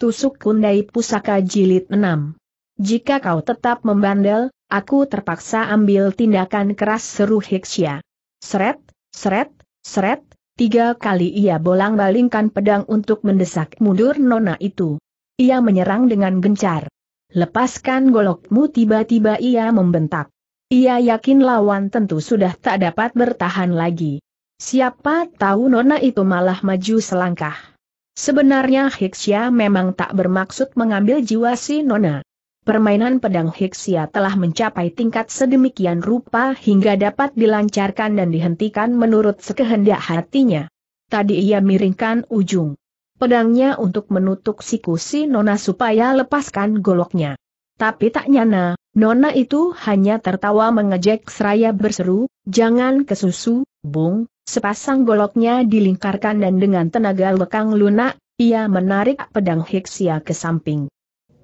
Tusuk Kundai Pusaka Jilid 6. Jika kau tetap membandel, aku terpaksa ambil tindakan keras seru Hiksya. Seret, seret, seret, tiga kali ia bolang-balingkan pedang untuk mendesak mundur nona itu. Ia menyerang dengan gencar. Lepaskan golokmu tiba-tiba ia membentak. Ia yakin lawan tentu sudah tak dapat bertahan lagi. Siapa tahu nona itu malah maju selangkah. Sebenarnya Hiksia memang tak bermaksud mengambil jiwa si Nona. Permainan pedang Hiksia telah mencapai tingkat sedemikian rupa hingga dapat dilancarkan dan dihentikan menurut sekehendak hatinya. Tadi ia miringkan ujung pedangnya untuk menutup siku si Nona supaya lepaskan goloknya. Tapi tak nyana, Nona itu hanya tertawa mengejek seraya berseru, jangan kesusu, Bung, Sepasang goloknya dilingkarkan dan dengan tenaga lekang lunak, ia menarik pedang Hiksia ke samping.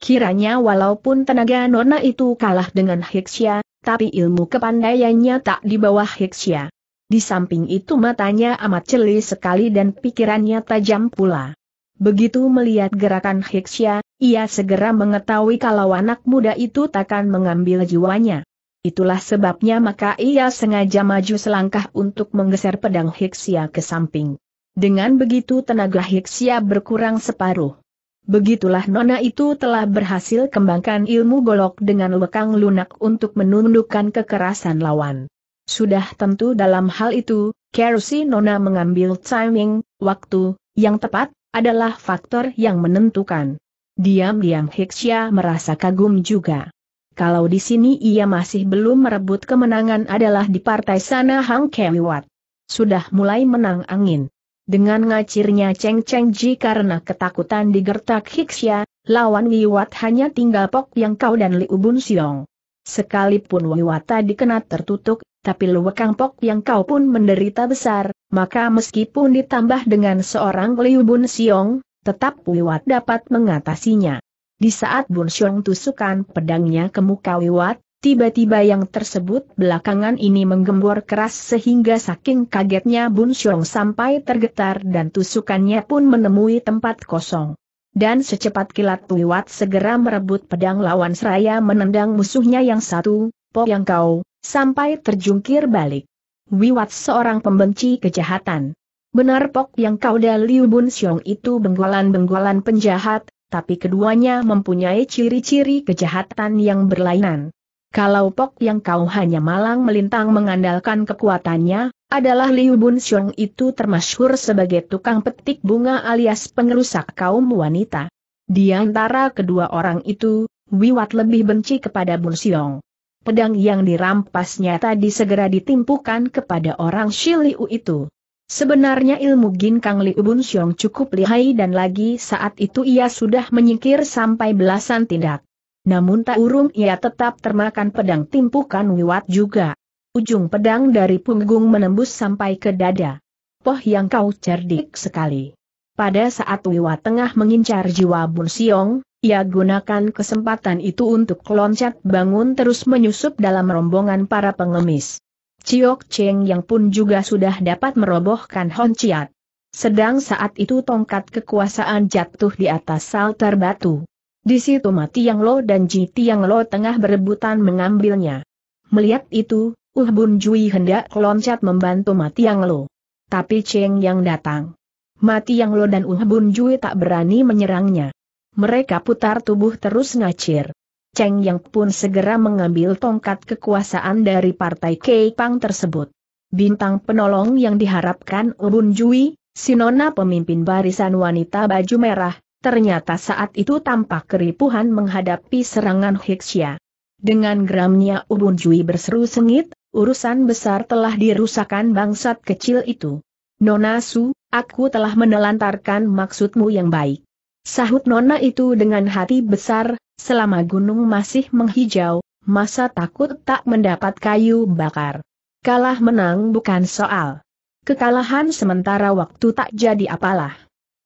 Kiranya walaupun tenaga Nona itu kalah dengan Hiksia, tapi ilmu kepandaiannya tak di bawah Hiksia. Di samping itu matanya amat celi sekali dan pikirannya tajam pula. Begitu melihat gerakan Hiksia, ia segera mengetahui kalau anak muda itu takkan mengambil jiwanya. Itulah sebabnya maka ia sengaja maju selangkah untuk menggeser pedang Hiksia ke samping. Dengan begitu tenaga Hiksia berkurang separuh. Begitulah nona itu telah berhasil kembangkan ilmu golok dengan lekang lunak untuk menundukkan kekerasan lawan. Sudah tentu dalam hal itu, Kerusi nona mengambil timing, waktu, yang tepat, adalah faktor yang menentukan. Diam-diam Hiksia merasa kagum juga kalau di sini ia masih belum merebut kemenangan adalah di partai sana Hang Kewiwat. Sudah mulai menang angin. Dengan ngacirnya Cheng Cheng Ji karena ketakutan di gertak Hiksya, lawan Wiwat hanya tinggal Pok Yang Kau dan Liu Bun Siong. Sekalipun tadi kena tertutup, tapi Luwekang Pok Yang Kau pun menderita besar, maka meskipun ditambah dengan seorang Liu Bun Siong, tetap Wiwat dapat mengatasinya. Di saat Bun Xiong tusukan pedangnya ke muka Wiwat, tiba-tiba yang tersebut belakangan ini menggembor keras sehingga saking kagetnya Bun Xiong sampai tergetar dan tusukannya pun menemui tempat kosong. Dan secepat kilat Wiwat segera merebut pedang lawan seraya menendang musuhnya yang satu, po yang kau, sampai terjungkir balik. Wiwat seorang pembenci kejahatan. Benar Pok yang kau dan Liu Bun Xiong itu benggolan-benggolan penjahat, tapi keduanya mempunyai ciri-ciri kejahatan yang berlainan. Kalau Pok yang kau hanya malang melintang mengandalkan kekuatannya, adalah Liu Bun Xiong itu termasyhur sebagai tukang petik bunga alias pengerusak kaum wanita. Di antara kedua orang itu, Wiwat lebih benci kepada Bun Xiong. Pedang yang dirampasnya tadi segera ditimpukan kepada orang Shiliu itu. Sebenarnya ilmu gin kang Liu Bun Xiong cukup lihai dan lagi saat itu ia sudah menyingkir sampai belasan tindak. Namun tak urung ia tetap termakan pedang timpukan Wiwat juga. Ujung pedang dari punggung menembus sampai ke dada. Poh yang kau cerdik sekali. Pada saat Wiwat tengah mengincar jiwa Bun Xiong, ia gunakan kesempatan itu untuk loncat bangun terus menyusup dalam rombongan para pengemis. Ciok Cheng yang pun juga sudah dapat merobohkan Hon Chiat. Sedang saat itu tongkat kekuasaan jatuh di atas salter batu. Di situ Mati Yang Lo dan Ji Tiang Lo tengah berebutan mengambilnya. Melihat itu, Uh Bun Jui hendak loncat membantu Mati Yang Lo. Tapi Cheng Yang datang. Mati Yang Lo dan Uh Bun Jui tak berani menyerangnya. Mereka putar tubuh terus ngacir. Cheng Yang pun segera mengambil tongkat kekuasaan dari partai Pang tersebut. Bintang penolong yang diharapkan Urun Jui, Sinona pemimpin barisan wanita baju merah, ternyata saat itu tampak keripuhan menghadapi serangan Hixia. Dengan geramnya Urun Jui berseru sengit, urusan besar telah dirusakan bangsat kecil itu. Nona Su, aku telah menelantarkan maksudmu yang baik. Sahut Nona itu dengan hati besar, Selama gunung masih menghijau, masa takut tak mendapat kayu bakar. Kalah menang bukan soal. Kekalahan sementara waktu tak jadi apalah.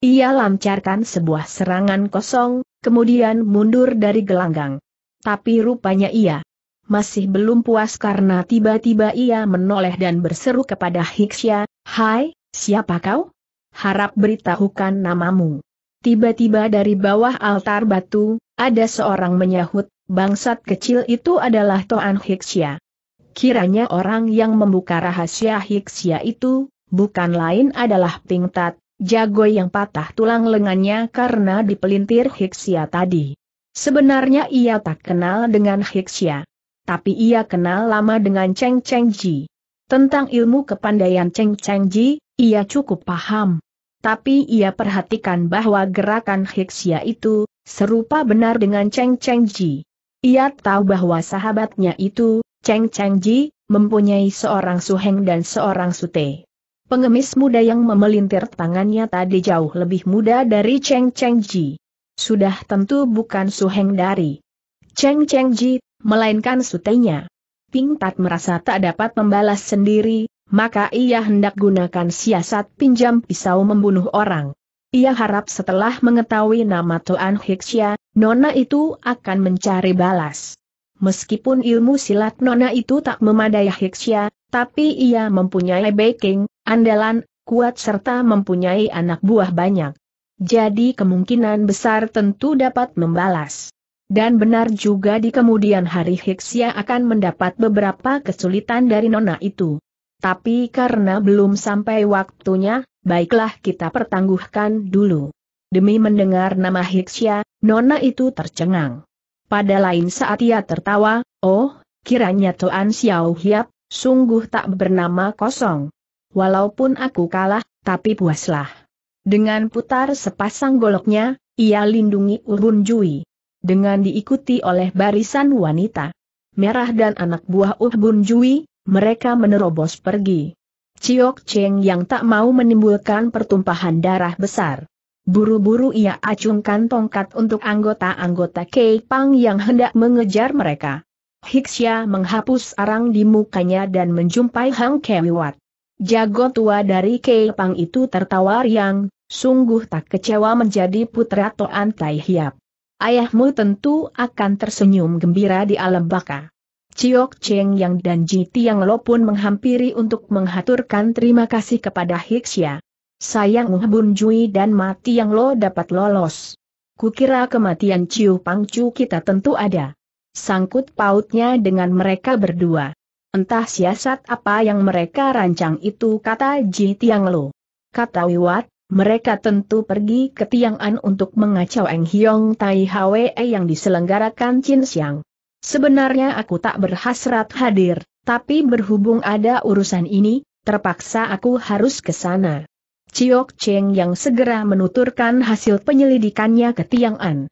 Ia lancarkan sebuah serangan kosong, kemudian mundur dari gelanggang. Tapi rupanya ia masih belum puas karena tiba-tiba ia menoleh dan berseru kepada Hiksya, Hai, siapa kau? Harap beritahukan namamu. Tiba-tiba dari bawah altar batu, ada seorang menyahut, bangsat kecil itu adalah Toan Hiksia. Kiranya orang yang membuka rahasia Hiksia itu, bukan lain adalah Pingtat, jago yang patah tulang lengannya karena dipelintir Hiksia tadi. Sebenarnya ia tak kenal dengan Hiksia. Tapi ia kenal lama dengan Cheng Cheng Ji. Tentang ilmu kepandaian Cheng Cheng Ji, ia cukup paham tapi ia perhatikan bahwa gerakan Hiksia itu, serupa benar dengan Cheng Cheng Ji. Ia tahu bahwa sahabatnya itu, Cheng Cheng Ji, mempunyai seorang suheng dan seorang sute. Pengemis muda yang memelintir tangannya tadi jauh lebih muda dari Cheng Cheng Ji. Sudah tentu bukan suheng dari Cheng Cheng Ji, melainkan sutenya. Ping Tat merasa tak dapat membalas sendiri, maka ia hendak gunakan siasat pinjam pisau membunuh orang. Ia harap setelah mengetahui nama tuan Hiksya, Nona itu akan mencari balas. Meskipun ilmu silat Nona itu tak memadai Hiksya, tapi ia mempunyai backing, andalan, kuat serta mempunyai anak buah banyak. Jadi kemungkinan besar tentu dapat membalas. Dan benar juga di kemudian hari Hiksya akan mendapat beberapa kesulitan dari Nona itu. Tapi karena belum sampai waktunya, baiklah kita pertangguhkan dulu. Demi mendengar nama Hiksya, Nona itu tercengang. Pada lain saat ia tertawa, oh, kiranya Tuan Xiao Hiap, sungguh tak bernama kosong. Walaupun aku kalah, tapi puaslah. Dengan putar sepasang goloknya, ia lindungi Urun Jui. Dengan diikuti oleh barisan wanita merah dan anak buah Uh Jui, mereka menerobos pergi. Ciok Cheng yang tak mau menimbulkan pertumpahan darah besar. Buru-buru ia acungkan tongkat untuk anggota-anggota Kei Pang yang hendak mengejar mereka. Hixia menghapus arang di mukanya dan menjumpai Hang Kewiwat. Jago tua dari Kei Pang itu tertawa riang, sungguh tak kecewa menjadi putra Toan Tai Hiap. Ayahmu tentu akan tersenyum gembira di alam baka. Chiok Cheng Yang dan Ji Tiang Lo pun menghampiri untuk menghaturkan terima kasih kepada Hixia. Sayang Uh Bun Jui dan Mati Yang Lo dapat lolos. Kukira kematian Chiu Pang Chu kita tentu ada. Sangkut pautnya dengan mereka berdua. Entah siasat apa yang mereka rancang itu kata Ji Tiang Lo. Kata Wiwat, mereka tentu pergi ke Tiang An untuk mengacau Eng Hiong Tai Hwe yang diselenggarakan Chin Siang. Sebenarnya aku tak berhasrat hadir, tapi berhubung ada urusan ini, terpaksa aku harus ke sana. Ciok Cheng yang segera menuturkan hasil penyelidikannya ke Tiang An.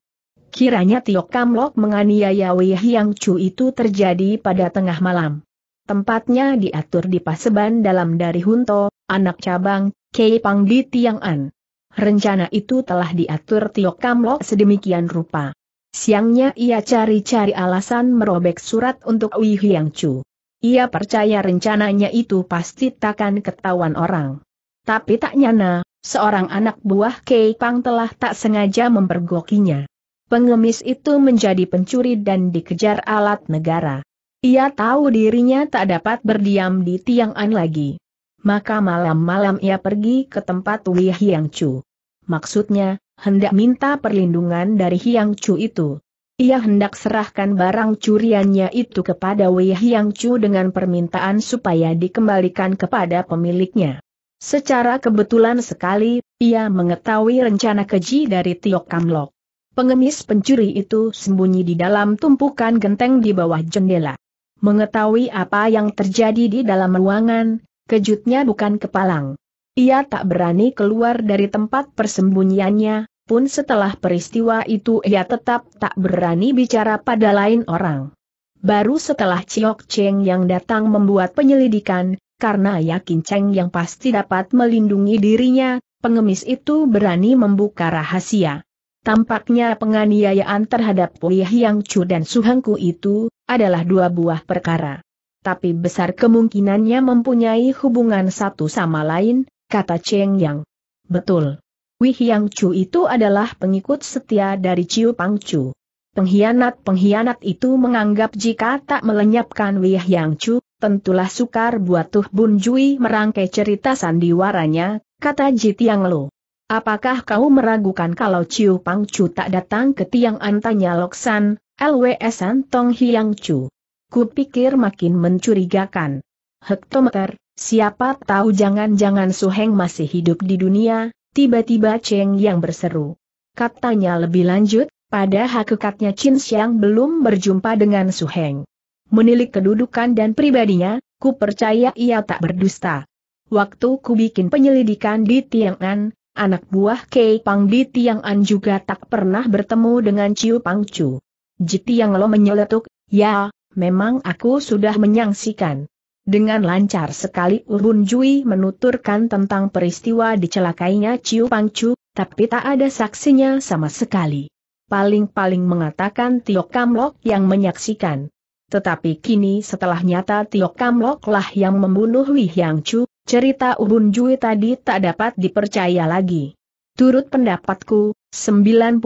Kiranya Tiok Kamlok menganiaya Wei Hyang Chu itu terjadi pada tengah malam. Tempatnya diatur di Paseban dalam dari Hunto, anak cabang, Kei Pang di Tiang An. Rencana itu telah diatur Tiok Kamlok sedemikian rupa. Siangnya ia cari-cari alasan merobek surat untuk Wei Hyang Chu. Ia percaya rencananya itu pasti takkan ketahuan orang. Tapi tak nyana, seorang anak buah Kei Pang telah tak sengaja mempergokinya. Pengemis itu menjadi pencuri dan dikejar alat negara. Ia tahu dirinya tak dapat berdiam di tiang Tiang'an lagi. Maka malam-malam ia pergi ke tempat Wei Hyang Chu. Maksudnya, hendak minta perlindungan dari Hiang Chu itu. Ia hendak serahkan barang curiannya itu kepada Wei Hiang Chu dengan permintaan supaya dikembalikan kepada pemiliknya. Secara kebetulan sekali, ia mengetahui rencana keji dari Tio Kamlok. Pengemis pencuri itu sembunyi di dalam tumpukan genteng di bawah jendela. Mengetahui apa yang terjadi di dalam ruangan, kejutnya bukan kepalang. Ia tak berani keluar dari tempat persembunyiannya, pun setelah peristiwa itu ia tetap tak berani bicara pada lain orang. Baru setelah Ciok Cheng yang datang membuat penyelidikan, karena yakin Cheng yang pasti dapat melindungi dirinya, pengemis itu berani membuka rahasia. Tampaknya penganiayaan terhadap Pui Yang Chu dan Su itu adalah dua buah perkara. Tapi besar kemungkinannya mempunyai hubungan satu sama lain, kata Cheng Yang. Betul. Wih Yang Chu itu adalah pengikut setia dari Ciu Pang Chu. Pengkhianat-pengkhianat itu menganggap jika tak melenyapkan Wih Yang Chu, tentulah sukar buat Tuh Bun Jui merangkai cerita sandiwaranya, kata Ji Tiang Lu. Apakah kau meragukan kalau Ciu Pang Chu tak datang ke Tiang Antanya Loksan, LWS Antong Hiang Chu? Kupikir makin mencurigakan. Hektometer, Siapa tahu jangan-jangan Su Heng masih hidup di dunia, tiba-tiba Cheng yang berseru. Katanya lebih lanjut, pada hakikatnya Qin Xiang belum berjumpa dengan Su Heng. Menilik kedudukan dan pribadinya, ku percaya ia tak berdusta. Waktu ku bikin penyelidikan di Tiang'an, anak buah Kei Pang di Tiang'an juga tak pernah bertemu dengan Ciu Pang Chu. Jiti yang lo menyeletuk, ya, memang aku sudah menyangsikan. Dengan lancar sekali Urun Jui menuturkan tentang peristiwa dicelakainya Ciu Pangcu, tapi tak ada saksinya sama sekali. Paling-paling mengatakan Tio Kamlok yang menyaksikan. Tetapi kini setelah nyata Tio Kamlok lah yang membunuh Wih Yang Chu, cerita Urun Jui tadi tak dapat dipercaya lagi. Turut pendapatku, 90%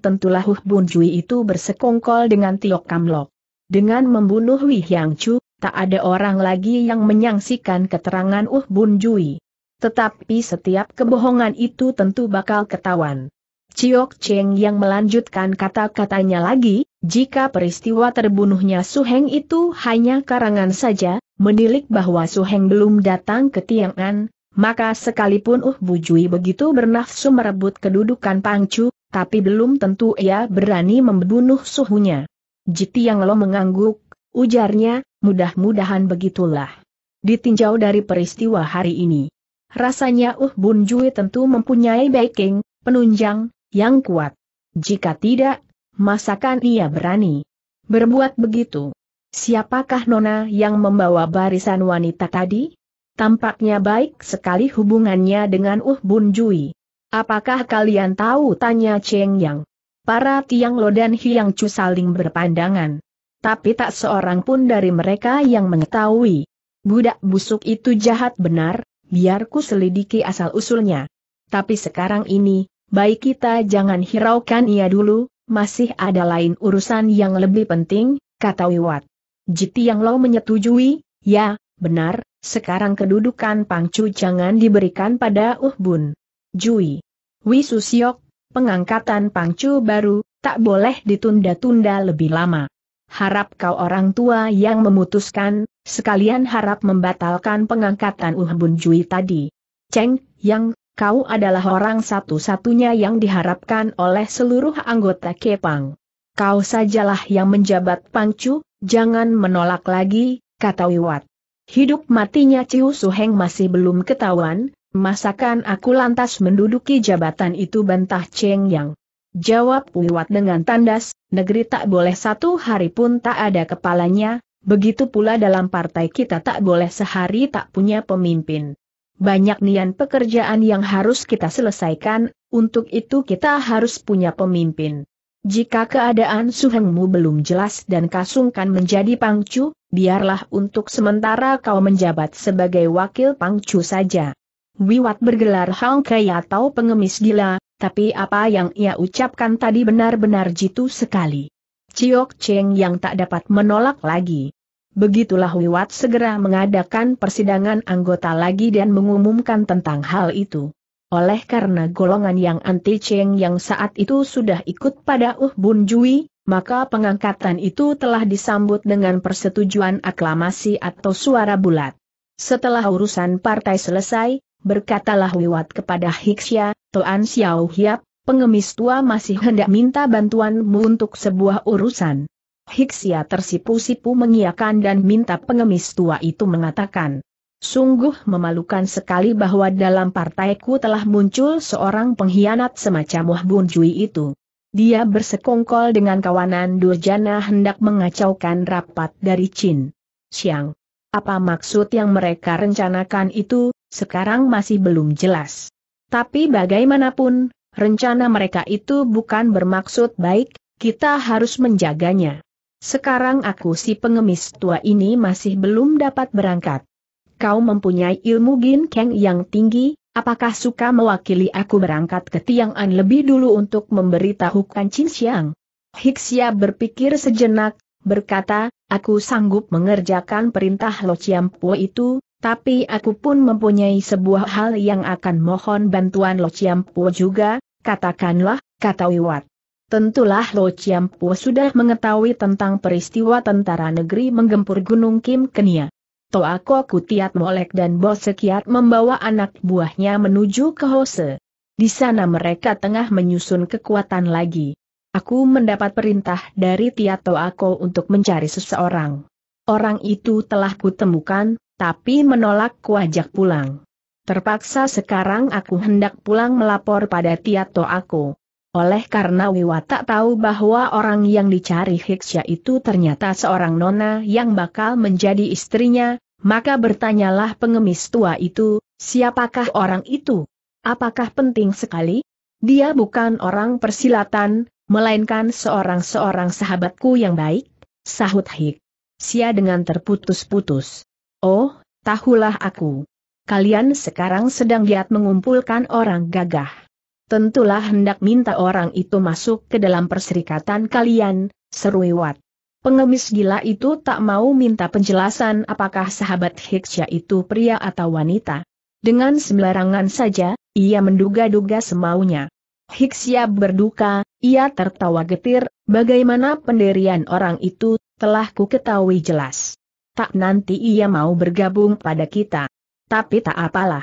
tentulah Uh Bun Jui itu bersekongkol dengan Tio Kamlok. Dengan membunuh Wih Yang Chu, Tak ada orang lagi yang menyangsikan keterangan Uh Bun Jui. Tetapi setiap kebohongan itu tentu bakal ketahuan. Ciok Cheng yang melanjutkan kata-katanya lagi, jika peristiwa terbunuhnya Su Heng itu hanya karangan saja, menilik bahwa Su Heng belum datang ke Tiang'an, maka sekalipun Uh Bujui begitu bernafsu merebut kedudukan Pangcu, tapi belum tentu ia berani membunuh suhunya. Jiti yang lo mengangguk, ujarnya, mudah-mudahan begitulah. Ditinjau dari peristiwa hari ini, rasanya Uh Bun Jui tentu mempunyai backing, penunjang, yang kuat. Jika tidak, masakan ia berani berbuat begitu? Siapakah Nona yang membawa barisan wanita tadi? Tampaknya baik sekali hubungannya dengan Uh Bun Jui. Apakah kalian tahu? Tanya Cheng Yang. Para Tiang Lo dan Hiang Chu saling berpandangan tapi tak seorang pun dari mereka yang mengetahui. Budak busuk itu jahat benar, biarku selidiki asal-usulnya. Tapi sekarang ini, baik kita jangan hiraukan ia dulu, masih ada lain urusan yang lebih penting, kata Wiwat. Jiti yang lo menyetujui, ya, benar, sekarang kedudukan Pangcu jangan diberikan pada Uhbun. Jui. Wisusyok, pengangkatan Pangcu baru, tak boleh ditunda-tunda lebih lama harap kau orang tua yang memutuskan, sekalian harap membatalkan pengangkatan Uh Bun Jui tadi. Cheng, Yang, kau adalah orang satu-satunya yang diharapkan oleh seluruh anggota Kepang. Kau sajalah yang menjabat pangcu, jangan menolak lagi, kata Wiwat. Hidup matinya Ciu Suheng masih belum ketahuan, masakan aku lantas menduduki jabatan itu bantah Cheng Yang. Jawab Wiwat dengan tandas, negeri tak boleh satu hari pun tak ada kepalanya, begitu pula dalam partai kita tak boleh sehari tak punya pemimpin. Banyak nian pekerjaan yang harus kita selesaikan, untuk itu kita harus punya pemimpin. Jika keadaan Suhengmu belum jelas dan kasungkan menjadi pangcu, biarlah untuk sementara kau menjabat sebagai wakil pangcu saja. Wiwat bergelar Hang Kai atau pengemis gila, tapi apa yang ia ucapkan tadi benar-benar jitu sekali. Ciok Cheng yang tak dapat menolak lagi. Begitulah Wiwat segera mengadakan persidangan anggota lagi dan mengumumkan tentang hal itu. Oleh karena golongan yang anti Cheng yang saat itu sudah ikut pada Uh Bun Jui, maka pengangkatan itu telah disambut dengan persetujuan aklamasi atau suara bulat. Setelah urusan partai selesai, berkatalah Wiwat kepada Hiksya, Toan Xiao Hiap, pengemis tua masih hendak minta bantuanmu untuk sebuah urusan. Hiksya tersipu-sipu mengiakan dan minta pengemis tua itu mengatakan. Sungguh memalukan sekali bahwa dalam partaiku telah muncul seorang pengkhianat semacam Wah Bun Jui itu. Dia bersekongkol dengan kawanan Durjana hendak mengacaukan rapat dari Chin. Siang. Apa maksud yang mereka rencanakan itu, sekarang masih belum jelas. Tapi bagaimanapun, rencana mereka itu bukan bermaksud baik, kita harus menjaganya. Sekarang aku si pengemis tua ini masih belum dapat berangkat. Kau mempunyai ilmu gin ginkeng yang tinggi, apakah suka mewakili aku berangkat ke Tiang'an lebih dulu untuk memberitahukan Chin Xiang? Hiksia berpikir sejenak, berkata, aku sanggup mengerjakan perintah Lo Chiam Po itu, tapi aku pun mempunyai sebuah hal yang akan mohon bantuan Lo Po juga, katakanlah, kata Wiwat. Tentulah Lo Po sudah mengetahui tentang peristiwa tentara negeri menggempur Gunung Kim Kenia. Toako Kutiat Molek dan Bosekiat membawa anak buahnya menuju ke Hose. Di sana mereka tengah menyusun kekuatan lagi. Aku mendapat perintah dari Tiato Ako untuk mencari seseorang. Orang itu telah kutemukan, tapi menolak kuajak pulang. Terpaksa sekarang aku hendak pulang melapor pada Tiato aku. Oleh karena Wiwa tak tahu bahwa orang yang dicari Hiksya itu ternyata seorang nona yang bakal menjadi istrinya, maka bertanyalah pengemis tua itu, siapakah orang itu? Apakah penting sekali? Dia bukan orang persilatan, melainkan seorang-seorang sahabatku yang baik, sahut Hik. Sia dengan terputus-putus. Oh, tahulah aku. Kalian sekarang sedang giat mengumpulkan orang gagah. Tentulah hendak minta orang itu masuk ke dalam perserikatan kalian, seru Iwat. Pengemis gila itu tak mau minta penjelasan apakah sahabat Hiksya itu pria atau wanita. Dengan sembarangan saja, ia menduga-duga semaunya. Hiksya berduka, ia tertawa getir, bagaimana pendirian orang itu, telah ku ketahui jelas tak nanti ia mau bergabung pada kita. Tapi tak apalah.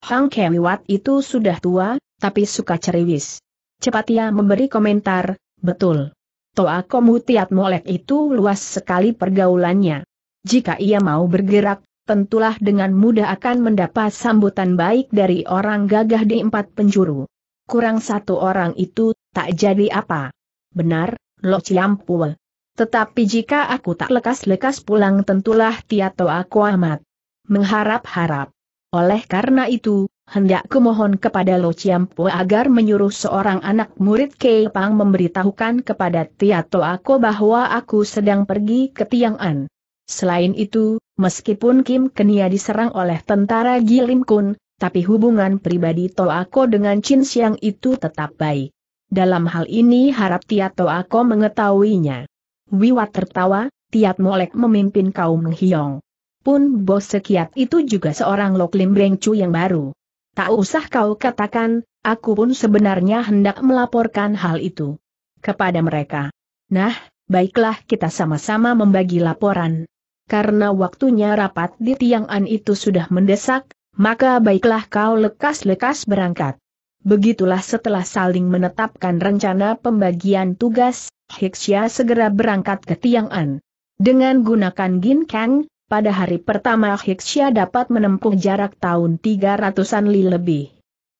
Hang Kewiwat itu sudah tua, tapi suka ceriwis. Cepat ia memberi komentar, betul. Toa komutiat molek itu luas sekali pergaulannya. Jika ia mau bergerak, tentulah dengan mudah akan mendapat sambutan baik dari orang gagah di empat penjuru. Kurang satu orang itu, tak jadi apa. Benar, Lo Ciampul. Tetapi jika aku tak lekas-lekas pulang tentulah Tiato aku amat. Mengharap-harap. Oleh karena itu, hendak kumohon kepada Lo Ciampo agar menyuruh seorang anak murid Kei Pang memberitahukan kepada Tiato aku bahwa aku sedang pergi ke Tiang'an. Selain itu, meskipun Kim Kenia diserang oleh tentara Gilim Kun, tapi hubungan pribadi Toako dengan Chin Siang itu tetap baik. Dalam hal ini harap Tiato Ako mengetahuinya. Wiwat tertawa, tiap Molek memimpin kaum Hiong. Pun bos sekiat itu juga seorang Loklim Brengcu yang baru. Tak usah kau katakan, aku pun sebenarnya hendak melaporkan hal itu kepada mereka. Nah, baiklah kita sama-sama membagi laporan. Karena waktunya rapat di tiangan itu sudah mendesak, maka baiklah kau lekas-lekas berangkat. Begitulah setelah saling menetapkan rencana pembagian tugas, Hixia segera berangkat ke Tiang'an. Dengan gunakan Ginkang, pada hari pertama Hixia dapat menempuh jarak tahun 300-an li lebih.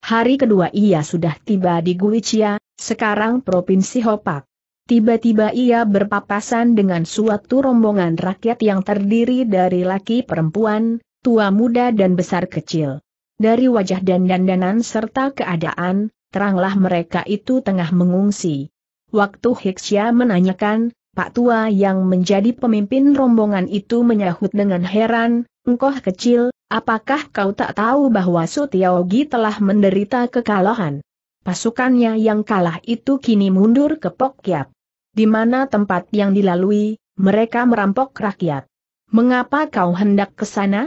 Hari kedua ia sudah tiba di Guichia, sekarang Provinsi Hopak. Tiba-tiba ia berpapasan dengan suatu rombongan rakyat yang terdiri dari laki perempuan, tua muda dan besar kecil. Dari wajah dan dandanan serta keadaan, teranglah mereka itu tengah mengungsi. Waktu Hiksya menanyakan, Pak Tua yang menjadi pemimpin rombongan itu menyahut dengan heran, engkau kecil, apakah kau tak tahu bahwa Sutiaogi telah menderita kekalahan? Pasukannya yang kalah itu kini mundur ke Pokyap. Di mana tempat yang dilalui, mereka merampok rakyat. Mengapa kau hendak ke sana?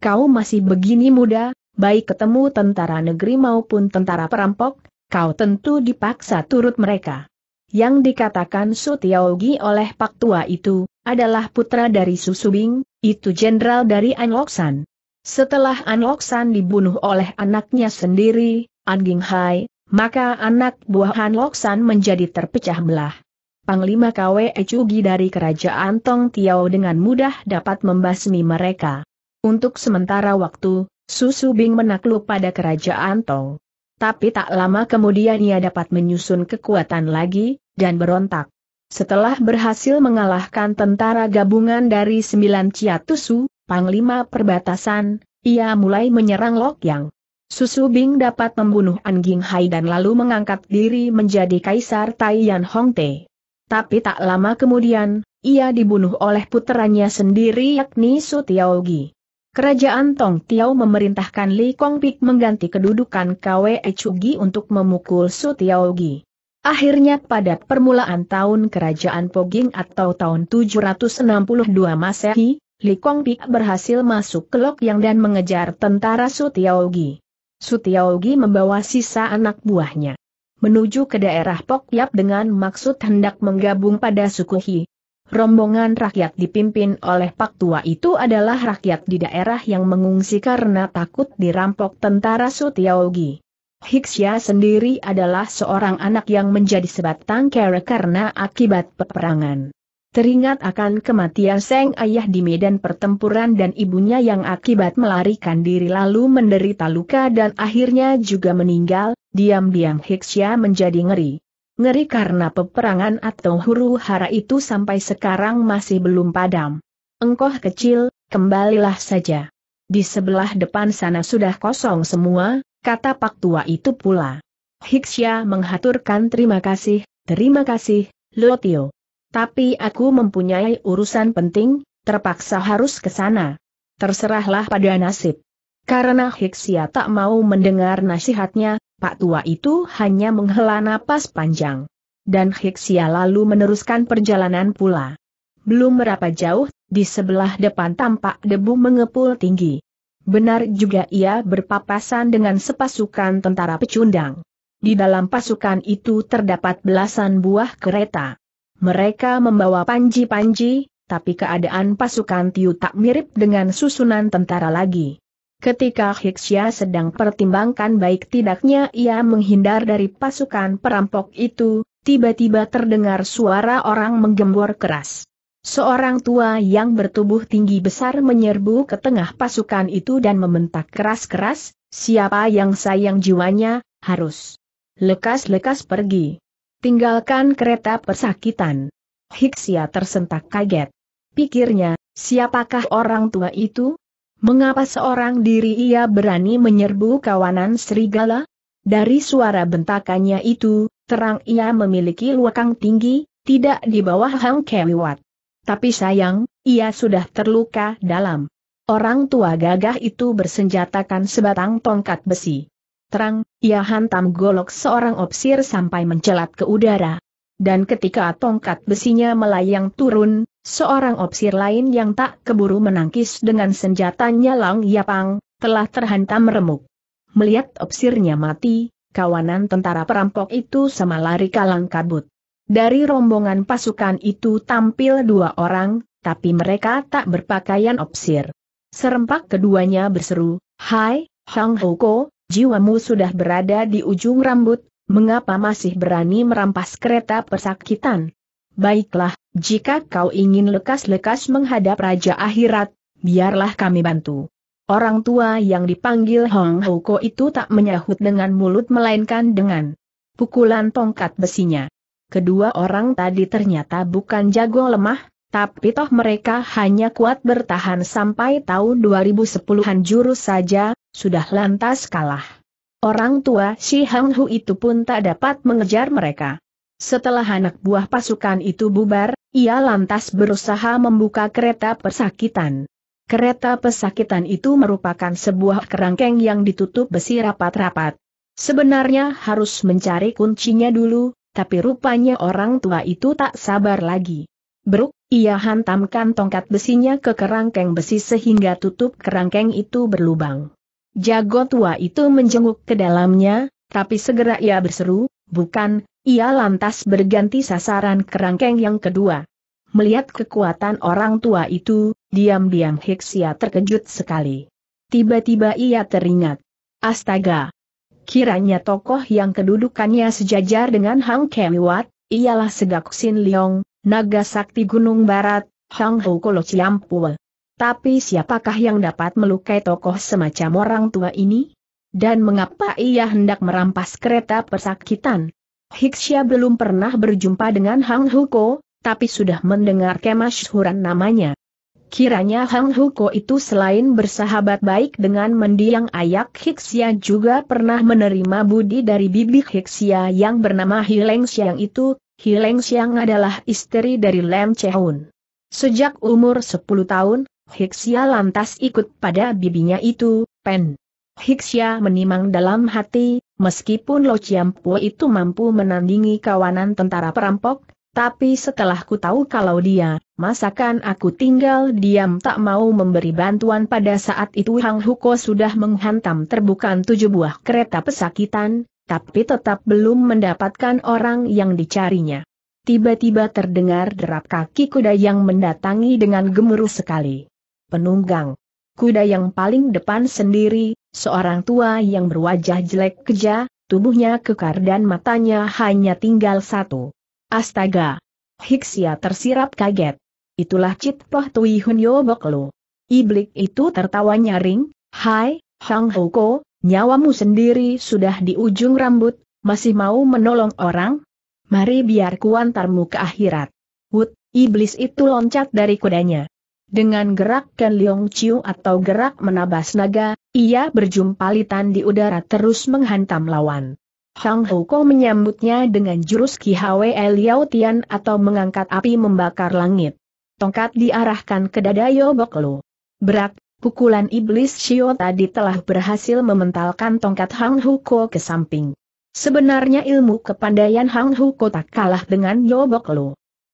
Kau masih begini muda, baik ketemu tentara negeri maupun tentara perampok, kau tentu dipaksa turut mereka. Yang dikatakan Sutiaogi oleh Pak Tua itu, adalah putra dari Susubing, itu jenderal dari Anloksan. Setelah Anloksan dibunuh oleh anaknya sendiri, Anging Hai, maka anak buah Anloksan menjadi terpecah belah. Panglima KW Ecugi dari kerajaan Tong Tiao dengan mudah dapat membasmi mereka. Untuk sementara waktu, Susu Bing menakluk pada kerajaan Tong. Tapi tak lama kemudian ia dapat menyusun kekuatan lagi, dan berontak. Setelah berhasil mengalahkan tentara gabungan dari sembilan Ciatusu, Panglima Perbatasan, ia mulai menyerang Lokyang. Susu Bing dapat membunuh Anjing Hai dan lalu mengangkat diri menjadi Kaisar Taiyan Hongte. Tapi tak lama kemudian, ia dibunuh oleh puteranya sendiri yakni Su Tiaogi. Kerajaan Tong Tiao memerintahkan Li Pik mengganti kedudukan Kwe Chugi untuk memukul Su Tiao Gi. Akhirnya pada permulaan tahun Kerajaan Poging atau tahun 762 Masehi, Li Pik berhasil masuk ke Lokyang dan mengejar tentara Su Tiao Gi. Su Tiao Gi membawa sisa anak buahnya menuju ke daerah Pokyap dengan maksud hendak menggabung pada suku Hi rombongan rakyat dipimpin oleh Pak Tua itu adalah rakyat di daerah yang mengungsi karena takut dirampok tentara Sutiaogi. Hiksya sendiri adalah seorang anak yang menjadi sebatang kera karena akibat peperangan. Teringat akan kematian Seng Ayah di medan pertempuran dan ibunya yang akibat melarikan diri lalu menderita luka dan akhirnya juga meninggal, diam-diam Hiksya menjadi ngeri. Ngeri karena peperangan atau huru hara itu sampai sekarang masih belum padam. Engkoh kecil, kembalilah saja. Di sebelah depan sana sudah kosong semua, kata pak tua itu pula. Hiksya menghaturkan terima kasih, terima kasih, Lotio. Tapi aku mempunyai urusan penting, terpaksa harus ke sana. Terserahlah pada nasib. Karena Hiksia tak mau mendengar nasihatnya, Pak tua itu hanya menghela napas panjang. Dan Hiksia lalu meneruskan perjalanan pula. Belum berapa jauh, di sebelah depan tampak debu mengepul tinggi. Benar juga ia berpapasan dengan sepasukan tentara pecundang. Di dalam pasukan itu terdapat belasan buah kereta. Mereka membawa panji-panji, tapi keadaan pasukan Tiu tak mirip dengan susunan tentara lagi. Ketika Hiksia sedang pertimbangkan baik tidaknya ia menghindar dari pasukan perampok itu, tiba-tiba terdengar suara orang menggembor keras. Seorang tua yang bertubuh tinggi besar menyerbu ke tengah pasukan itu dan membentak keras-keras, siapa yang sayang jiwanya, harus lekas-lekas pergi. Tinggalkan kereta persakitan. Hiksia tersentak kaget. Pikirnya, siapakah orang tua itu? Mengapa seorang diri ia berani menyerbu kawanan serigala? Dari suara bentakannya itu, terang ia memiliki luakang tinggi, tidak di bawah Hang Kewiwat. Tapi sayang, ia sudah terluka dalam. Orang tua gagah itu bersenjatakan sebatang tongkat besi. Terang, ia hantam golok seorang opsir sampai mencelat ke udara dan ketika tongkat besinya melayang turun, seorang opsir lain yang tak keburu menangkis dengan senjatanya Lang Yapang, telah terhantam remuk. Melihat opsirnya mati, kawanan tentara perampok itu sama lari kalang kabut. Dari rombongan pasukan itu tampil dua orang, tapi mereka tak berpakaian opsir. Serempak keduanya berseru, Hai, Hang Hoko, jiwamu sudah berada di ujung rambut mengapa masih berani merampas kereta persakitan? Baiklah, jika kau ingin lekas-lekas menghadap Raja Akhirat, biarlah kami bantu. Orang tua yang dipanggil Hong Hoko itu tak menyahut dengan mulut melainkan dengan pukulan tongkat besinya. Kedua orang tadi ternyata bukan jago lemah, tapi toh mereka hanya kuat bertahan sampai tahun 2010-an jurus saja, sudah lantas kalah. Orang tua Si Hang Hu itu pun tak dapat mengejar mereka. Setelah anak buah pasukan itu bubar, ia lantas berusaha membuka kereta persakitan. Kereta pesakitan itu merupakan sebuah kerangkeng yang ditutup besi rapat-rapat. Sebenarnya harus mencari kuncinya dulu, tapi rupanya orang tua itu tak sabar lagi. Beruk, ia hantamkan tongkat besinya ke kerangkeng besi sehingga tutup kerangkeng itu berlubang. Jago tua itu menjenguk ke dalamnya, tapi segera ia berseru, bukan, ia lantas berganti sasaran kerangkeng yang kedua. Melihat kekuatan orang tua itu, diam-diam Hiksia terkejut sekali. Tiba-tiba ia teringat. Astaga! Kiranya tokoh yang kedudukannya sejajar dengan Hang Kemiwat, ialah Segak Sin Leong, naga sakti Gunung Barat, Hang Hukolo Ciampuwe. Tapi siapakah yang dapat melukai tokoh semacam orang tua ini? Dan mengapa ia hendak merampas kereta persakitan? Hiksya belum pernah berjumpa dengan Hang Huko, tapi sudah mendengar kemasyhuran namanya. Kiranya Hang Huko itu selain bersahabat baik dengan mendiang ayak Hiksia juga pernah menerima budi dari bibik Hiksia yang bernama Hileng Xiang itu, Hileng Xiang adalah istri dari Lem Cheun. Sejak umur 10 tahun, Hiksia lantas ikut pada bibinya itu, Pen. Hiksia menimang dalam hati, meskipun Lo Chiampo itu mampu menandingi kawanan tentara perampok, tapi setelah ku tahu kalau dia, masakan aku tinggal diam tak mau memberi bantuan pada saat itu Hang Huko sudah menghantam terbukan tujuh buah kereta pesakitan, tapi tetap belum mendapatkan orang yang dicarinya. Tiba-tiba terdengar derap kaki kuda yang mendatangi dengan gemuruh sekali penunggang. Kuda yang paling depan sendiri, seorang tua yang berwajah jelek keja, tubuhnya kekar dan matanya hanya tinggal satu. Astaga! Hiksia tersirap kaget. Itulah Cit Poh Tui Hun Yo Bok Iblik itu tertawa nyaring, Hai, Hang Hoko, nyawamu sendiri sudah di ujung rambut, masih mau menolong orang? Mari biar kuantarmu ke akhirat. Wut, iblis itu loncat dari kudanya. Dengan gerak Ken Leong Chiu atau gerak menabas naga, ia berjumpa litan di udara terus menghantam lawan. Hang Hoko menyambutnya dengan jurus Ki Hwe Liao Tian atau mengangkat api membakar langit. Tongkat diarahkan ke dada Yobok Lu. Berak, pukulan iblis Shio tadi telah berhasil mementalkan tongkat Hang Hoko ke samping. Sebenarnya ilmu kepandaian Hang Huko tak kalah dengan Yobok Lu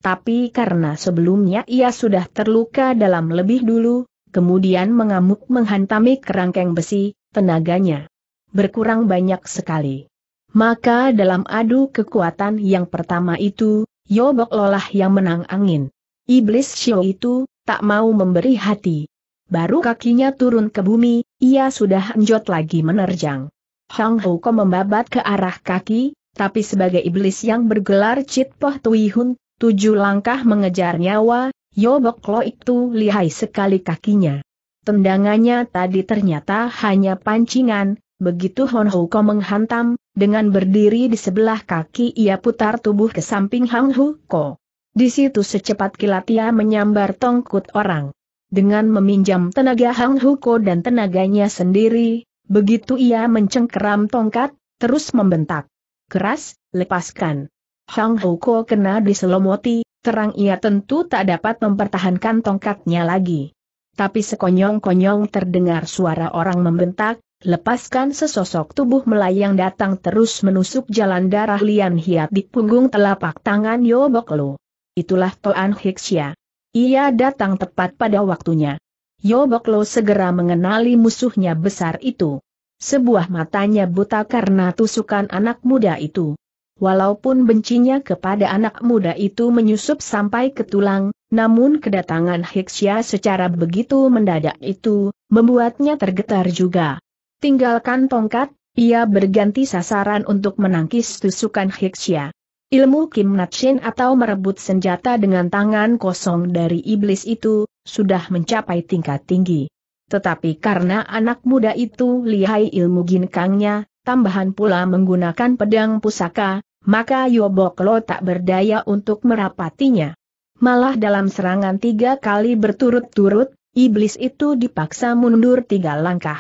tapi karena sebelumnya ia sudah terluka dalam lebih dulu, kemudian mengamuk menghantami kerangkeng besi, tenaganya berkurang banyak sekali. Maka dalam adu kekuatan yang pertama itu, Yobok Lolah yang menang angin. Iblis Shio itu, tak mau memberi hati. Baru kakinya turun ke bumi, ia sudah enjot lagi menerjang. Hang Ho membabat ke arah kaki, tapi sebagai iblis yang bergelar Cit Poh Tui Hun, Tujuh langkah mengejar nyawa, Yobok Lo itu lihai sekali kakinya. Tendangannya tadi ternyata hanya pancingan, begitu Hon Hu Ko menghantam, dengan berdiri di sebelah kaki ia putar tubuh ke samping Hang Hu Ko. Di situ secepat kilat ia menyambar tongkut orang. Dengan meminjam tenaga Hang Hu Ko dan tenaganya sendiri, begitu ia mencengkeram tongkat, terus membentak. Keras, lepaskan. Hang Huko kena diselomoti, terang ia tentu tak dapat mempertahankan tongkatnya lagi. Tapi sekonyong-konyong terdengar suara orang membentak, lepaskan sesosok tubuh melayang datang terus menusuk jalan darah Lian Hiat di punggung telapak tangan Yobok Lu. Itulah Toan Hiksya. Ia datang tepat pada waktunya. Yobok Lu segera mengenali musuhnya besar itu. Sebuah matanya buta karena tusukan anak muda itu. Walaupun bencinya kepada anak muda itu menyusup sampai ke tulang, namun kedatangan Hiksya secara begitu mendadak itu, membuatnya tergetar juga. Tinggalkan tongkat, ia berganti sasaran untuk menangkis tusukan Hiksya. Ilmu Kim Natsin atau merebut senjata dengan tangan kosong dari iblis itu, sudah mencapai tingkat tinggi. Tetapi karena anak muda itu lihai ilmu ginkangnya, tambahan pula menggunakan pedang pusaka, maka Yoboklo tak berdaya untuk merapatinya. Malah dalam serangan tiga kali berturut-turut, iblis itu dipaksa mundur tiga langkah.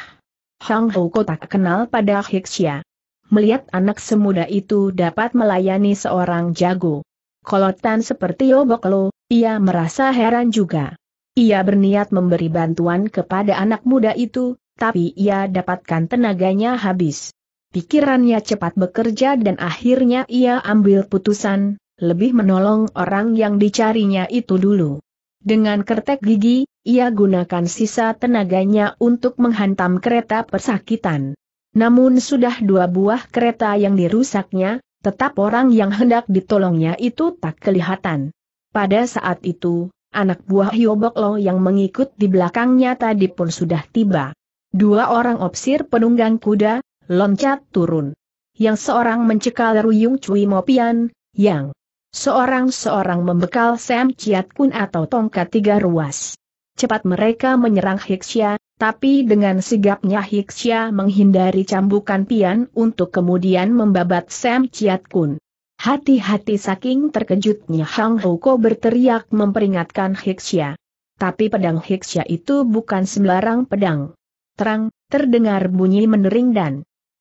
Hang Houko tak kenal pada Hiksya. Melihat anak semuda itu dapat melayani seorang jago. Kolotan seperti Yoboklo, ia merasa heran juga. Ia berniat memberi bantuan kepada anak muda itu, tapi ia dapatkan tenaganya habis. Pikirannya cepat bekerja dan akhirnya ia ambil putusan, lebih menolong orang yang dicarinya itu dulu. Dengan kertek gigi, ia gunakan sisa tenaganya untuk menghantam kereta persakitan. Namun sudah dua buah kereta yang dirusaknya, tetap orang yang hendak ditolongnya itu tak kelihatan. Pada saat itu, anak buah Hyoboklo yang mengikut di belakangnya tadi pun sudah tiba. Dua orang opsir penunggang kuda, loncat turun. Yang seorang mencekal Ruyung Cui Mopian, yang seorang-seorang membekal Sam Chiat Kun atau tongkat tiga ruas. Cepat mereka menyerang Hiksya, tapi dengan sigapnya Hiksya menghindari cambukan pian untuk kemudian membabat Sam Chiat Kun. Hati-hati saking terkejutnya Hang Hoko berteriak memperingatkan Hiksya. Tapi pedang Hiksya itu bukan sembarang pedang. Terang, terdengar bunyi menering dan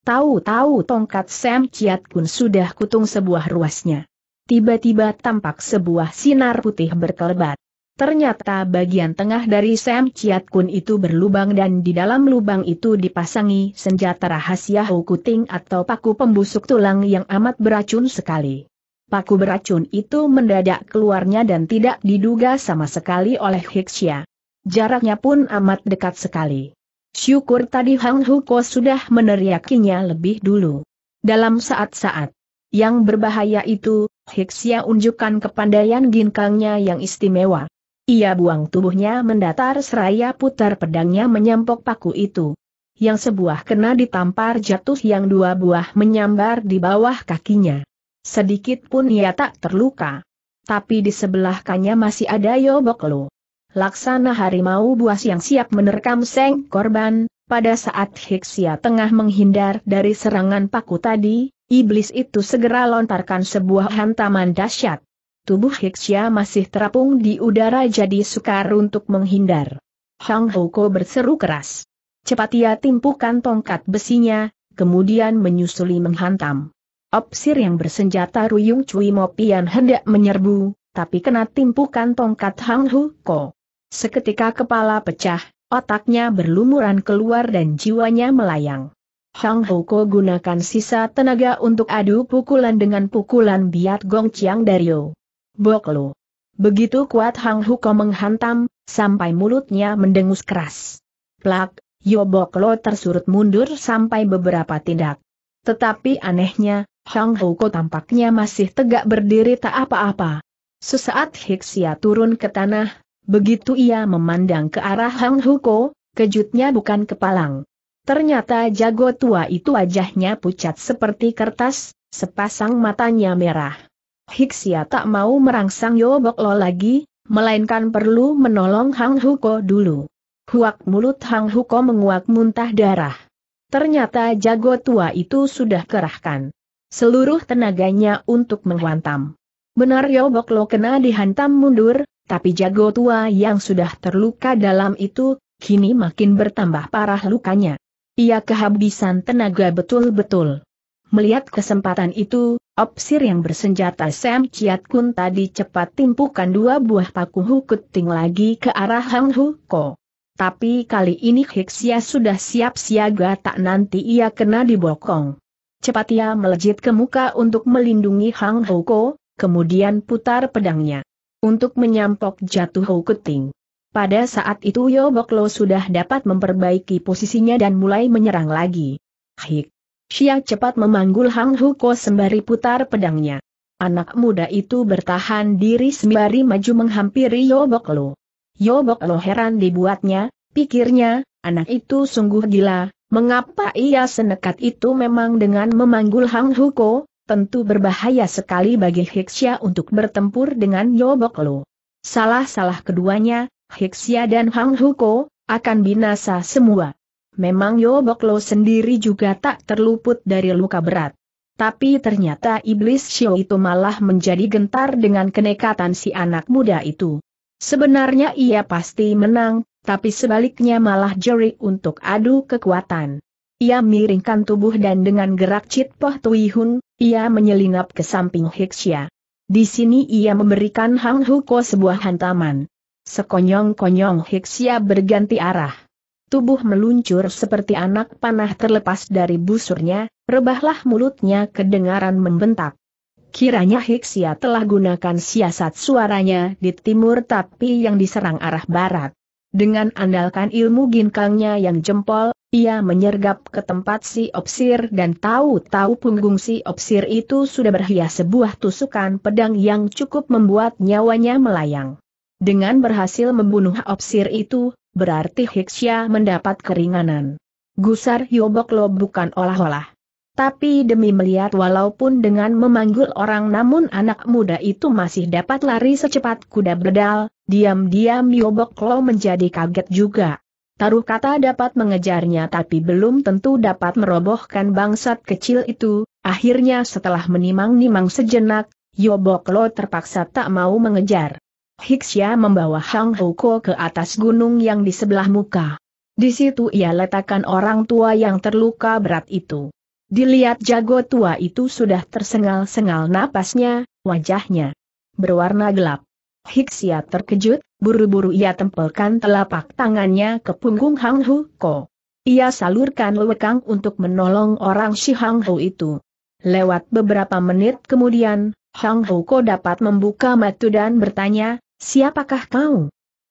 Tahu-tahu tongkat Sam Chiat Kun sudah kutung sebuah ruasnya. Tiba-tiba tampak sebuah sinar putih berkelebat. Ternyata bagian tengah dari Sam Chiat Kun itu berlubang dan di dalam lubang itu dipasangi senjata rahasia Hukuting atau paku pembusuk tulang yang amat beracun sekali. Paku beracun itu mendadak keluarnya dan tidak diduga sama sekali oleh Hixia. Jaraknya pun amat dekat sekali. Syukur tadi Hang Huko sudah meneriakinya lebih dulu. Dalam saat-saat yang berbahaya itu, Hiksia unjukkan kepandaian ginkangnya yang istimewa. Ia buang tubuhnya mendatar seraya putar pedangnya menyampok paku itu. Yang sebuah kena ditampar jatuh yang dua buah menyambar di bawah kakinya. Sedikit pun ia tak terluka. Tapi di sebelah kanya masih ada Yoboklo. Laksana harimau buas yang siap menerkam seng korban, pada saat Hiksia tengah menghindar dari serangan paku tadi, iblis itu segera lontarkan sebuah hantaman dahsyat. Tubuh Hiksia masih terapung di udara jadi sukar untuk menghindar. Hang Hoko berseru keras. Cepat ia timpukan tongkat besinya, kemudian menyusuli menghantam. Opsir yang bersenjata Ruyung Cui Mopian hendak menyerbu, tapi kena timpukan tongkat Hang Hu Seketika kepala pecah, otaknya berlumuran keluar dan jiwanya melayang. Hang Hoko gunakan sisa tenaga untuk adu pukulan dengan pukulan biat Gong Chiang Dario. Boklo. Begitu kuat Hang Hoko menghantam, sampai mulutnya mendengus keras. Plak, Yo Boklo tersurut mundur sampai beberapa tindak. Tetapi anehnya, Hang Hoko tampaknya masih tegak berdiri tak apa-apa. Sesaat Hiksia turun ke tanah, Begitu ia memandang ke arah Hang Huko, kejutnya bukan kepalang. Ternyata jago tua itu wajahnya pucat seperti kertas, sepasang matanya merah. Hiksia tak mau merangsang Yobok Lo lagi, melainkan perlu menolong Hang Huko dulu. Huak mulut Hang Huko menguak muntah darah. Ternyata jago tua itu sudah kerahkan seluruh tenaganya untuk menghantam. Benar Yobok Lo kena dihantam mundur, tapi jago tua yang sudah terluka dalam itu, kini makin bertambah parah lukanya. Ia kehabisan tenaga betul-betul. Melihat kesempatan itu, opsir yang bersenjata Sam Chiat Kun tadi cepat timpukan dua buah paku hukuting lagi ke arah Hang Hu Ko. Tapi kali ini Hiksia sudah siap siaga tak nanti ia kena dibokong. Cepat ia melejit ke muka untuk melindungi Hang Hu Ko, kemudian putar pedangnya untuk menyampok jatuh Hou Pada saat itu Yoboklo sudah dapat memperbaiki posisinya dan mulai menyerang lagi. Hik. Xia cepat memanggul Hang Huko sembari putar pedangnya. Anak muda itu bertahan diri sembari maju menghampiri Yoboklo. Yoboklo heran dibuatnya, pikirnya, anak itu sungguh gila, mengapa ia senekat itu memang dengan memanggul Hang Huko, tentu berbahaya sekali bagi Hiksia untuk bertempur dengan Yobok Lu. Salah-salah keduanya, Hiksia dan Hang Huko, akan binasa semua. Memang Yobok Lu sendiri juga tak terluput dari luka berat. Tapi ternyata iblis Shio itu malah menjadi gentar dengan kenekatan si anak muda itu. Sebenarnya ia pasti menang, tapi sebaliknya malah jerik untuk adu kekuatan. Ia miringkan tubuh dan dengan gerak Cit Poh Tui Hun, ia menyelinap ke samping Hixia. Di sini ia memberikan Hang Huko sebuah hantaman. Sekonyong-konyong Hixia berganti arah. Tubuh meluncur seperti anak panah terlepas dari busurnya, rebahlah mulutnya kedengaran membentak. Kiranya Hixia telah gunakan siasat suaranya di timur tapi yang diserang arah barat. Dengan andalkan ilmu ginkangnya yang jempol, ia menyergap ke tempat si opsir dan tahu-tahu punggung si opsir itu sudah berhias sebuah tusukan pedang yang cukup membuat nyawanya melayang. Dengan berhasil membunuh opsir itu, berarti Hiksya mendapat keringanan. Gusar Yoboklo bukan olah-olah. Tapi demi melihat walaupun dengan memanggul orang namun anak muda itu masih dapat lari secepat kuda berdal, diam-diam Yoboklo menjadi kaget juga taruh kata dapat mengejarnya tapi belum tentu dapat merobohkan bangsat kecil itu, akhirnya setelah menimang-nimang sejenak, Yoboklo terpaksa tak mau mengejar. Hixia membawa Hang Hoko ke atas gunung yang di sebelah muka. Di situ ia letakkan orang tua yang terluka berat itu. Dilihat jago tua itu sudah tersengal-sengal napasnya, wajahnya berwarna gelap. Hixia terkejut, buru-buru ia tempelkan telapak tangannya ke punggung Hang Hu Ko. Ia salurkan lekang untuk menolong orang si Hang Hu itu. Lewat beberapa menit kemudian, Hang Hu Ko dapat membuka mata dan bertanya, siapakah kau?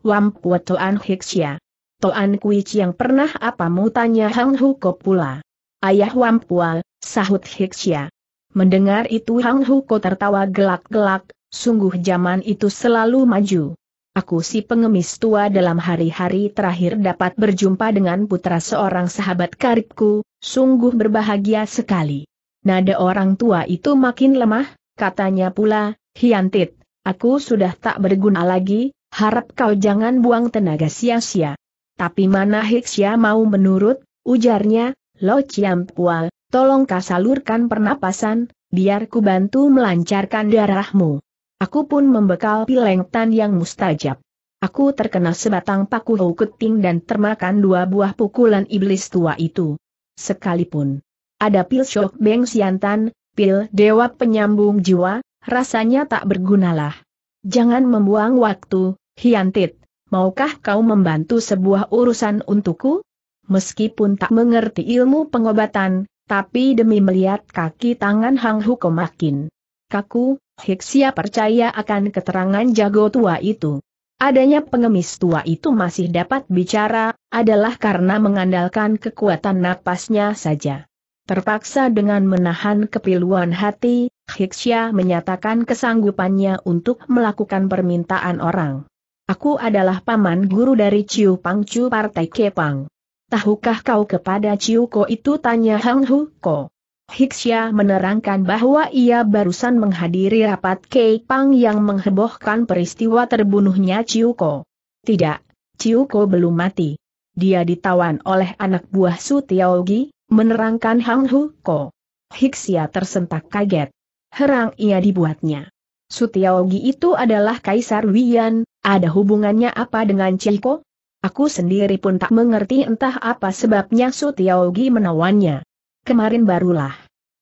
Wampua Toan Hiksya. Toan Kuich yang pernah apamu tanya Hang Hu Ko pula. Ayah Wampua, sahut Hiksya. Mendengar itu Hang Hu Ko tertawa gelak-gelak, sungguh zaman itu selalu maju aku si pengemis tua dalam hari-hari terakhir dapat berjumpa dengan putra seorang sahabat karibku, sungguh berbahagia sekali. Nada orang tua itu makin lemah, katanya pula, Hiantit, aku sudah tak berguna lagi, harap kau jangan buang tenaga sia-sia. Tapi mana Hiksya mau menurut, ujarnya, Lo Pual, tolong kasalurkan pernapasan, biar ku bantu melancarkan darahmu. Aku pun membekal pilengtan yang mustajab. Aku terkena sebatang paku hukuting dan termakan dua buah pukulan iblis tua itu. Sekalipun ada pil shock beng siantan, pil dewa penyambung jiwa, rasanya tak bergunalah. Jangan membuang waktu, Hiantit, maukah kau membantu sebuah urusan untukku? Meskipun tak mengerti ilmu pengobatan, tapi demi melihat kaki tangan Hang Hu makin kaku, Hiksia percaya akan keterangan jago tua itu. Adanya pengemis tua itu masih dapat bicara, adalah karena mengandalkan kekuatan napasnya saja. Terpaksa dengan menahan kepiluan hati, Hiksia menyatakan kesanggupannya untuk melakukan permintaan orang. Aku adalah paman guru dari Ciu Pangcu Partai Kepang. Tahukah kau kepada Ciu Ko itu tanya Hang Hu Ko? Hiksya menerangkan bahwa ia barusan menghadiri rapat Keipang yang menghebohkan peristiwa terbunuhnya Chiuko. Tidak, Chiuko belum mati. Dia ditawan oleh anak buah Su Tiaogi, menerangkan Hang Hu Ko. Hiksya tersentak kaget. Herang ia dibuatnya. Su Tiaogi itu adalah Kaisar Wian, ada hubungannya apa dengan Chiuko? Aku sendiri pun tak mengerti entah apa sebabnya Su Tiaogi menawannya kemarin barulah.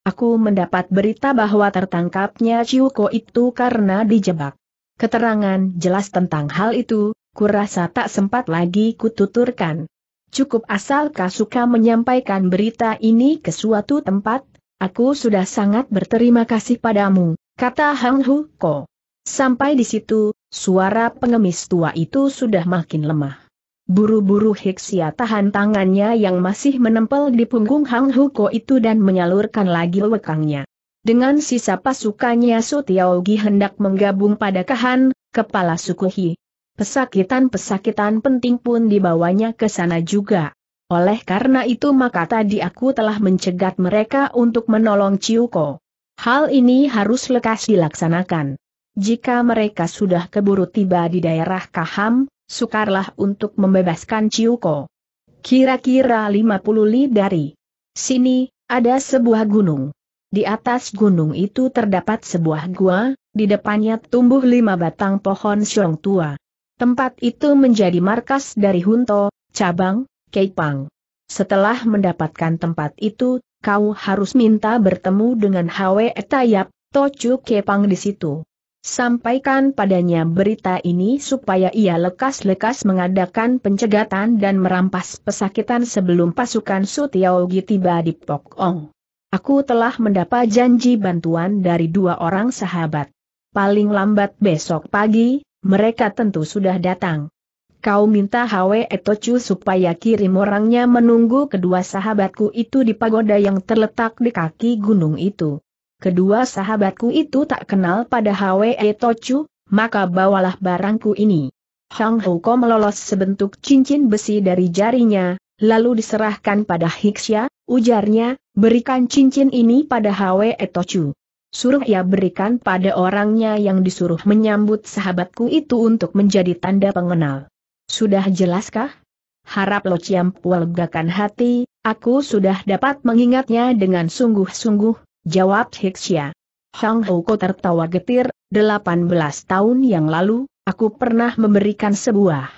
Aku mendapat berita bahwa tertangkapnya Ciuko itu karena dijebak. Keterangan jelas tentang hal itu, kurasa tak sempat lagi kututurkan. Cukup asal Kasuka menyampaikan berita ini ke suatu tempat, aku sudah sangat berterima kasih padamu, kata Hang Hu Ko. Sampai di situ, suara pengemis tua itu sudah makin lemah. Buru-buru Hiksia tahan tangannya yang masih menempel di punggung Hang Huko itu dan menyalurkan lagi lekangnya. Dengan sisa pasukannya Gi hendak menggabung pada Kahan, kepala suku Hi. Pesakitan-pesakitan penting pun dibawanya ke sana juga. Oleh karena itu maka tadi aku telah mencegat mereka untuk menolong Ciuko. Hal ini harus lekas dilaksanakan. Jika mereka sudah keburu tiba di daerah Kaham, sukarlah untuk membebaskan Ciuko. Kira-kira 50 li dari sini, ada sebuah gunung. Di atas gunung itu terdapat sebuah gua, di depannya tumbuh lima batang pohon siong tua. Tempat itu menjadi markas dari Hunto, cabang, Keipang. Setelah mendapatkan tempat itu, kau harus minta bertemu dengan Hwe Tayap, Tocu Kepang di situ. Sampaikan padanya berita ini supaya ia lekas-lekas mengadakan pencegatan dan merampas pesakitan sebelum pasukan Sutiaogi tiba di Ong. Aku telah mendapat janji bantuan dari dua orang sahabat. Paling lambat besok pagi, mereka tentu sudah datang. Kau minta Hwe Etochu supaya kirim orangnya menunggu kedua sahabatku itu di pagoda yang terletak di kaki gunung itu kedua sahabatku itu tak kenal pada Hwe Tochu, maka bawalah barangku ini. Hang Huko melolos sebentuk cincin besi dari jarinya, lalu diserahkan pada Hiksya, ujarnya, berikan cincin ini pada Hwe Tochu. Suruh ia berikan pada orangnya yang disuruh menyambut sahabatku itu untuk menjadi tanda pengenal. Sudah jelaskah? Harap lo ciampual gakan hati, aku sudah dapat mengingatnya dengan sungguh-sungguh, Jawab Hixia. Hang Hoko tertawa getir, 18 tahun yang lalu, aku pernah memberikan sebuah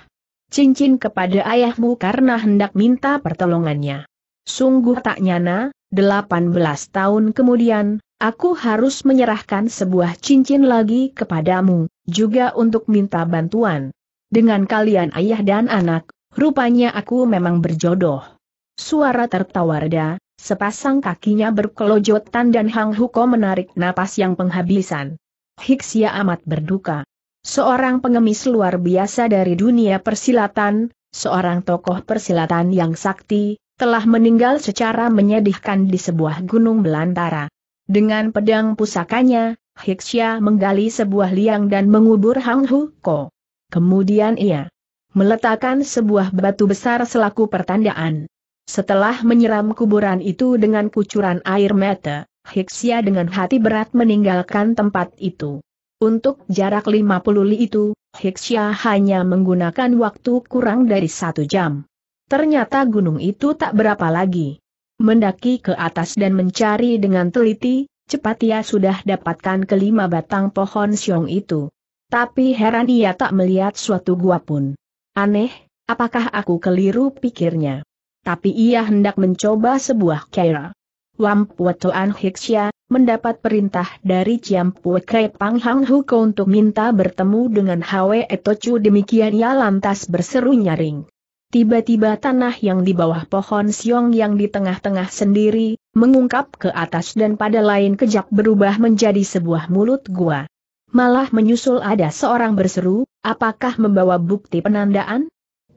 cincin kepada ayahmu karena hendak minta pertolongannya. Sungguh tak nyana, 18 tahun kemudian, aku harus menyerahkan sebuah cincin lagi kepadamu, juga untuk minta bantuan. Dengan kalian ayah dan anak, rupanya aku memang berjodoh. Suara tertawa reda, Sepasang kakinya berkelojotan dan Hang Huko menarik napas yang penghabisan. Hiksia amat berduka. Seorang pengemis luar biasa dari dunia persilatan, seorang tokoh persilatan yang sakti, telah meninggal secara menyedihkan di sebuah gunung belantara. Dengan pedang pusakanya, Hiksia menggali sebuah liang dan mengubur Hang Huko. Kemudian ia meletakkan sebuah batu besar selaku pertandaan. Setelah menyiram kuburan itu dengan kucuran air mata, Hiksia dengan hati berat meninggalkan tempat itu. Untuk jarak 50 li itu, Hiksia hanya menggunakan waktu kurang dari satu jam. Ternyata gunung itu tak berapa lagi. Mendaki ke atas dan mencari dengan teliti, cepat ia sudah dapatkan kelima batang pohon siong itu. Tapi heran ia tak melihat suatu gua pun. Aneh, apakah aku keliru pikirnya? tapi ia hendak mencoba sebuah kera. Wampuetoan Hiksya, mendapat perintah dari Ciampue Kre Pang Hang Huko untuk minta bertemu dengan Hwe Etochu demikian ia lantas berseru nyaring. Tiba-tiba tanah yang di bawah pohon siong yang di tengah-tengah sendiri, mengungkap ke atas dan pada lain kejap berubah menjadi sebuah mulut gua. Malah menyusul ada seorang berseru, apakah membawa bukti penandaan?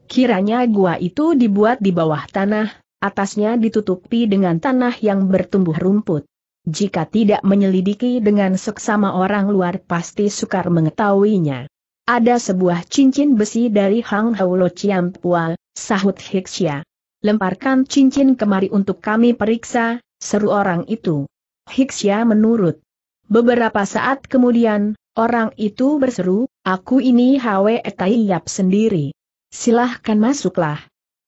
Kiranya gua itu dibuat di bawah tanah, atasnya ditutupi dengan tanah yang bertumbuh rumput. Jika tidak menyelidiki dengan seksama orang luar pasti sukar mengetahuinya. Ada sebuah cincin besi dari Hang Haulo Ciampual, sahut Hixia. Lemparkan cincin kemari untuk kami periksa, seru orang itu. Hixia menurut. Beberapa saat kemudian, orang itu berseru, aku ini Hwe Yap sendiri. Silahkan masuklah.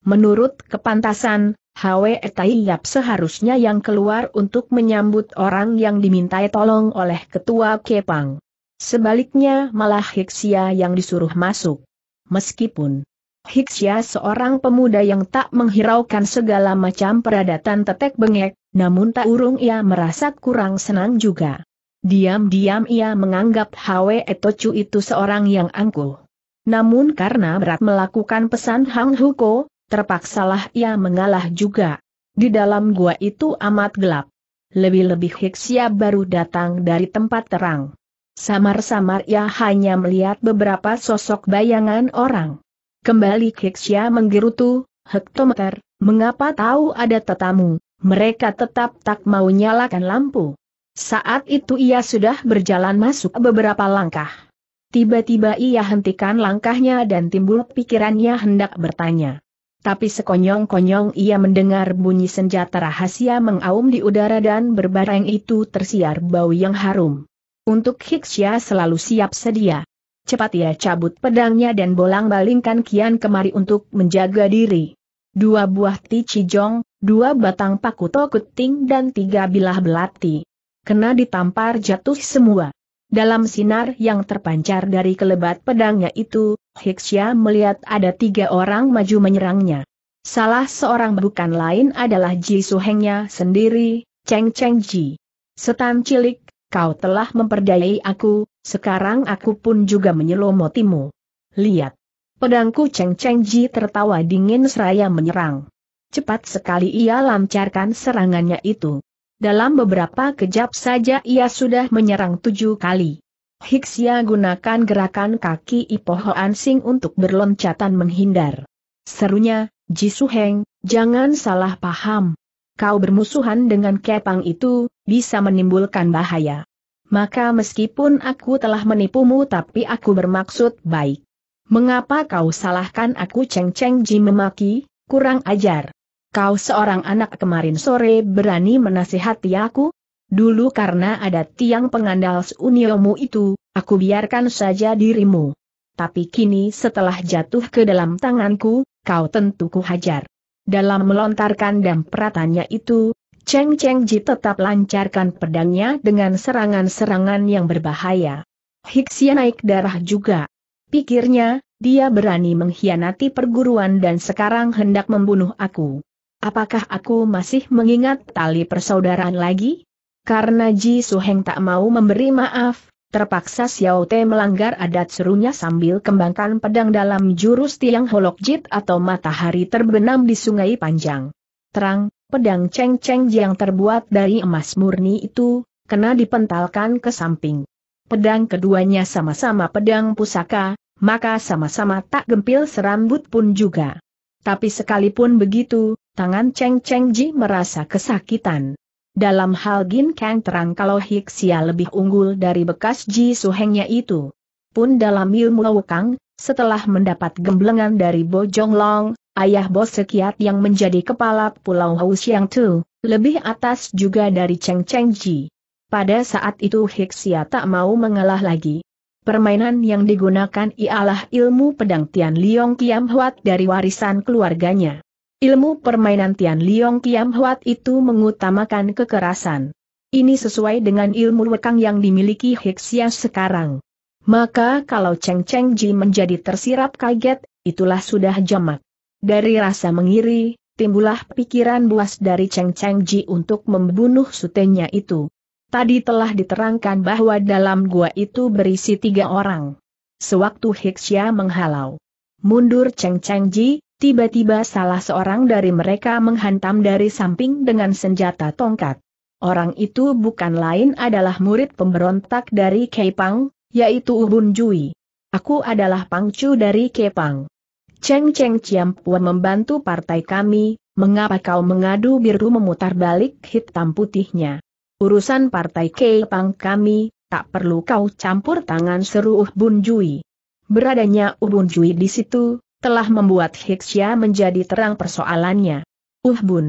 Menurut kepantasan, Hwe Taiyap seharusnya yang keluar untuk menyambut orang yang dimintai tolong oleh ketua Kepang. Sebaliknya malah Hiksia yang disuruh masuk. Meskipun Hiksia seorang pemuda yang tak menghiraukan segala macam peradatan tetek bengek, namun tak urung ia merasa kurang senang juga. Diam-diam ia menganggap Hwe Tochu itu seorang yang angkuh. Namun karena berat melakukan pesan Hang Huko, terpaksalah ia mengalah juga. Di dalam gua itu amat gelap. Lebih-lebih Hiksia baru datang dari tempat terang. Samar-samar ia hanya melihat beberapa sosok bayangan orang. Kembali Hiksia menggerutu, hektometer, mengapa tahu ada tetamu, mereka tetap tak mau nyalakan lampu. Saat itu ia sudah berjalan masuk beberapa langkah. Tiba-tiba ia hentikan langkahnya dan timbul pikirannya hendak bertanya. Tapi sekonyong-konyong ia mendengar bunyi senjata rahasia mengaum di udara dan berbareng itu tersiar bau yang harum. Untuk Hiksya selalu siap sedia. Cepat ia cabut pedangnya dan bolang-balingkan kian kemari untuk menjaga diri. Dua buah ti jong, dua batang paku tokuting dan tiga bilah belati. Kena ditampar jatuh semua. Dalam sinar yang terpancar dari kelebat pedangnya itu, Hiksya melihat ada tiga orang maju menyerangnya. Salah seorang bukan lain adalah Ji Suhengnya sendiri, Cheng Cheng Ji. Setan cilik, kau telah memperdayai aku, sekarang aku pun juga menyelomotimu. Lihat. Pedangku Cheng Cheng Ji tertawa dingin seraya menyerang. Cepat sekali ia lancarkan serangannya itu. Dalam beberapa kejap saja ia sudah menyerang tujuh kali. Hiksia gunakan gerakan kaki Ipo ansing untuk berloncatan menghindar. Serunya, Ji Jisu Heng, jangan salah paham. Kau bermusuhan dengan kepang itu, bisa menimbulkan bahaya. Maka meskipun aku telah menipumu tapi aku bermaksud baik. Mengapa kau salahkan aku Cheng Cheng Ji memaki, kurang ajar kau seorang anak kemarin sore berani menasihati aku? Dulu karena ada tiang pengandal seuniomu itu, aku biarkan saja dirimu. Tapi kini setelah jatuh ke dalam tanganku, kau tentu hajar. Dalam melontarkan dampratannya itu, Cheng Cheng Ji tetap lancarkan pedangnya dengan serangan-serangan yang berbahaya. Hiksia naik darah juga. Pikirnya, dia berani mengkhianati perguruan dan sekarang hendak membunuh aku. Apakah aku masih mengingat tali persaudaraan lagi? Karena Ji Suheng tak mau memberi maaf, terpaksa Xiao Te melanggar adat serunya sambil kembangkan pedang dalam jurus tiang holokjit atau matahari terbenam di sungai panjang. Terang, pedang Cheng Cheng yang terbuat dari emas murni itu, kena dipentalkan ke samping. Pedang keduanya sama-sama pedang pusaka, maka sama-sama tak gempil serambut pun juga. Tapi sekalipun begitu, tangan Cheng Cheng Ji merasa kesakitan. Dalam hal Gin Kang terang kalau Hixia lebih unggul dari bekas Ji Suhengnya itu. Pun dalam ilmu Wukang, setelah mendapat gemblengan dari Bo Long, ayah Bo Sekiat yang menjadi kepala Pulau Housiang Tu, lebih atas juga dari Cheng Cheng Ji. Pada saat itu Hixia tak mau mengalah lagi. Permainan yang digunakan ialah ilmu pedang Tian Liong Kiam Huat dari warisan keluarganya. Ilmu permainan Tian Liong Kiam Huat itu mengutamakan kekerasan. Ini sesuai dengan ilmu wekang yang dimiliki Hixia sekarang. Maka kalau Cheng Cheng Ji menjadi tersirap kaget, itulah sudah jamak. Dari rasa mengiri, timbullah pikiran buas dari Cheng Cheng Ji untuk membunuh sutenya itu. Tadi telah diterangkan bahwa dalam gua itu berisi tiga orang. Sewaktu Hixia menghalau mundur Cheng Cheng Ji, Tiba-tiba salah seorang dari mereka menghantam dari samping dengan senjata tongkat. Orang itu bukan lain adalah murid pemberontak dari Kepang, yaitu Ubun Jui. Aku adalah pangcu dari Kepang. Cheng Cheng Ciampuan membantu partai kami, mengapa kau mengadu biru memutar balik hitam putihnya? Urusan partai Kepang kami, tak perlu kau campur tangan seru Ubun Jui. Beradanya Ubun Jui di situ, telah membuat Hiksya menjadi terang persoalannya. Uh Bun.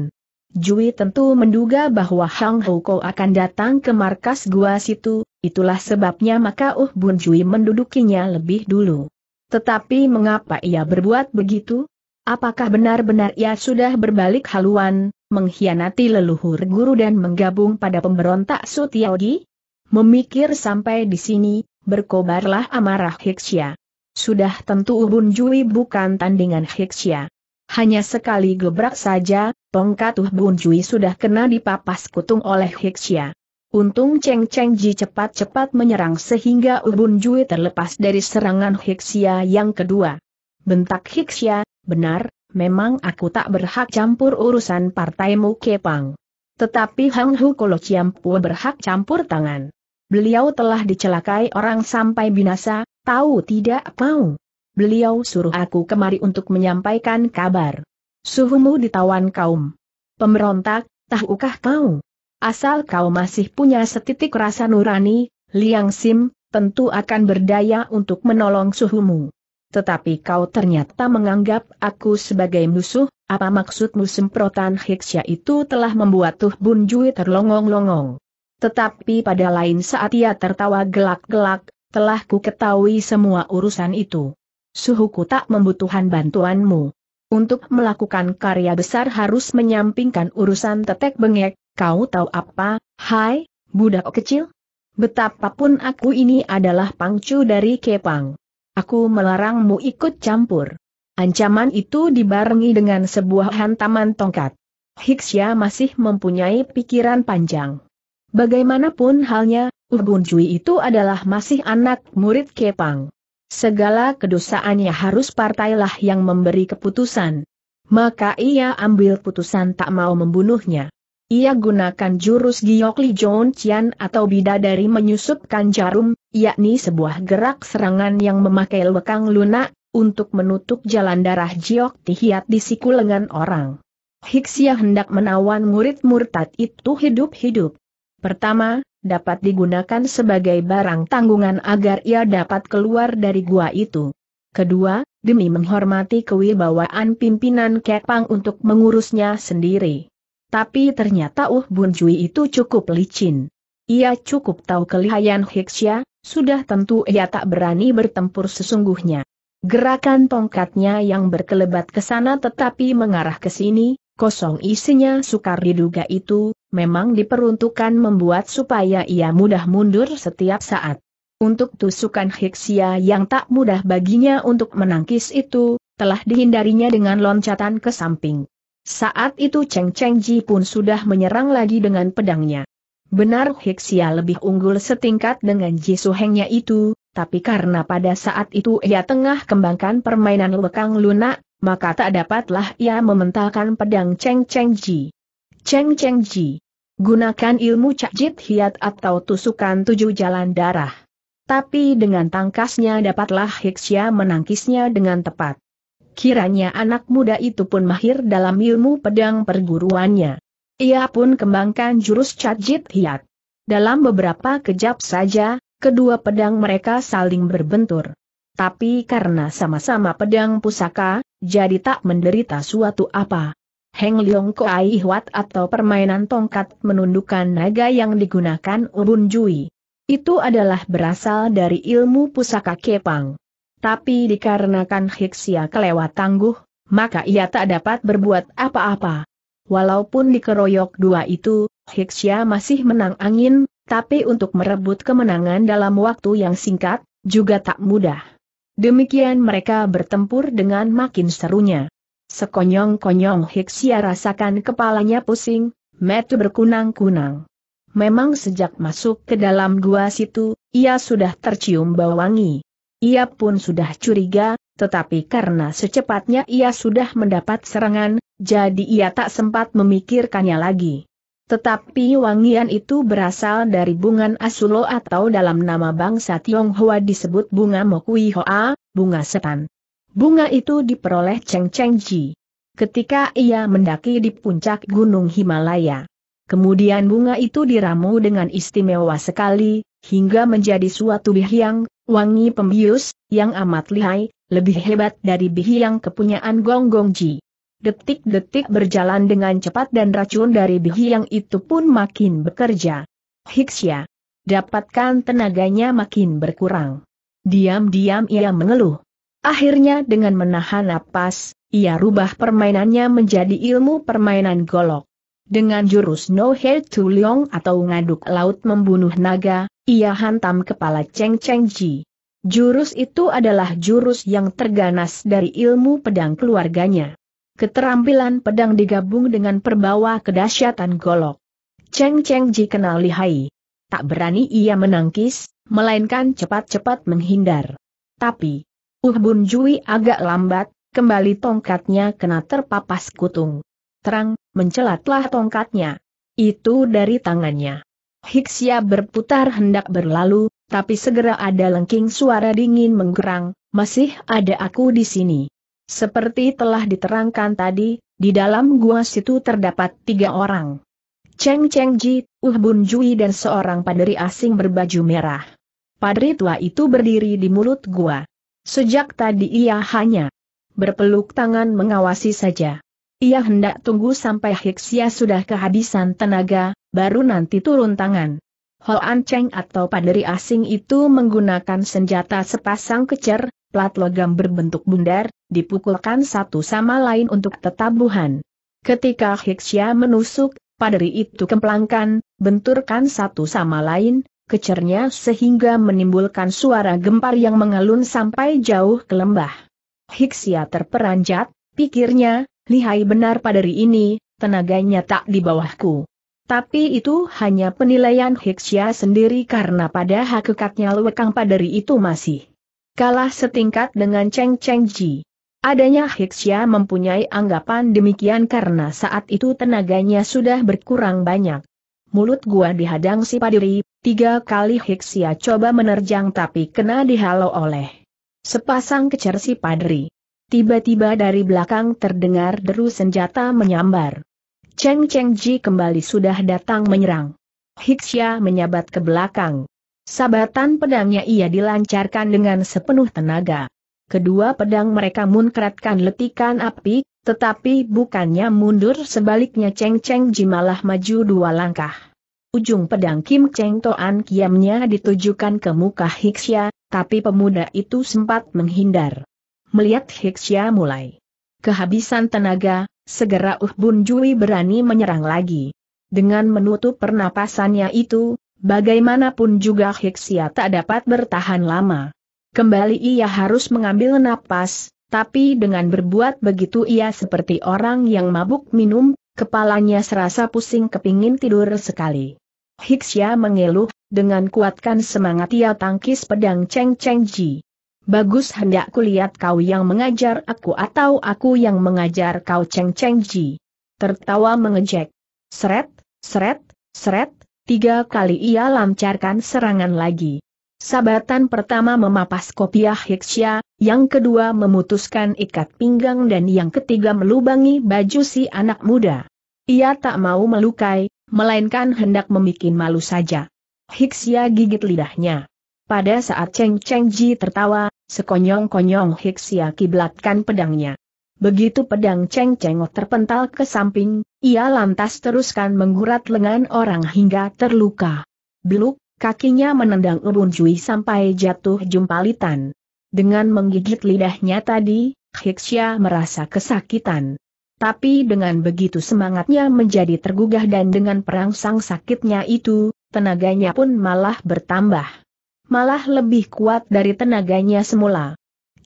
Jui tentu menduga bahwa Hang Hukou akan datang ke markas gua situ, itulah sebabnya maka Uh Bun Jui mendudukinya lebih dulu. Tetapi mengapa ia berbuat begitu? Apakah benar-benar ia sudah berbalik haluan, mengkhianati leluhur guru dan menggabung pada pemberontak Sutiyogi? Memikir sampai di sini, berkobarlah amarah Hiksya. Sudah tentu Ubun Jui bukan tandingan Hiksia. Hanya sekali gebrak saja, tongkat Ubun Jui sudah kena dipapas kutung oleh Hiksia. Untung Cheng Cheng Ji cepat-cepat menyerang sehingga Ubun Jui terlepas dari serangan Hiksia yang kedua. Bentak Hiksia, benar, memang aku tak berhak campur urusan partaimu Kepang. Tetapi Hang Hu Kolo Chiampu berhak campur tangan. Beliau telah dicelakai orang sampai binasa, Tahu tidak mau. Beliau suruh aku kemari untuk menyampaikan kabar. Suhumu ditawan kaum. Pemberontak, tahukah kau? Asal kau masih punya setitik rasa nurani, Liang Sim, tentu akan berdaya untuk menolong suhumu. Tetapi kau ternyata menganggap aku sebagai musuh, apa maksudmu semprotan hiksya itu telah membuat Tuh Bun terlongong-longong. Tetapi pada lain saat ia tertawa gelak-gelak, telah ku ketahui semua urusan itu. Suhuku tak membutuhkan bantuanmu. Untuk melakukan karya besar harus menyampingkan urusan tetek bengek, kau tahu apa, hai, budak kecil? Betapapun aku ini adalah pangcu dari Kepang. Aku melarangmu ikut campur. Ancaman itu dibarengi dengan sebuah hantaman tongkat. Hiksya masih mempunyai pikiran panjang. Bagaimanapun halnya, Lebun Cui itu adalah masih anak murid Kepang. Segala kedosaannya harus partailah yang memberi keputusan. Maka ia ambil putusan tak mau membunuhnya. Ia gunakan jurus Giok Li John Chian atau bidadari menyusupkan jarum, yakni sebuah gerak serangan yang memakai lekang lunak, untuk menutup jalan darah Giok Tihiat di siku lengan orang. Hiksia hendak menawan murid murtad itu hidup-hidup. Pertama, dapat digunakan sebagai barang tanggungan agar ia dapat keluar dari gua itu. Kedua, demi menghormati kewibawaan pimpinan Kepang untuk mengurusnya sendiri. Tapi ternyata Uh Bun Cui itu cukup licin. Ia cukup tahu kelihayan Hiksya, sudah tentu ia tak berani bertempur sesungguhnya. Gerakan tongkatnya yang berkelebat ke sana tetapi mengarah ke sini, kosong isinya sukar diduga itu, memang diperuntukkan membuat supaya ia mudah mundur setiap saat. Untuk tusukan Hiksia yang tak mudah baginya untuk menangkis itu, telah dihindarinya dengan loncatan ke samping. Saat itu Cheng Cheng Ji pun sudah menyerang lagi dengan pedangnya. Benar Hiksia lebih unggul setingkat dengan Ji Suhengnya itu, tapi karena pada saat itu ia tengah kembangkan permainan lekang lunak, maka tak dapatlah ia mementalkan pedang Cheng Cheng Ji. Cheng Cheng Ji. Gunakan ilmu cakjit hiat atau tusukan tujuh jalan darah. Tapi dengan tangkasnya dapatlah Hiksya menangkisnya dengan tepat. Kiranya anak muda itu pun mahir dalam ilmu pedang perguruannya. Ia pun kembangkan jurus cakjit hiat. Dalam beberapa kejap saja, kedua pedang mereka saling berbentur. Tapi karena sama-sama pedang pusaka, jadi tak menderita suatu apa. Heng Leong Koai Huat atau permainan tongkat menundukkan naga yang digunakan Ubun Jui. Itu adalah berasal dari ilmu pusaka Kepang. Tapi dikarenakan Hiksia kelewat tangguh, maka ia tak dapat berbuat apa-apa. Walaupun dikeroyok dua itu, Hiksia masih menang angin, tapi untuk merebut kemenangan dalam waktu yang singkat, juga tak mudah. Demikian mereka bertempur dengan makin serunya. Sekonyong-konyong Hiksia rasakan kepalanya pusing, metu berkunang-kunang. Memang sejak masuk ke dalam gua situ, ia sudah tercium bau wangi. Ia pun sudah curiga, tetapi karena secepatnya ia sudah mendapat serangan, jadi ia tak sempat memikirkannya lagi. Tetapi wangian itu berasal dari bunga asulo atau dalam nama bangsa Tionghoa disebut bunga Mokui Hoa, bunga setan. Bunga itu diperoleh Cheng Cheng Ji. Ketika ia mendaki di puncak Gunung Himalaya. Kemudian bunga itu diramu dengan istimewa sekali, hingga menjadi suatu bihyang, wangi pembius, yang amat lihai, lebih hebat dari bihyang kepunyaan Gong Gong Ji. Detik-detik berjalan dengan cepat dan racun dari yang itu pun makin bekerja. Hiksya. Dapatkan tenaganya makin berkurang. Diam-diam ia mengeluh. Akhirnya dengan menahan napas, ia rubah permainannya menjadi ilmu permainan golok. Dengan jurus No Head to Long atau ngaduk laut membunuh naga, ia hantam kepala Cheng Cheng Ji. Jurus itu adalah jurus yang terganas dari ilmu pedang keluarganya. Keterampilan pedang digabung dengan perbawa kedahsyatan golok. Cheng Cheng Ji kenal lihai. Tak berani ia menangkis, melainkan cepat-cepat menghindar. Tapi, Uh Bun Jui agak lambat, kembali tongkatnya kena terpapas kutung. Terang, mencelatlah tongkatnya. Itu dari tangannya. Hiksia berputar hendak berlalu, tapi segera ada lengking suara dingin menggerang, masih ada aku di sini. Seperti telah diterangkan tadi, di dalam gua situ terdapat tiga orang. Cheng Cheng Ji, Uh Bun Jui dan seorang padri asing berbaju merah. Padri tua itu berdiri di mulut gua. Sejak tadi ia hanya berpeluk tangan mengawasi saja. Ia hendak tunggu sampai Hiksia sudah kehabisan tenaga, baru nanti turun tangan. Hoan Cheng atau padri asing itu menggunakan senjata sepasang kecer, plat logam berbentuk bundar, dipukulkan satu sama lain untuk tetabuhan. Ketika Hiksya menusuk, paderi itu kemplangkan, benturkan satu sama lain, kecernya sehingga menimbulkan suara gempar yang mengalun sampai jauh ke lembah. Hiksya terperanjat, pikirnya, lihai benar paderi ini, tenaganya tak di bawahku. Tapi itu hanya penilaian Hiksya sendiri karena pada hakikatnya lewekang paderi itu masih kalah setingkat dengan Cheng Cheng Ji. Adanya Hixia mempunyai anggapan demikian karena saat itu tenaganya sudah berkurang banyak. Mulut gua dihadang si padiri, tiga kali Hixia coba menerjang tapi kena dihalau oleh sepasang kecer si padiri. Tiba-tiba dari belakang terdengar deru senjata menyambar. Cheng Cheng Ji kembali sudah datang menyerang. Hixia menyabat ke belakang. Sabatan pedangnya ia dilancarkan dengan sepenuh tenaga. Kedua pedang mereka munkratkan letikan api, tetapi bukannya mundur sebaliknya Cheng Cheng Ji malah maju dua langkah. Ujung pedang Kim Cheng Toan kiamnya ditujukan ke muka Hixia, tapi pemuda itu sempat menghindar. Melihat Hixia mulai kehabisan tenaga, segera Uh Bun Jui berani menyerang lagi. Dengan menutup pernapasannya itu, Bagaimanapun juga Hiksia tak dapat bertahan lama. Kembali ia harus mengambil napas, tapi dengan berbuat begitu ia seperti orang yang mabuk minum, kepalanya serasa pusing kepingin tidur sekali. Hiksia mengeluh, dengan kuatkan semangat ia tangkis pedang Cheng Cheng Ji. Bagus hendak kulihat kau yang mengajar aku atau aku yang mengajar kau Cheng Cheng Ji. Tertawa mengejek. Seret, seret, seret, Tiga kali ia lancarkan serangan lagi. Sabatan pertama memapas kopiah Hiksya, yang kedua memutuskan ikat pinggang dan yang ketiga melubangi baju si anak muda. Ia tak mau melukai, melainkan hendak memikin malu saja. Hiksya gigit lidahnya. Pada saat Cheng Cheng Ji tertawa, sekonyong-konyong Hiksya kiblatkan pedangnya. Begitu pedang Cheng Cheng terpental ke samping, ia lantas teruskan menggurat lengan orang hingga terluka. Beluk, kakinya menendang Ubun Cui sampai jatuh jumpalitan. Dengan menggigit lidahnya tadi, Hiksya merasa kesakitan. Tapi dengan begitu semangatnya menjadi tergugah dan dengan perangsang sakitnya itu, tenaganya pun malah bertambah. Malah lebih kuat dari tenaganya semula.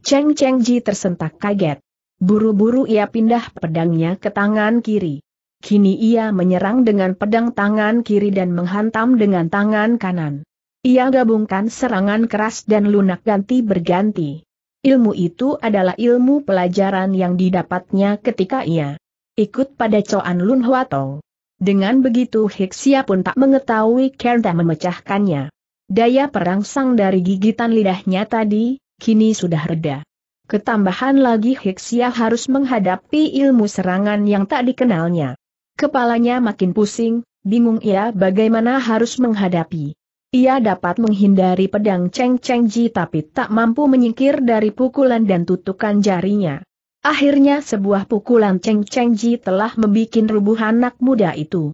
Cheng Cheng Ji tersentak kaget. Buru-buru ia pindah pedangnya ke tangan kiri. Kini ia menyerang dengan pedang tangan kiri dan menghantam dengan tangan kanan. Ia gabungkan serangan keras dan lunak ganti berganti. Ilmu itu adalah ilmu pelajaran yang didapatnya ketika ia ikut pada Coan Lun Huatong. Dengan begitu Hiksia pun tak mengetahui Kerta memecahkannya. Daya perangsang dari gigitan lidahnya tadi, kini sudah reda. Ketambahan lagi Hiksia harus menghadapi ilmu serangan yang tak dikenalnya. Kepalanya makin pusing, bingung ia bagaimana harus menghadapi. Ia dapat menghindari pedang Cheng Cheng Ji tapi tak mampu menyingkir dari pukulan dan tutukan jarinya. Akhirnya sebuah pukulan Cheng Cheng Ji telah membuat rubuh anak muda itu.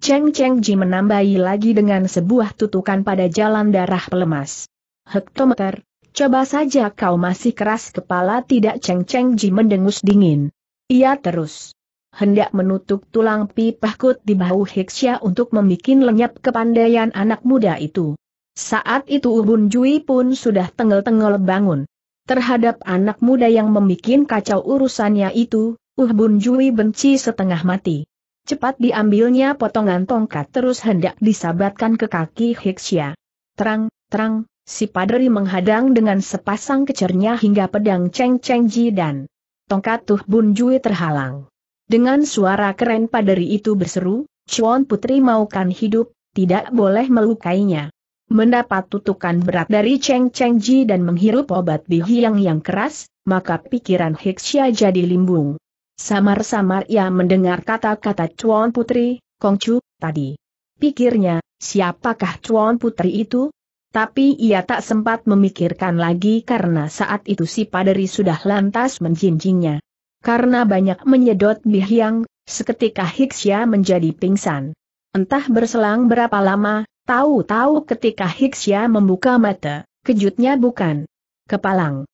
Cheng Cheng Ji menambahi lagi dengan sebuah tutukan pada jalan darah pelemas. Hektometer, coba saja kau masih keras kepala tidak Cheng Cheng Ji mendengus dingin. Ia terus hendak menutup tulang kut di bahu Hiksya untuk membuat lenyap kepandaian anak muda itu. Saat itu Ubun Jui pun sudah tenggel-tenggel bangun. Terhadap anak muda yang membuat kacau urusannya itu, Ubun Jui benci setengah mati. Cepat diambilnya potongan tongkat terus hendak disabatkan ke kaki Hiksya. Terang, terang, si padri menghadang dengan sepasang kecernya hingga pedang ceng ceng dan tongkat Tuh Bun Jui terhalang. Dengan suara keren paderi itu berseru, Chuan Putri maukan hidup, tidak boleh melukainya. Mendapat tutukan berat dari Cheng Cheng Ji dan menghirup obat bihiang yang keras, maka pikiran Hixia jadi limbung. Samar-samar ia mendengar kata-kata Chuan Putri, Kong Chu, tadi. Pikirnya, siapakah Chuan Putri itu? Tapi ia tak sempat memikirkan lagi karena saat itu si paderi sudah lantas menjinjingnya. Karena banyak menyedot bihyang, seketika Hiksya menjadi pingsan. Entah berselang berapa lama, tahu-tahu ketika Hiksya membuka mata, kejutnya bukan kepalang.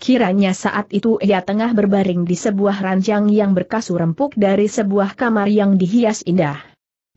Kiranya saat itu ia tengah berbaring di sebuah ranjang yang berkasur empuk dari sebuah kamar yang dihias indah.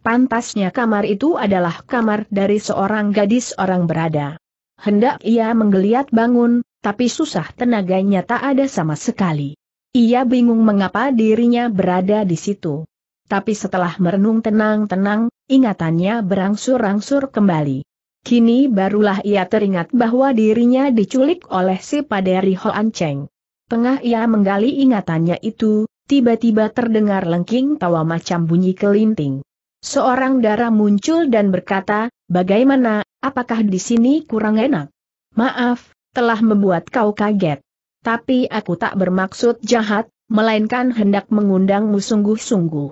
Pantasnya kamar itu adalah kamar dari seorang gadis orang berada. Hendak ia menggeliat bangun, tapi susah tenaganya tak ada sama sekali. Ia bingung mengapa dirinya berada di situ. Tapi setelah merenung tenang-tenang, ingatannya berangsur-angsur kembali. Kini barulah ia teringat bahwa dirinya diculik oleh si Paderi Hoan Cheng. Tengah ia menggali ingatannya itu, tiba-tiba terdengar lengking tawa macam bunyi kelinting. Seorang darah muncul dan berkata, bagaimana, apakah di sini kurang enak? Maaf, telah membuat kau kaget tapi aku tak bermaksud jahat, melainkan hendak mengundangmu sungguh-sungguh.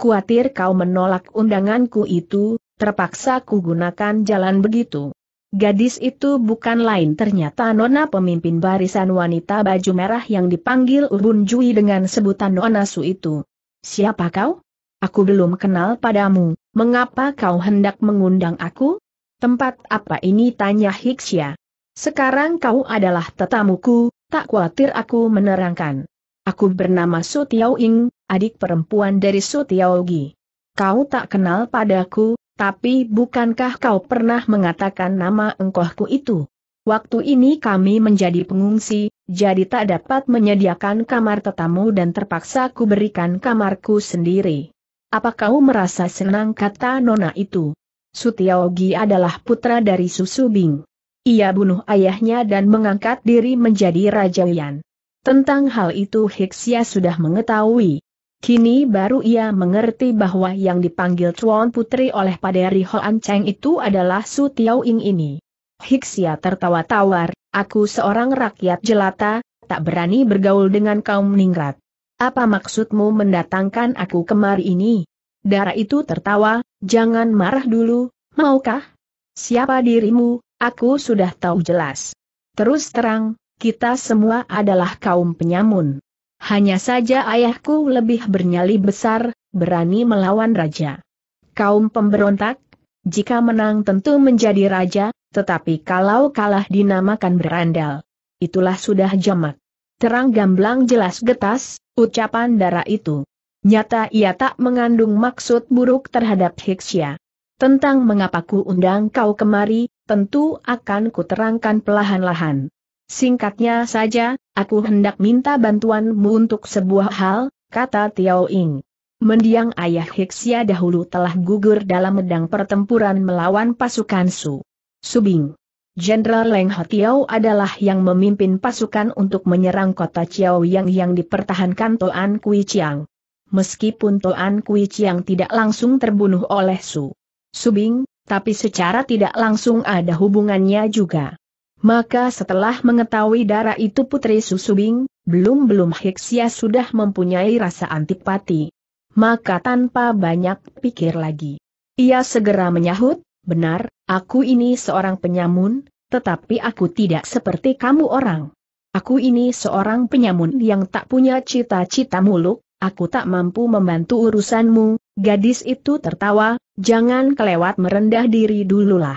Kuatir kau menolak undanganku itu, terpaksa ku gunakan jalan begitu. Gadis itu bukan lain ternyata Nona pemimpin barisan wanita baju merah yang dipanggil Urun Jui dengan sebutan Nona Su itu. Siapa kau? Aku belum kenal padamu, mengapa kau hendak mengundang aku? Tempat apa ini tanya Hiksya. Sekarang kau adalah tetamuku, Tak khawatir aku menerangkan. Aku bernama Su Ing, adik perempuan dari Su Tiao Gi. Kau tak kenal padaku, tapi bukankah kau pernah mengatakan nama engkohku itu? Waktu ini kami menjadi pengungsi, jadi tak dapat menyediakan kamar tetamu dan terpaksa kuberikan kamarku sendiri. Apa kau merasa senang kata nona itu? Sutiaogi adalah putra dari Susubing. Ia bunuh ayahnya dan mengangkat diri menjadi Raja Wian. Tentang hal itu Hiksia sudah mengetahui. Kini baru ia mengerti bahwa yang dipanggil Chuan Putri oleh Paderi Hoan Cheng itu adalah Su Tiao Ing ini. Hiksia tertawa tawar, aku seorang rakyat jelata, tak berani bergaul dengan kaum ningrat. Apa maksudmu mendatangkan aku kemari ini? Dara itu tertawa, jangan marah dulu, maukah? Siapa dirimu, Aku sudah tahu jelas. Terus terang, kita semua adalah kaum penyamun. Hanya saja ayahku lebih bernyali besar, berani melawan raja. Kaum pemberontak, jika menang tentu menjadi raja, tetapi kalau kalah dinamakan berandal. Itulah sudah jamak. Terang gamblang jelas getas, ucapan darah itu. Nyata ia tak mengandung maksud buruk terhadap Hiksya. Tentang mengapa ku undang kau kemari, tentu akan kuterangkan pelahan-lahan. Singkatnya saja, aku hendak minta bantuanmu untuk sebuah hal, kata Tiao Ying. Mendiang ayah Hixia dahulu telah gugur dalam medang pertempuran melawan pasukan Su. Subing. Jenderal Leng Tiao adalah yang memimpin pasukan untuk menyerang kota Chiao Yang yang dipertahankan Toan Kui Chiang. Meskipun Toan Kui Chiang tidak langsung terbunuh oleh Su Subing, tapi secara tidak langsung ada hubungannya juga. Maka setelah mengetahui darah itu Putri Susubing, belum-belum Heksia sudah mempunyai rasa antipati. Maka tanpa banyak pikir lagi. Ia segera menyahut, benar, aku ini seorang penyamun, tetapi aku tidak seperti kamu orang. Aku ini seorang penyamun yang tak punya cita-cita muluk, aku tak mampu membantu urusanmu, Gadis itu tertawa, jangan kelewat merendah diri dululah.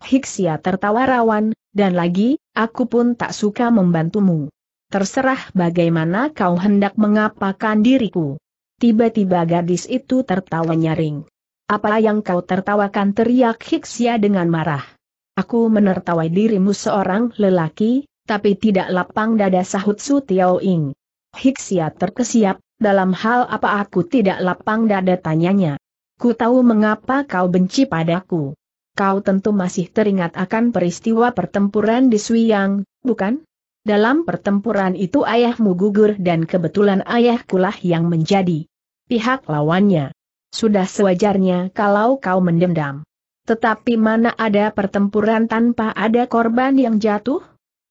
Hiksia tertawa rawan, dan lagi, aku pun tak suka membantumu. Terserah bagaimana kau hendak mengapakan diriku. Tiba-tiba gadis itu tertawa nyaring. Apa yang kau tertawakan teriak Hiksia dengan marah. Aku menertawai dirimu seorang lelaki, tapi tidak lapang dada sahut Su Tiao Ing. Hiksia terkesiap, dalam hal apa aku tidak lapang dada tanyanya. Ku tahu mengapa kau benci padaku. Kau tentu masih teringat akan peristiwa pertempuran di Suiyang, bukan? Dalam pertempuran itu ayahmu gugur dan kebetulan ayahkulah yang menjadi pihak lawannya. Sudah sewajarnya kalau kau mendendam. Tetapi mana ada pertempuran tanpa ada korban yang jatuh?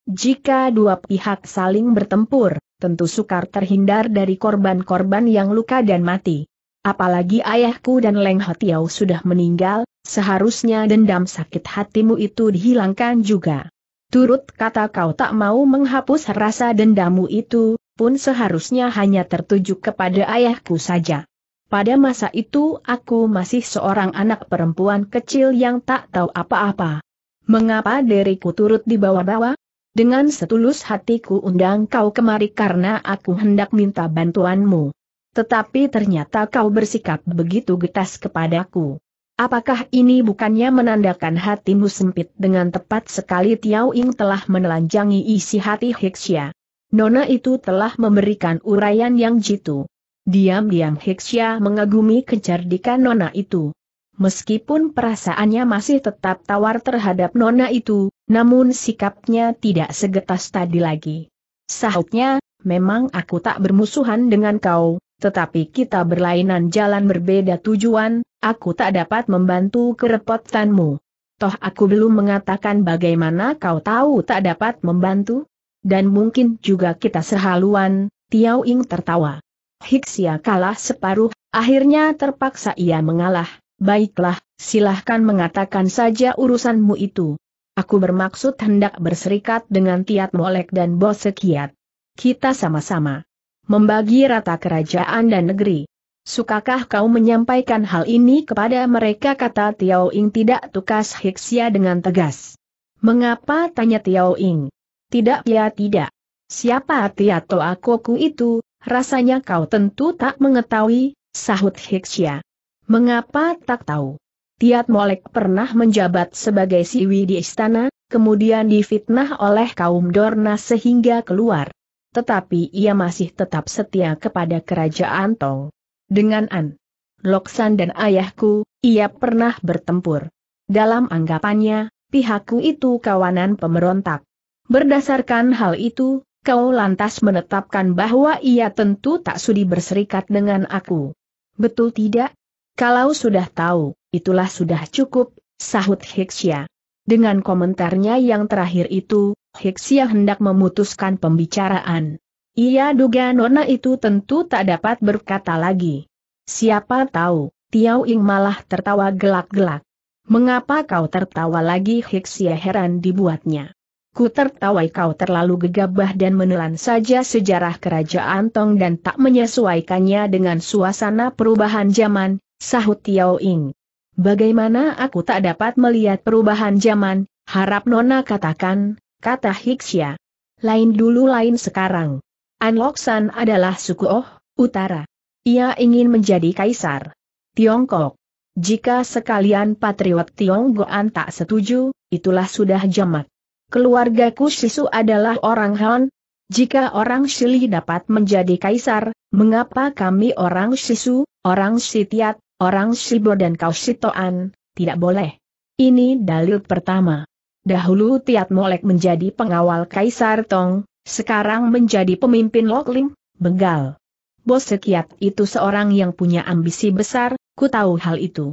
Jika dua pihak saling bertempur, tentu sukar terhindar dari korban-korban yang luka dan mati. Apalagi ayahku dan Leng Hotiau sudah meninggal, seharusnya dendam sakit hatimu itu dihilangkan juga. Turut kata kau tak mau menghapus rasa dendammu itu, pun seharusnya hanya tertuju kepada ayahku saja. Pada masa itu aku masih seorang anak perempuan kecil yang tak tahu apa-apa. Mengapa diriku turut dibawa-bawa? Dengan setulus hatiku undang kau kemari karena aku hendak minta bantuanmu. Tetapi ternyata kau bersikap begitu getas kepadaku. Apakah ini bukannya menandakan hatimu sempit dengan tepat sekali Tiao Ing telah menelanjangi isi hati Hexia. Nona itu telah memberikan uraian yang jitu. Diam-diam Hexia mengagumi kecerdikan Nona itu. Meskipun perasaannya masih tetap tawar terhadap nona itu, namun sikapnya tidak segetas tadi lagi. Sahutnya, memang aku tak bermusuhan dengan kau, tetapi kita berlainan jalan berbeda tujuan, aku tak dapat membantu kerepotanmu. Toh aku belum mengatakan bagaimana kau tahu tak dapat membantu? Dan mungkin juga kita sehaluan, Tiao Ing tertawa. Hiksia kalah separuh, akhirnya terpaksa ia mengalah. Baiklah, silahkan mengatakan saja urusanmu itu. Aku bermaksud hendak berserikat dengan Tiat Molek dan Bos Sekiat. Kita sama-sama membagi rata kerajaan dan negeri. Sukakah kau menyampaikan hal ini kepada mereka kata Tiao Ing tidak tukas Hiksia dengan tegas. Mengapa tanya Tiao Ing? Tidak ya tidak. Siapa Tiato Akoku itu, rasanya kau tentu tak mengetahui, sahut Hiksia. Mengapa tak tahu? Tiat Molek pernah menjabat sebagai siwi di istana, kemudian difitnah oleh kaum Dorna sehingga keluar. Tetapi ia masih tetap setia kepada kerajaan Tong. Dengan An. Loksan dan ayahku, ia pernah bertempur. Dalam anggapannya, pihakku itu kawanan pemberontak. Berdasarkan hal itu, kau lantas menetapkan bahwa ia tentu tak sudi berserikat dengan aku. Betul tidak? Kalau sudah tahu, itulah sudah cukup, sahut Hiksia. Dengan komentarnya yang terakhir itu, Hiksia hendak memutuskan pembicaraan. Ia duga Nona itu tentu tak dapat berkata lagi. Siapa tahu, Tiao Ing malah tertawa gelak-gelak. Mengapa kau tertawa lagi Hiksia heran dibuatnya. Ku tertawai kau terlalu gegabah dan menelan saja sejarah kerajaan Tong dan tak menyesuaikannya dengan suasana perubahan zaman, sahut Tiao Ing. Bagaimana aku tak dapat melihat perubahan zaman, harap Nona katakan, kata Hixia. Lain dulu lain sekarang. Anloksan adalah suku Oh, Utara. Ia ingin menjadi kaisar. Tiongkok. Jika sekalian patriot Tionggoan tak setuju, itulah sudah jamak. Keluargaku Shisu adalah orang Han. Jika orang Shili dapat menjadi kaisar, mengapa kami orang Shisu, orang Sitiat, orang Shibo dan Kausitoan, tidak boleh. Ini dalil pertama. Dahulu Tiat Molek menjadi pengawal Kaisar Tong, sekarang menjadi pemimpin Lokling, Begal. Bos Sekiat itu seorang yang punya ambisi besar, ku tahu hal itu.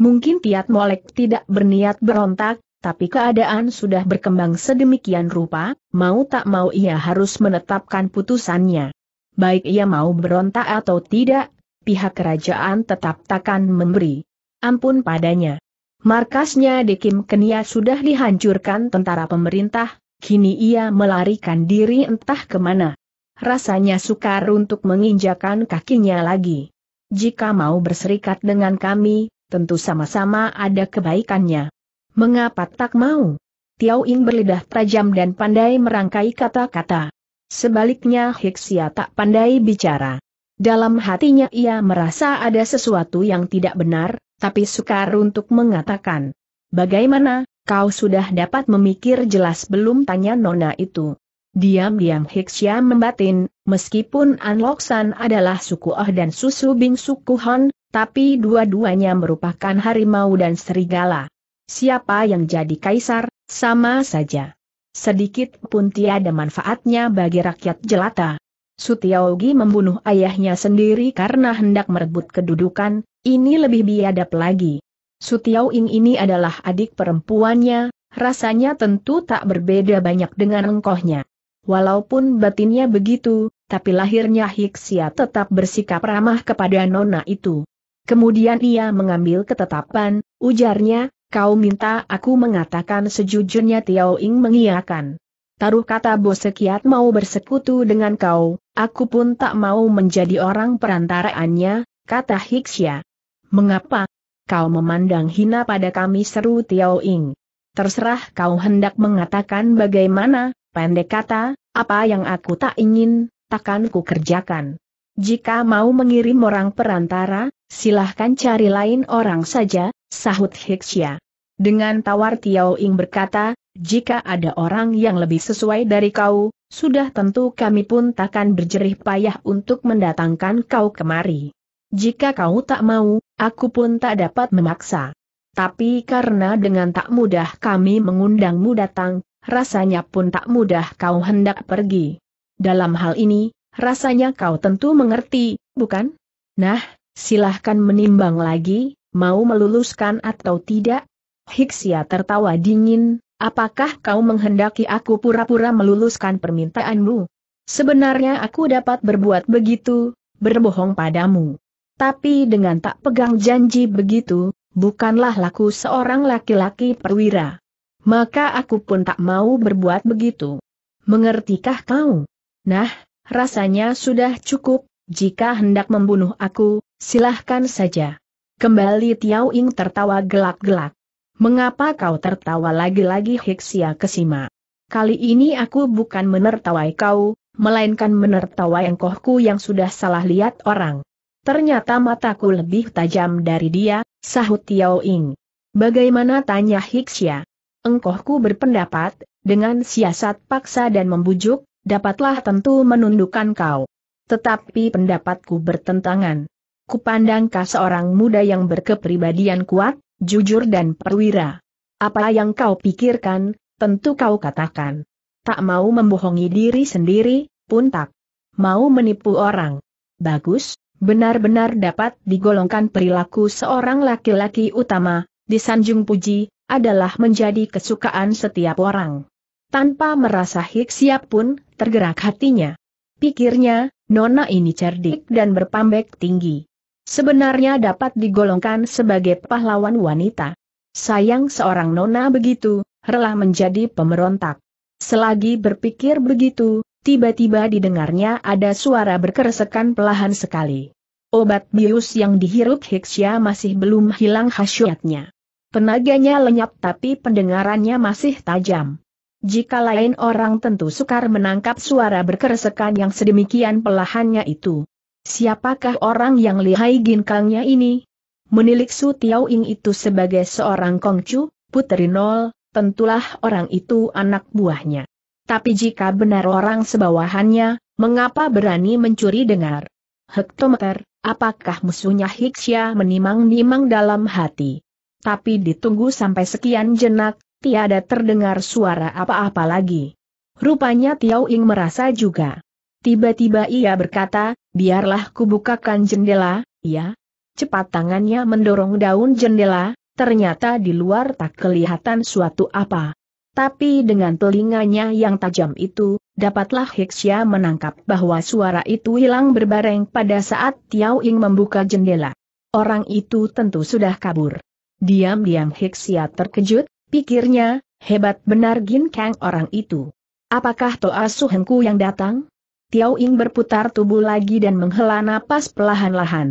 Mungkin Tiat Molek tidak berniat berontak, tapi keadaan sudah berkembang sedemikian rupa, mau tak mau ia harus menetapkan putusannya. Baik ia mau berontak atau tidak, pihak kerajaan tetap takkan memberi ampun padanya. Markasnya di Kim Kenia sudah dihancurkan tentara pemerintah, kini ia melarikan diri entah kemana. Rasanya sukar untuk menginjakan kakinya lagi. Jika mau berserikat dengan kami, tentu sama-sama ada kebaikannya. Mengapa tak mau? Tiao Ing berlidah tajam dan pandai merangkai kata-kata. Sebaliknya Hiksia tak pandai bicara. Dalam hatinya ia merasa ada sesuatu yang tidak benar, tapi sukar untuk mengatakan. Bagaimana, kau sudah dapat memikir jelas belum tanya Nona itu. Diam-diam Hiksya membatin, meskipun Anloksan adalah suku Oh dan Susu Bing suku Hon, tapi dua-duanya merupakan harimau dan serigala. Siapa yang jadi kaisar, sama saja. Sedikit pun tiada manfaatnya bagi rakyat jelata. Sutiaogi membunuh ayahnya sendiri karena hendak merebut kedudukan, ini lebih biadab lagi. Sutiaoing ini adalah adik perempuannya, rasanya tentu tak berbeda banyak dengan engkohnya. Walaupun batinnya begitu, tapi lahirnya Hiksia tetap bersikap ramah kepada nona itu. Kemudian ia mengambil ketetapan, ujarnya, kau minta aku mengatakan sejujurnya Tiaoing mengiakan. Taruh kata Bos sekiat mau bersekutu dengan kau, Aku pun tak mau menjadi orang perantaraannya, kata Hixia. Mengapa? Kau memandang hina pada kami seru Tiao Ing. Terserah kau hendak mengatakan bagaimana, pendek kata, apa yang aku tak ingin, takkan ku kerjakan. Jika mau mengirim orang perantara, silahkan cari lain orang saja, sahut Hixia, Dengan tawar Tiao Ing berkata, jika ada orang yang lebih sesuai dari kau, sudah tentu kami pun takkan berjerih payah untuk mendatangkan kau kemari. Jika kau tak mau, aku pun tak dapat memaksa. Tapi karena dengan tak mudah kami mengundangmu datang, rasanya pun tak mudah kau hendak pergi. Dalam hal ini, rasanya kau tentu mengerti, bukan? Nah, silahkan menimbang lagi, mau meluluskan atau tidak? Hiksia tertawa dingin, Apakah kau menghendaki aku pura-pura meluluskan permintaanmu? Sebenarnya aku dapat berbuat begitu, berbohong padamu. Tapi dengan tak pegang janji begitu, bukanlah laku seorang laki-laki perwira. Maka aku pun tak mau berbuat begitu. Mengertikah kau? Nah, rasanya sudah cukup, jika hendak membunuh aku, silahkan saja. Kembali Tiao Ing tertawa gelak-gelak. Mengapa kau tertawa lagi-lagi Hiksia Kesima? Kali ini aku bukan menertawai kau, melainkan menertawai engkohku yang sudah salah lihat orang. Ternyata mataku lebih tajam dari dia, sahut Tiao Ing. Bagaimana tanya Hiksia? Engkohku berpendapat, dengan siasat paksa dan membujuk, dapatlah tentu menundukkan kau. Tetapi pendapatku bertentangan. Kupandang kau seorang muda yang berkepribadian kuat, jujur dan perwira. Apa yang kau pikirkan, tentu kau katakan. Tak mau membohongi diri sendiri, pun tak mau menipu orang. Bagus, benar-benar dapat digolongkan perilaku seorang laki-laki utama, disanjung puji, adalah menjadi kesukaan setiap orang. Tanpa merasa siap pun, tergerak hatinya. Pikirnya, nona ini cerdik dan berpambek tinggi sebenarnya dapat digolongkan sebagai pahlawan wanita. Sayang seorang nona begitu, rela menjadi pemberontak. Selagi berpikir begitu, tiba-tiba didengarnya ada suara berkeresekan pelahan sekali. Obat bius yang dihirup Hiksya masih belum hilang khasyatnya. Penaganya lenyap tapi pendengarannya masih tajam. Jika lain orang tentu sukar menangkap suara berkeresekan yang sedemikian pelahannya itu. Siapakah orang yang lihai ginkangnya ini? Menilik Su Ing itu sebagai seorang kongcu, puteri nol, tentulah orang itu anak buahnya. Tapi jika benar orang sebawahannya, mengapa berani mencuri dengar? Hektometer, apakah musuhnya Hiksya menimang-nimang dalam hati? Tapi ditunggu sampai sekian jenak, tiada terdengar suara apa-apa lagi. Rupanya Tiao Ing merasa juga Tiba-tiba ia berkata, biarlah kubukakan jendela, ya. Cepat tangannya mendorong daun jendela, ternyata di luar tak kelihatan suatu apa. Tapi dengan telinganya yang tajam itu, dapatlah Hiksya menangkap bahwa suara itu hilang berbareng pada saat Tiao Ing membuka jendela. Orang itu tentu sudah kabur. Diam-diam Hiksya terkejut, pikirnya, hebat benar Gin Kang orang itu. Apakah Toa Suhengku yang datang? Tiao Ying berputar tubuh lagi dan menghela napas pelahan lahan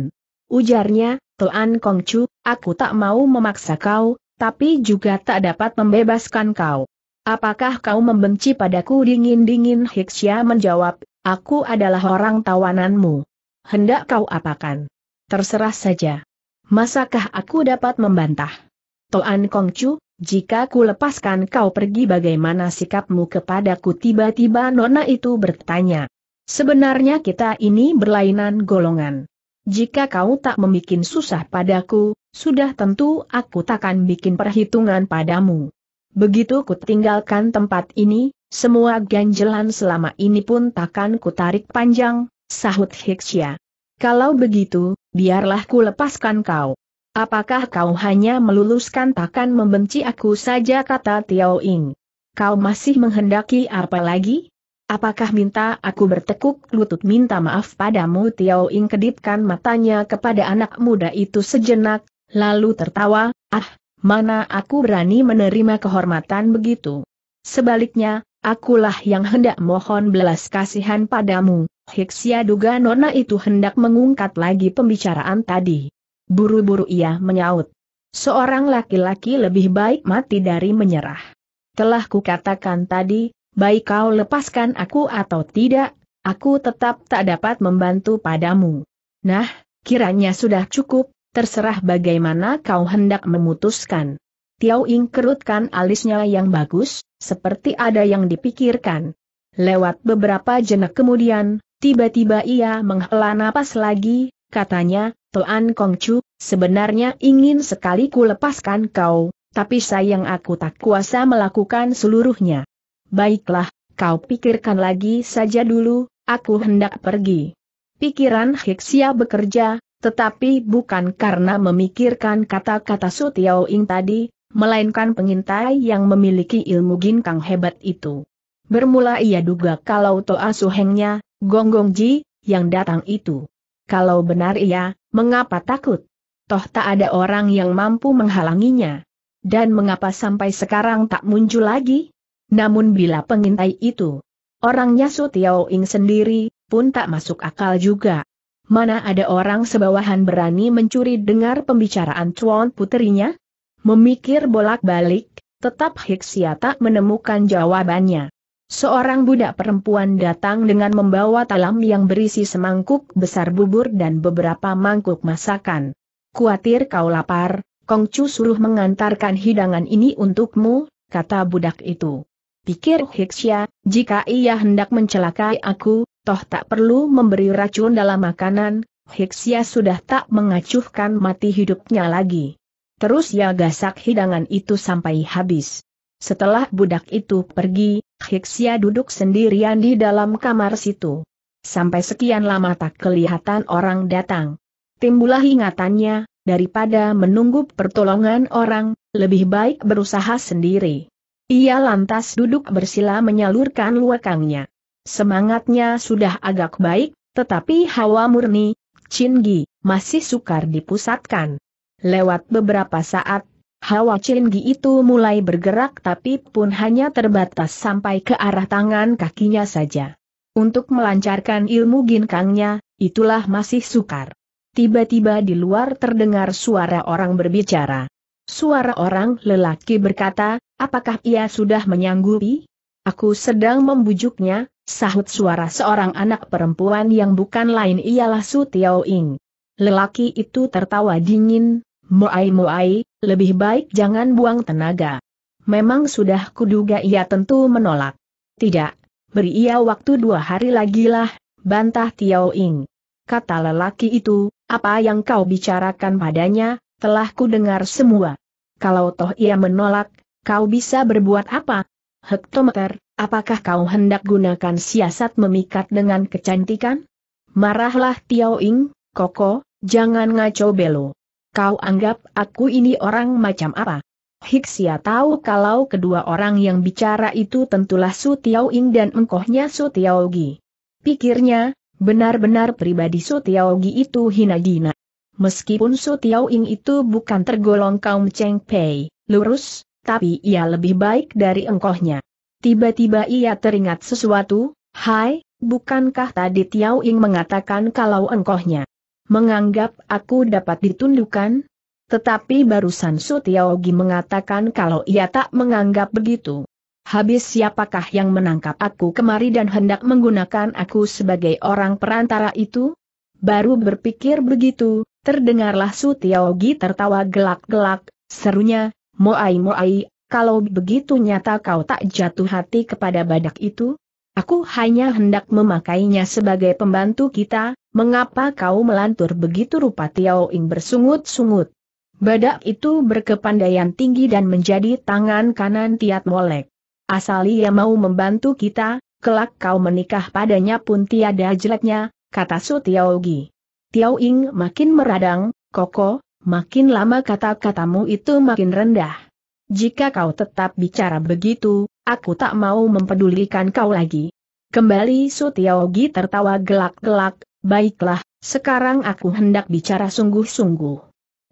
Ujarnya, Tuan Kongcu, aku tak mau memaksa kau, tapi juga tak dapat membebaskan kau. Apakah kau membenci padaku dingin-dingin Hiksia menjawab, aku adalah orang tawananmu. Hendak kau apakan? Terserah saja. Masakah aku dapat membantah? Tuan Kongcu, jika ku lepaskan kau pergi bagaimana sikapmu kepadaku tiba-tiba nona itu bertanya. Sebenarnya kita ini berlainan golongan. Jika kau tak membuat susah padaku, sudah tentu aku takkan bikin perhitungan padamu. Begitu ku tinggalkan tempat ini, semua ganjelan selama ini pun takkan ku tarik panjang, sahut Hiksya. Kalau begitu, biarlah ku lepaskan kau. Apakah kau hanya meluluskan takkan membenci aku saja kata Tiao Ing? Kau masih menghendaki apa lagi? Apakah minta aku bertekuk lutut minta maaf padamu? Tiao Ing kedipkan matanya kepada anak muda itu sejenak, lalu tertawa, ah, mana aku berani menerima kehormatan begitu. Sebaliknya, akulah yang hendak mohon belas kasihan padamu. Hiksia duga nona itu hendak mengungkat lagi pembicaraan tadi. Buru-buru ia menyaut. Seorang laki-laki lebih baik mati dari menyerah. Telah kukatakan tadi, baik kau lepaskan aku atau tidak, aku tetap tak dapat membantu padamu. Nah, kiranya sudah cukup, terserah bagaimana kau hendak memutuskan. Tiao Ing kerutkan alisnya yang bagus, seperti ada yang dipikirkan. Lewat beberapa jenak kemudian, tiba-tiba ia menghela napas lagi, katanya, Toan Kongcu, sebenarnya ingin sekali ku lepaskan kau, tapi sayang aku tak kuasa melakukan seluruhnya baiklah, kau pikirkan lagi saja dulu, aku hendak pergi. Pikiran Hiksia bekerja, tetapi bukan karena memikirkan kata-kata Sutiao Ing tadi, melainkan pengintai yang memiliki ilmu ginkang hebat itu. Bermula ia duga kalau Toa Suhengnya, Ji, yang datang itu. Kalau benar ia, mengapa takut? Toh tak ada orang yang mampu menghalanginya. Dan mengapa sampai sekarang tak muncul lagi? Namun bila pengintai itu, orangnya Su Tiao Ing sendiri, pun tak masuk akal juga. Mana ada orang sebawahan berani mencuri dengar pembicaraan Chuan puterinya? Memikir bolak-balik, tetap Hiksia tak menemukan jawabannya. Seorang budak perempuan datang dengan membawa talam yang berisi semangkuk besar bubur dan beberapa mangkuk masakan. Kuatir kau lapar, Kongcu suruh mengantarkan hidangan ini untukmu, kata budak itu pikir Hiksya, jika ia hendak mencelakai aku, toh tak perlu memberi racun dalam makanan, Hiksya sudah tak mengacuhkan mati hidupnya lagi. Terus ia gasak hidangan itu sampai habis. Setelah budak itu pergi, Hiksia duduk sendirian di dalam kamar situ. Sampai sekian lama tak kelihatan orang datang. Timbulah ingatannya, daripada menunggu pertolongan orang, lebih baik berusaha sendiri. Ia lantas duduk bersila menyalurkan luakangnya. Semangatnya sudah agak baik, tetapi hawa murni, Cinggi, masih sukar dipusatkan. Lewat beberapa saat, hawa Cinggi itu mulai bergerak tapi pun hanya terbatas sampai ke arah tangan kakinya saja. Untuk melancarkan ilmu ginkangnya, itulah masih sukar. Tiba-tiba di luar terdengar suara orang berbicara. Suara orang lelaki berkata, Apakah ia sudah menyanggupi? Aku sedang membujuknya, sahut suara seorang anak perempuan yang bukan lain ialah Su Tiao Ing. Lelaki itu tertawa dingin, moai-moai, lebih baik jangan buang tenaga. Memang sudah kuduga ia tentu menolak. Tidak, beri ia waktu dua hari lagi lah, bantah Tiao Ing. Kata lelaki itu, apa yang kau bicarakan padanya, telah kudengar semua. Kalau toh ia menolak, Kau bisa berbuat apa? Hektometer, apakah kau hendak gunakan siasat memikat dengan kecantikan? Marahlah Tiao Ing, Koko, jangan ngaco belo. Kau anggap aku ini orang macam apa? Hiksia tahu kalau kedua orang yang bicara itu tentulah Su Tiao Ing dan engkohnya Su Tiao Gi. Pikirnya, benar-benar pribadi Su Tiao Gi itu hina dina. Meskipun Su Tiao Ing itu bukan tergolong kaum Cheng Pei, lurus, tapi ia lebih baik dari engkohnya. Tiba-tiba ia teringat sesuatu, Hai, bukankah tadi Tiao Ing mengatakan kalau engkohnya menganggap aku dapat ditundukkan? Tetapi barusan Su Tiao Gi mengatakan kalau ia tak menganggap begitu. Habis siapakah yang menangkap aku kemari dan hendak menggunakan aku sebagai orang perantara itu? Baru berpikir begitu, terdengarlah Su Tiao Gi tertawa gelak-gelak, serunya, Moai Moai, kalau begitu nyata kau tak jatuh hati kepada badak itu? Aku hanya hendak memakainya sebagai pembantu kita, mengapa kau melantur begitu rupa Tiao Ing bersungut-sungut? Badak itu berkepandaian tinggi dan menjadi tangan kanan Tiat Molek. Asal ia mau membantu kita, kelak kau menikah padanya pun tiada jeleknya, kata Su Tiao Gi. Tiao Ing makin meradang, Koko, makin lama kata-katamu itu makin rendah. Jika kau tetap bicara begitu, aku tak mau mempedulikan kau lagi. Kembali Sutiyogi tertawa gelak-gelak, baiklah, sekarang aku hendak bicara sungguh-sungguh.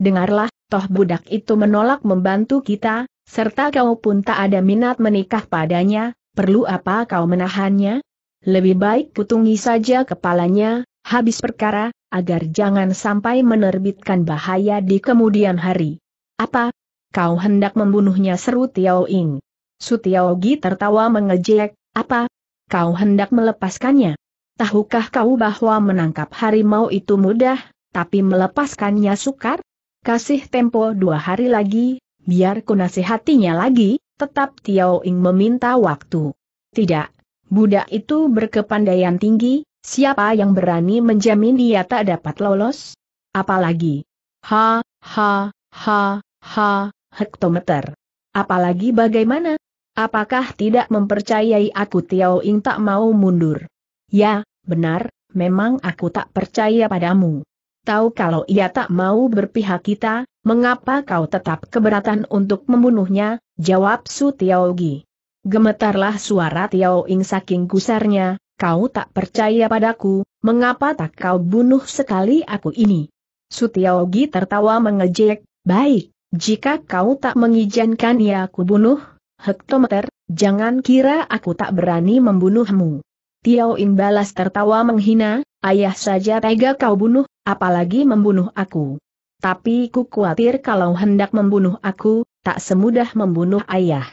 Dengarlah, toh budak itu menolak membantu kita, serta kau pun tak ada minat menikah padanya, perlu apa kau menahannya? Lebih baik kutungi saja kepalanya, habis perkara, agar jangan sampai menerbitkan bahaya di kemudian hari. Apa? Kau hendak membunuhnya seru Tiao Ying. Su Tiao Gi tertawa mengejek, apa? Kau hendak melepaskannya? Tahukah kau bahwa menangkap harimau itu mudah, tapi melepaskannya sukar? Kasih tempo dua hari lagi, biar ku nasihatinya lagi, tetap Tiao Ying meminta waktu. Tidak, budak itu berkepandaian tinggi, Siapa yang berani menjamin dia tak dapat lolos? Apalagi? Ha, ha, ha, ha, hektometer. Apalagi bagaimana? Apakah tidak mempercayai aku Tiao Ing tak mau mundur? Ya, benar, memang aku tak percaya padamu. Tahu kalau ia tak mau berpihak kita, mengapa kau tetap keberatan untuk membunuhnya? Jawab Su Tiao Gi. Gemetarlah suara Tiao Ing saking gusarnya, Kau tak percaya padaku, mengapa tak kau bunuh sekali aku ini? Sutiaogi tertawa mengejek, baik, jika kau tak mengizinkan ia aku bunuh, hektometer, jangan kira aku tak berani membunuhmu. Tiao In balas tertawa menghina, ayah saja tega kau bunuh, apalagi membunuh aku. Tapi ku khawatir kalau hendak membunuh aku, tak semudah membunuh ayah.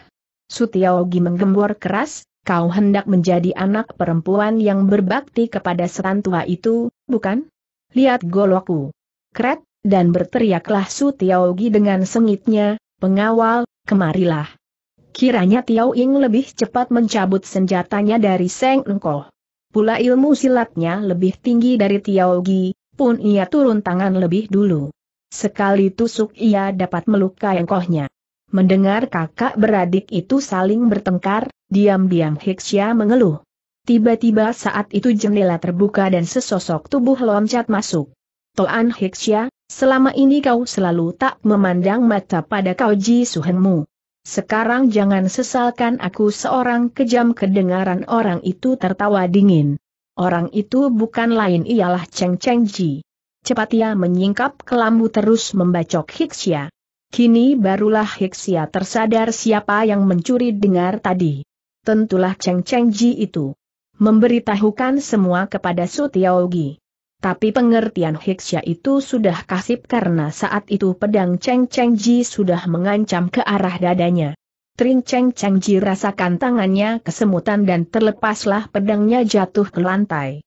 Sutiaogi menggembor keras, kau hendak menjadi anak perempuan yang berbakti kepada setan tua itu, bukan? Lihat goloku. Kret, dan berteriaklah Su Tiaogi dengan sengitnya, pengawal, kemarilah. Kiranya Tiao Ying lebih cepat mencabut senjatanya dari Seng Engkoh. Pula ilmu silatnya lebih tinggi dari Tiao pun ia turun tangan lebih dulu. Sekali tusuk ia dapat melukai engkohnya. Mendengar kakak beradik itu saling bertengkar, diam-diam Hiksya mengeluh. Tiba-tiba saat itu jendela terbuka dan sesosok tubuh loncat masuk. Toan Hiksya, selama ini kau selalu tak memandang mata pada kau Ji Suhenmu. Sekarang jangan sesalkan aku seorang kejam kedengaran orang itu tertawa dingin. Orang itu bukan lain ialah Cheng Cheng Ji. Cepat ia menyingkap kelambu terus membacok Hiksya. Kini barulah Hiksia tersadar siapa yang mencuri dengar tadi. Tentulah Cheng Cheng Ji itu. Memberitahukan semua kepada Su Gi. Tapi pengertian Hiksia itu sudah kasip karena saat itu pedang Cheng Cheng Ji sudah mengancam ke arah dadanya. Trin Cheng Cheng Ji rasakan tangannya kesemutan dan terlepaslah pedangnya jatuh ke lantai.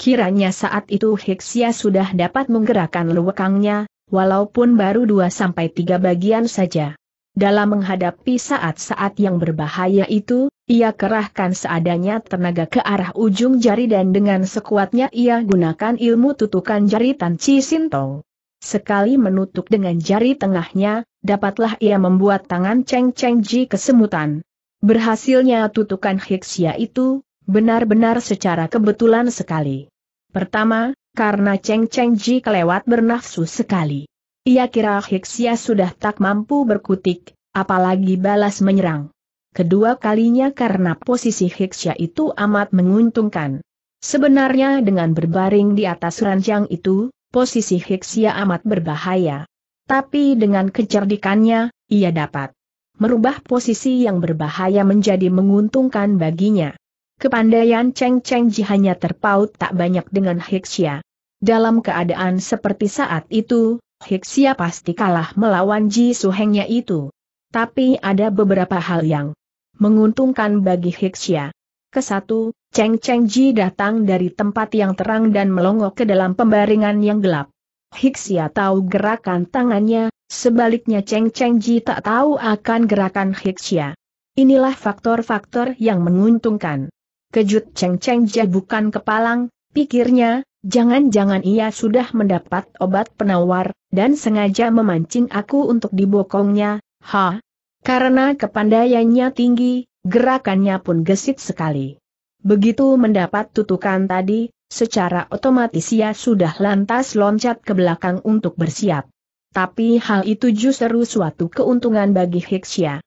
Kiranya saat itu Hiksia sudah dapat menggerakkan lewekangnya, walaupun baru dua sampai tiga bagian saja. Dalam menghadapi saat-saat yang berbahaya itu, ia kerahkan seadanya tenaga ke arah ujung jari dan dengan sekuatnya ia gunakan ilmu tutukan jari Tan Chi Sintong. Sekali menutup dengan jari tengahnya, dapatlah ia membuat tangan Cheng Cheng Ji kesemutan. Berhasilnya tutukan Hiksia itu, benar-benar secara kebetulan sekali. Pertama, karena Cheng Cheng Ji kelewat bernafsu sekali. Ia kira Hixia sudah tak mampu berkutik, apalagi balas menyerang. Kedua kalinya karena posisi Hixia itu amat menguntungkan. Sebenarnya dengan berbaring di atas ranjang itu, posisi Hixia amat berbahaya. Tapi dengan kecerdikannya, ia dapat merubah posisi yang berbahaya menjadi menguntungkan baginya. Kepandaian Cheng Cheng Ji hanya terpaut tak banyak dengan Hixia. Dalam keadaan seperti saat itu, Hiksia pasti kalah melawan Ji Suhengnya itu. Tapi ada beberapa hal yang menguntungkan bagi Hiksia. Kesatu, Cheng Cheng Ji datang dari tempat yang terang dan melongok ke dalam pembaringan yang gelap. Hiksia tahu gerakan tangannya, sebaliknya Cheng Cheng Ji tak tahu akan gerakan Hiksia. Inilah faktor-faktor yang menguntungkan. Kejut Cheng Cheng Ji bukan kepalang, pikirnya, Jangan-jangan ia sudah mendapat obat penawar, dan sengaja memancing aku untuk dibokongnya, ha? Karena kepandaiannya tinggi, gerakannya pun gesit sekali. Begitu mendapat tutukan tadi, secara otomatis ia sudah lantas loncat ke belakang untuk bersiap. Tapi hal itu justru suatu keuntungan bagi Hixia.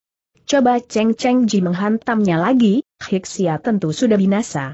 Coba Cheng Cheng Ji menghantamnya lagi, Hixia tentu sudah binasa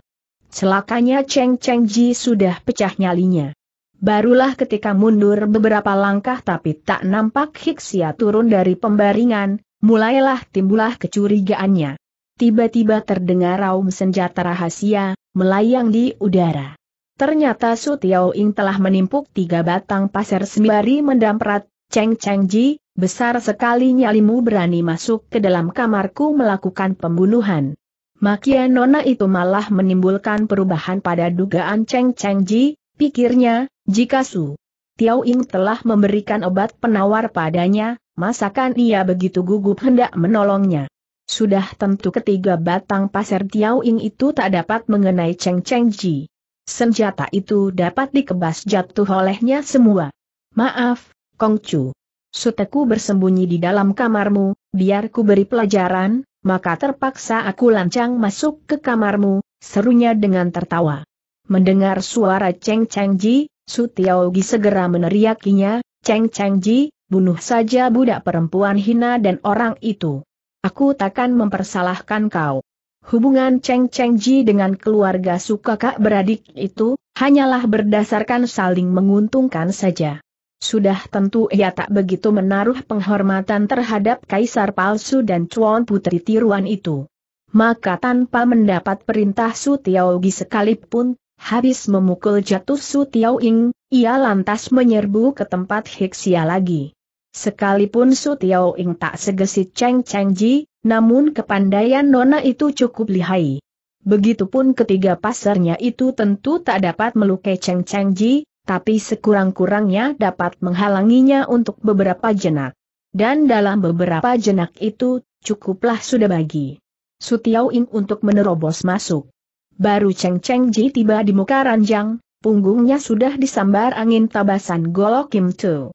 celakanya Cheng Cheng Ji sudah pecah nyalinya. Barulah ketika mundur beberapa langkah tapi tak nampak Hiksia turun dari pembaringan, mulailah timbulah kecurigaannya. Tiba-tiba terdengar raum senjata rahasia, melayang di udara. Ternyata Su Tiao Ing telah menimpuk tiga batang pasir sembari mendamprat, Cheng Cheng Ji, besar sekali nyalimu berani masuk ke dalam kamarku melakukan pembunuhan. Makia Nona itu malah menimbulkan perubahan pada dugaan Cheng Cheng Ji, pikirnya, jika Su Tiao Ing telah memberikan obat penawar padanya, masakan ia begitu gugup hendak menolongnya. Sudah tentu ketiga batang pasir Tiao Ing itu tak dapat mengenai Cheng Cheng Ji. Senjata itu dapat dikebas jatuh olehnya semua. Maaf, Kong Chu. Suteku bersembunyi di dalam kamarmu, biar ku beri pelajaran, maka terpaksa aku lancang masuk ke kamarmu, serunya dengan tertawa. Mendengar suara Cheng Cheng Ji, Su Gi segera meneriakinya, Cheng Cheng Ji, bunuh saja budak perempuan hina dan orang itu. Aku takkan mempersalahkan kau. Hubungan Cheng Cheng Ji dengan keluarga su beradik itu, hanyalah berdasarkan saling menguntungkan saja. Sudah tentu ia tak begitu menaruh penghormatan terhadap kaisar palsu dan cuan putri tiruan itu. Maka tanpa mendapat perintah Su Tiaogi sekalipun, habis memukul jatuh Su Ing, ia lantas menyerbu ke tempat Heksia lagi. Sekalipun Su Ing tak segesit Cheng Cheng Ji, namun kepandaian nona itu cukup lihai. Begitupun ketiga pasarnya itu tentu tak dapat melukai Cheng Cheng Ji, tapi sekurang-kurangnya dapat menghalanginya untuk beberapa jenak. Dan dalam beberapa jenak itu, cukuplah sudah bagi Sutiao Ying untuk menerobos masuk. Baru Cheng Cheng Ji tiba di muka ranjang, punggungnya sudah disambar angin tabasan golok Kim Tu.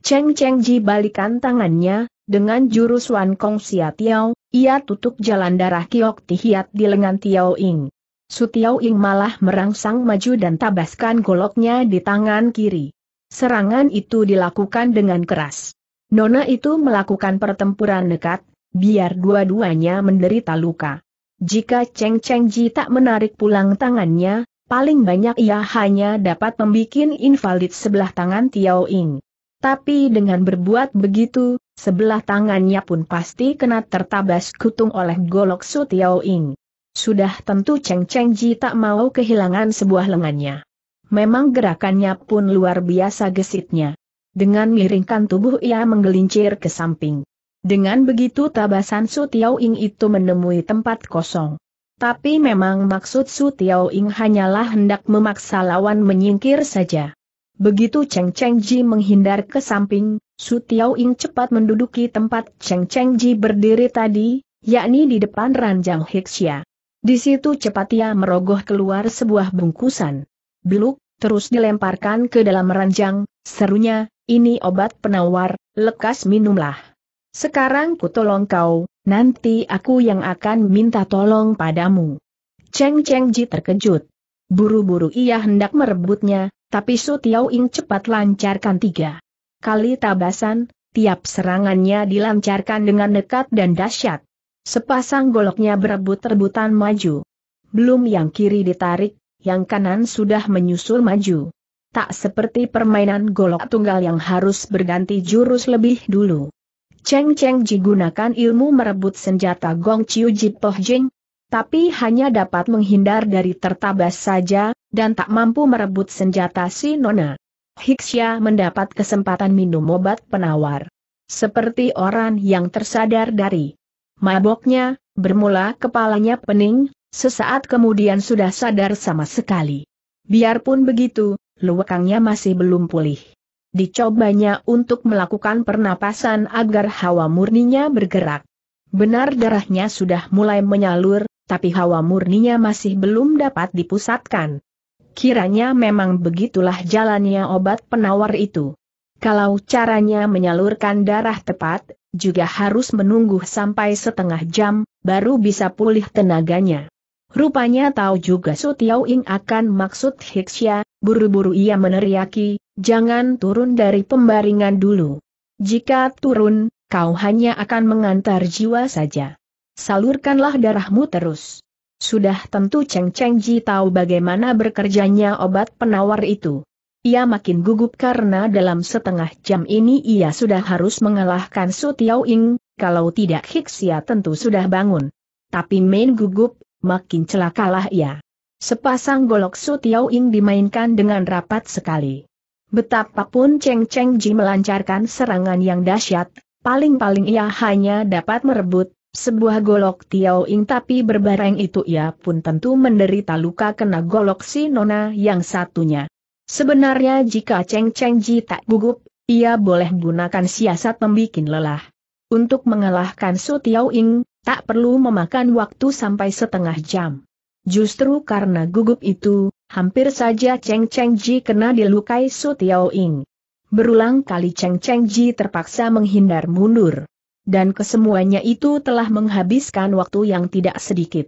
Cheng Cheng Ji balikan tangannya, dengan jurus Wan Kong Sia Tiao, ia tutup jalan darah Kiok Tihiat di lengan Tiao Ing. Sutiao Ing malah merangsang maju dan tabaskan goloknya di tangan kiri. Serangan itu dilakukan dengan keras. Nona itu melakukan pertempuran dekat, biar dua-duanya menderita luka. Jika Cheng Cheng Ji tak menarik pulang tangannya, paling banyak ia hanya dapat membuat invalid sebelah tangan Tiao Ing. Tapi dengan berbuat begitu, sebelah tangannya pun pasti kena tertabas kutung oleh golok Su Tiao Ing. Sudah tentu Cheng Cheng Ji tak mau kehilangan sebuah lengannya. Memang gerakannya pun luar biasa gesitnya. Dengan miringkan tubuh ia menggelincir ke samping. Dengan begitu tabasan Su Tiao Ing itu menemui tempat kosong. Tapi memang maksud Su Tiao Ing hanyalah hendak memaksa lawan menyingkir saja. Begitu Cheng Cheng Ji menghindar ke samping, Su Tiao Ing cepat menduduki tempat Cheng Cheng Ji berdiri tadi, yakni di depan ranjang Hixia. Di situ cepat ia merogoh keluar sebuah bungkusan. Beluk, terus dilemparkan ke dalam ranjang, serunya, ini obat penawar, lekas minumlah. Sekarang ku tolong kau, nanti aku yang akan minta tolong padamu. Cheng Cheng Ji terkejut. Buru-buru ia hendak merebutnya, tapi Su Tiao Ing cepat lancarkan tiga. Kali tabasan, tiap serangannya dilancarkan dengan dekat dan dahsyat. Sepasang goloknya berebut-rebutan maju. Belum yang kiri ditarik, yang kanan sudah menyusul maju. Tak seperti permainan golok tunggal yang harus berganti jurus lebih dulu. Cheng Cheng Ji gunakan ilmu merebut senjata Gong Chiu Ji Poh Jing, tapi hanya dapat menghindar dari tertabas saja, dan tak mampu merebut senjata si Nona. Hixia mendapat kesempatan minum obat penawar. Seperti orang yang tersadar dari Maboknya, bermula kepalanya pening, sesaat kemudian sudah sadar sama sekali. Biarpun begitu, luwakangnya masih belum pulih. Dicobanya untuk melakukan pernapasan agar hawa murninya bergerak. Benar darahnya sudah mulai menyalur, tapi hawa murninya masih belum dapat dipusatkan. Kiranya memang begitulah jalannya obat penawar itu. Kalau caranya menyalurkan darah tepat, juga harus menunggu sampai setengah jam, baru bisa pulih tenaganya. Rupanya tahu juga Su Ing akan maksud Hiksya, buru-buru ia meneriaki, jangan turun dari pembaringan dulu. Jika turun, kau hanya akan mengantar jiwa saja. Salurkanlah darahmu terus. Sudah tentu Cheng Cheng Ji tahu bagaimana bekerjanya obat penawar itu. Ia makin gugup karena dalam setengah jam ini ia sudah harus mengalahkan Su Tiao Ing, kalau tidak Hiksia tentu sudah bangun. Tapi main gugup, makin celakalah ia. Sepasang golok Su Tiao Ing dimainkan dengan rapat sekali. Betapapun Cheng Cheng Ji melancarkan serangan yang dahsyat, paling-paling ia hanya dapat merebut sebuah golok Tiao Ying. tapi berbareng itu ia pun tentu menderita luka kena golok si Nona yang satunya. Sebenarnya jika Cheng Cheng Ji tak gugup, ia boleh gunakan siasat membuat lelah. Untuk mengalahkan Su Tiao Ing, tak perlu memakan waktu sampai setengah jam. Justru karena gugup itu, hampir saja Cheng Cheng Ji kena dilukai Su Tiao Ing. Berulang kali Cheng Cheng Ji terpaksa menghindar mundur. Dan kesemuanya itu telah menghabiskan waktu yang tidak sedikit.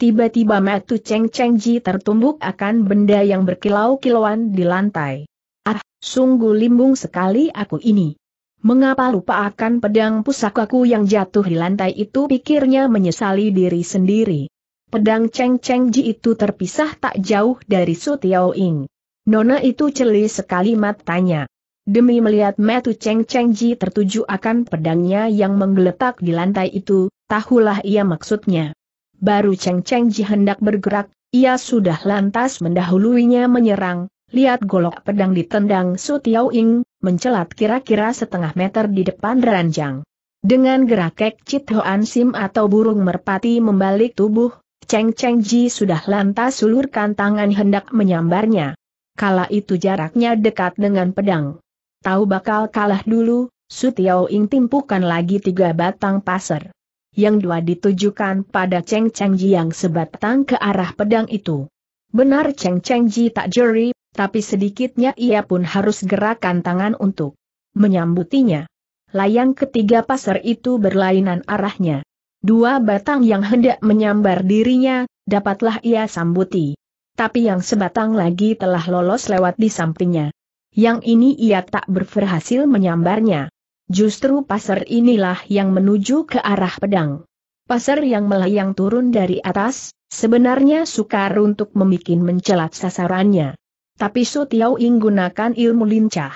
Tiba-tiba Matu Cheng Cheng Ji tertumbuk akan benda yang berkilau-kilauan di lantai. Ah, sungguh limbung sekali aku ini. Mengapa lupa akan pedang pusakaku yang jatuh di lantai itu pikirnya menyesali diri sendiri. Pedang Cheng Cheng Ji itu terpisah tak jauh dari Su Tiao Ing. Nona itu celi sekali matanya. Demi melihat Matu Cheng Cheng Ji tertuju akan pedangnya yang menggeletak di lantai itu, tahulah ia maksudnya baru Cheng Cheng Ji hendak bergerak, ia sudah lantas mendahuluinya menyerang, lihat golok pedang ditendang Su Tiao Ing, mencelat kira-kira setengah meter di depan ranjang. Dengan gerak kek Cit Hoan Sim atau burung merpati membalik tubuh, Cheng Cheng Ji sudah lantas sulurkan tangan hendak menyambarnya. Kala itu jaraknya dekat dengan pedang. Tahu bakal kalah dulu, Su Tiao Ing timpukan lagi tiga batang pasir yang dua ditujukan pada Cheng Cheng Ji yang sebatang ke arah pedang itu. Benar Cheng Cheng Ji tak jeri, tapi sedikitnya ia pun harus gerakan tangan untuk menyambutinya. Layang ketiga pasar itu berlainan arahnya. Dua batang yang hendak menyambar dirinya, dapatlah ia sambuti. Tapi yang sebatang lagi telah lolos lewat di sampingnya. Yang ini ia tak berhasil menyambarnya. Justru pasar inilah yang menuju ke arah pedang. Pasar yang melayang turun dari atas, sebenarnya sukar untuk membuat mencelat sasarannya. Tapi Su Tiao Ing gunakan ilmu lincah.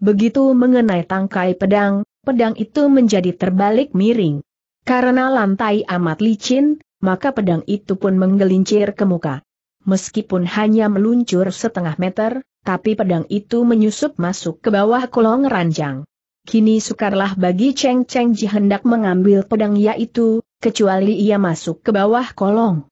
Begitu mengenai tangkai pedang, pedang itu menjadi terbalik miring. Karena lantai amat licin, maka pedang itu pun menggelincir ke muka. Meskipun hanya meluncur setengah meter, tapi pedang itu menyusup masuk ke bawah kolong ranjang. Kini sukarlah bagi Cheng Cheng Ji hendak mengambil pedang yaitu, kecuali ia masuk ke bawah kolong.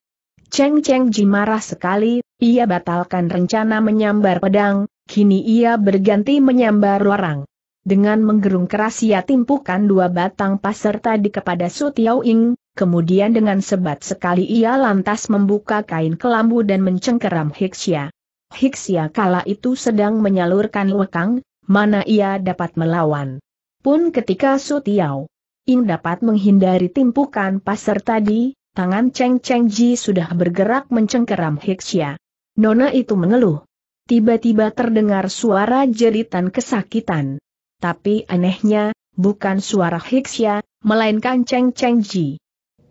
Cheng Cheng Ji marah sekali, ia batalkan rencana menyambar pedang, kini ia berganti menyambar orang. Dengan menggerung keras ia timpukan dua batang paserta di kepada Su Tiao Ing, kemudian dengan sebat sekali ia lantas membuka kain kelambu dan mencengkeram Hixia. Hixia kala itu sedang menyalurkan lekang, mana ia dapat melawan. Pun ketika Su Tiao In dapat menghindari timpukan pasar tadi, tangan Cheng Cheng Ji sudah bergerak mencengkeram Hixia. Nona itu mengeluh. Tiba-tiba terdengar suara jeritan kesakitan. Tapi anehnya, bukan suara Hixia, melainkan Cheng Cheng Ji.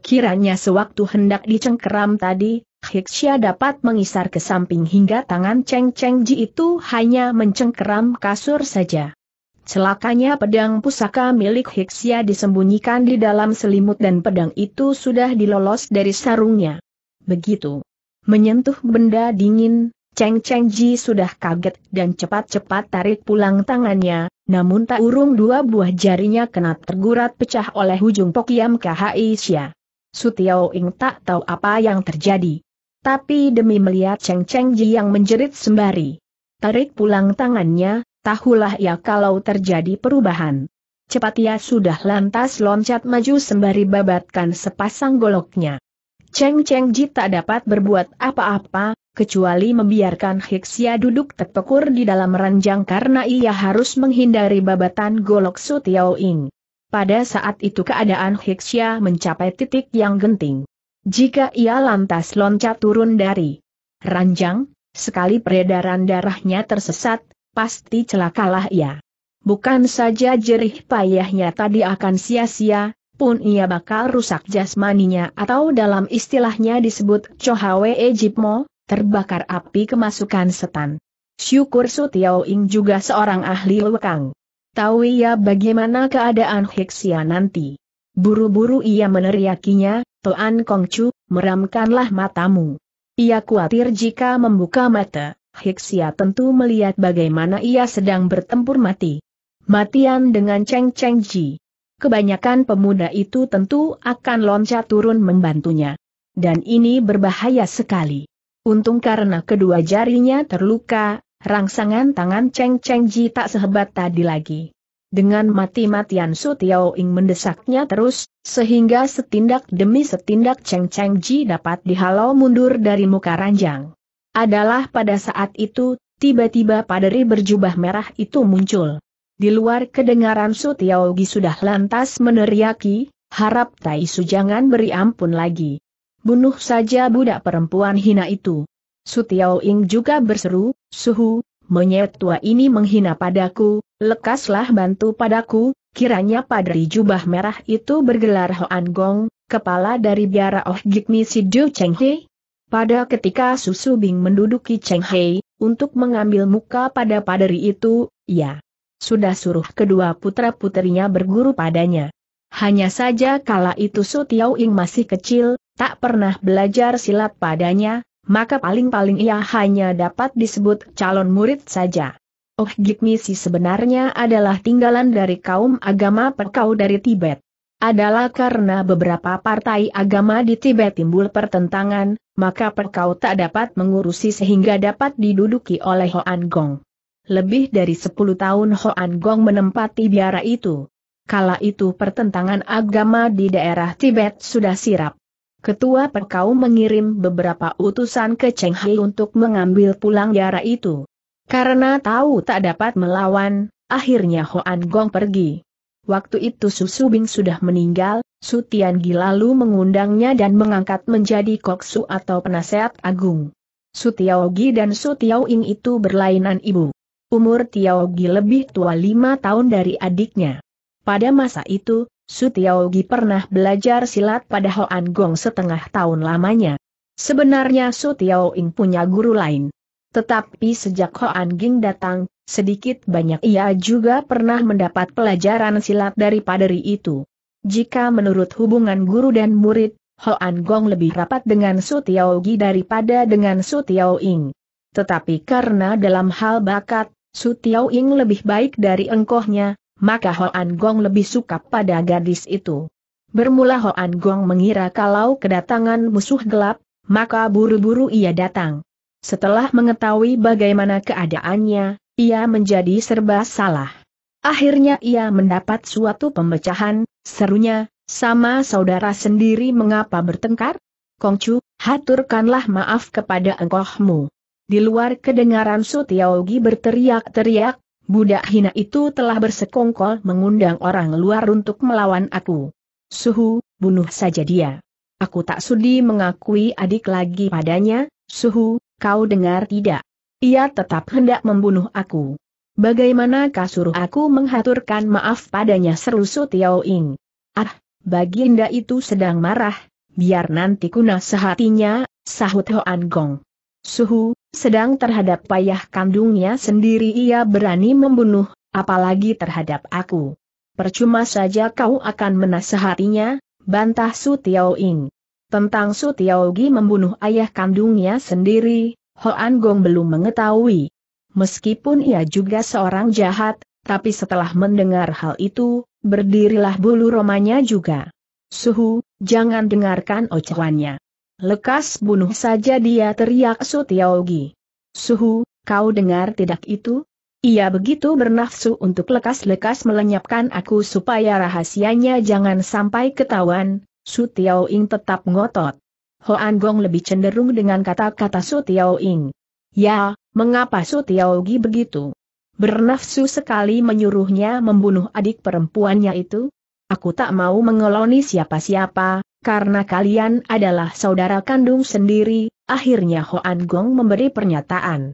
Kiranya sewaktu hendak dicengkeram tadi, Hixia dapat mengisar ke samping hingga tangan Cheng Cheng Ji itu hanya mencengkeram kasur saja. Celakanya pedang pusaka milik Hiksia disembunyikan di dalam selimut dan pedang itu sudah dilolos dari sarungnya. Begitu. Menyentuh benda dingin, Cheng Cheng Ji sudah kaget dan cepat-cepat tarik pulang tangannya, namun tak urung dua buah jarinya kena tergurat pecah oleh ujung pokiam KHI Xia. Sutiao Ing tak tahu apa yang terjadi. Tapi demi melihat Cheng Cheng Ji yang menjerit sembari. Tarik pulang tangannya, tahulah ya kalau terjadi perubahan. Cepat ia ya sudah lantas loncat maju sembari babatkan sepasang goloknya. Cheng Cheng Ji tak dapat berbuat apa-apa, kecuali membiarkan Hiksia duduk terpekur di dalam ranjang karena ia harus menghindari babatan golok Su Tiao Ing. Pada saat itu keadaan Hiksia mencapai titik yang genting. Jika ia lantas loncat turun dari ranjang, sekali peredaran darahnya tersesat, pasti celakalah ya. Bukan saja jerih payahnya tadi akan sia-sia, pun ia bakal rusak jasmaninya atau dalam istilahnya disebut Chohawe Ejipmo, terbakar api kemasukan setan. Syukur Sutiao Ing juga seorang ahli lekang. Tahu ia bagaimana keadaan Hexia nanti. Buru-buru ia meneriakinya, Tuan Kongcu, meramkanlah matamu. Ia khawatir jika membuka mata, Hiksia tentu melihat bagaimana ia sedang bertempur mati. Matian dengan Cheng Cheng Ji. Kebanyakan pemuda itu tentu akan loncat turun membantunya. Dan ini berbahaya sekali. Untung karena kedua jarinya terluka, rangsangan tangan Cheng Cheng Ji tak sehebat tadi lagi. Dengan mati-matian Su Tiao Ing mendesaknya terus, sehingga setindak demi setindak Cheng Cheng Ji dapat dihalau mundur dari muka ranjang adalah pada saat itu, tiba-tiba paderi berjubah merah itu muncul. Di luar kedengaran Sutiaogi sudah lantas meneriaki, harap Tai Su jangan beri ampun lagi. Bunuh saja budak perempuan hina itu. Sutiao juga berseru, Suhu, monyet tua ini menghina padaku, lekaslah bantu padaku, kiranya padri jubah merah itu bergelar Hoan Gong, kepala dari biara Oh Gikmi Sidu Cheng He, pada ketika Susu Bing menduduki Cheng Hei, untuk mengambil muka pada paderi itu, ya. Sudah suruh kedua putra-putrinya berguru padanya. Hanya saja kala itu Su Tiao Ing masih kecil, tak pernah belajar silat padanya, maka paling-paling ia hanya dapat disebut calon murid saja. Oh Gik Misi sebenarnya adalah tinggalan dari kaum agama Pekau dari Tibet adalah karena beberapa partai agama di Tibet timbul pertentangan, maka perkau tak dapat mengurusi sehingga dapat diduduki oleh Hoan Gong. Lebih dari 10 tahun Hoan Gong menempati biara itu. Kala itu pertentangan agama di daerah Tibet sudah sirap. Ketua Perkau mengirim beberapa utusan ke Chenghai untuk mengambil pulang biara itu. Karena tahu tak dapat melawan, akhirnya Hoan Gong pergi. Waktu itu Susu Bing sudah meninggal, Sutiangi lalu mengundangnya dan mengangkat menjadi koksu atau penasehat agung. Sutiaogi dan Sutiaoing itu berlainan ibu. Umur Tiaogi lebih tua lima tahun dari adiknya. Pada masa itu, Sutiaogi pernah belajar silat pada Hoan Gong setengah tahun lamanya. Sebenarnya Sutiaoing punya guru lain. Tetapi sejak Hoan Ging datang, sedikit banyak ia juga pernah mendapat pelajaran silat dari paderi itu. Jika menurut hubungan guru dan murid, Hoan Gong lebih rapat dengan Su Tiao Gi daripada dengan Su Tiao Ying. Tetapi karena dalam hal bakat, Su Tiao Ying lebih baik dari engkohnya, maka Hoan Gong lebih suka pada gadis itu. Bermula Hoan Gong mengira kalau kedatangan musuh gelap, maka buru-buru ia datang. Setelah mengetahui bagaimana keadaannya, ia menjadi serba salah. Akhirnya ia mendapat suatu pemecahan, serunya, sama saudara sendiri mengapa bertengkar? Kongcu, haturkanlah maaf kepada engkohmu. Di luar kedengaran Sutiaogi berteriak-teriak, budak hina itu telah bersekongkol mengundang orang luar untuk melawan aku. Suhu, bunuh saja dia. Aku tak sudi mengakui adik lagi padanya, Suhu, kau dengar tidak? Ia tetap hendak membunuh aku. Bagaimana suruh aku menghaturkan maaf padanya seru Su Tiao Ing. Ah, baginda itu sedang marah, biar nanti kuna sehatinya, sahut Hoan Gong. Suhu, sedang terhadap payah kandungnya sendiri ia berani membunuh, apalagi terhadap aku. Percuma saja kau akan menasehatinya, bantah Su Tiao Ing. Tentang Su Tiao Gi membunuh ayah kandungnya sendiri, Hoan Gong belum mengetahui, Meskipun ia juga seorang jahat, tapi setelah mendengar hal itu, berdirilah bulu romanya juga. Suhu, jangan dengarkan ocehannya. Lekas bunuh saja dia teriak Sutiaogi. Suhu, kau dengar tidak itu? Ia begitu bernafsu untuk lekas-lekas melenyapkan aku supaya rahasianya jangan sampai ketahuan, Su Ing tetap ngotot. Hoan Gong lebih cenderung dengan kata-kata Su Ing. Ya, Mengapa Su Tiaogi begitu? Bernafsu sekali menyuruhnya membunuh adik perempuannya itu? Aku tak mau mengeloni siapa-siapa, karena kalian adalah saudara kandung sendiri, akhirnya Hoan Gong memberi pernyataan.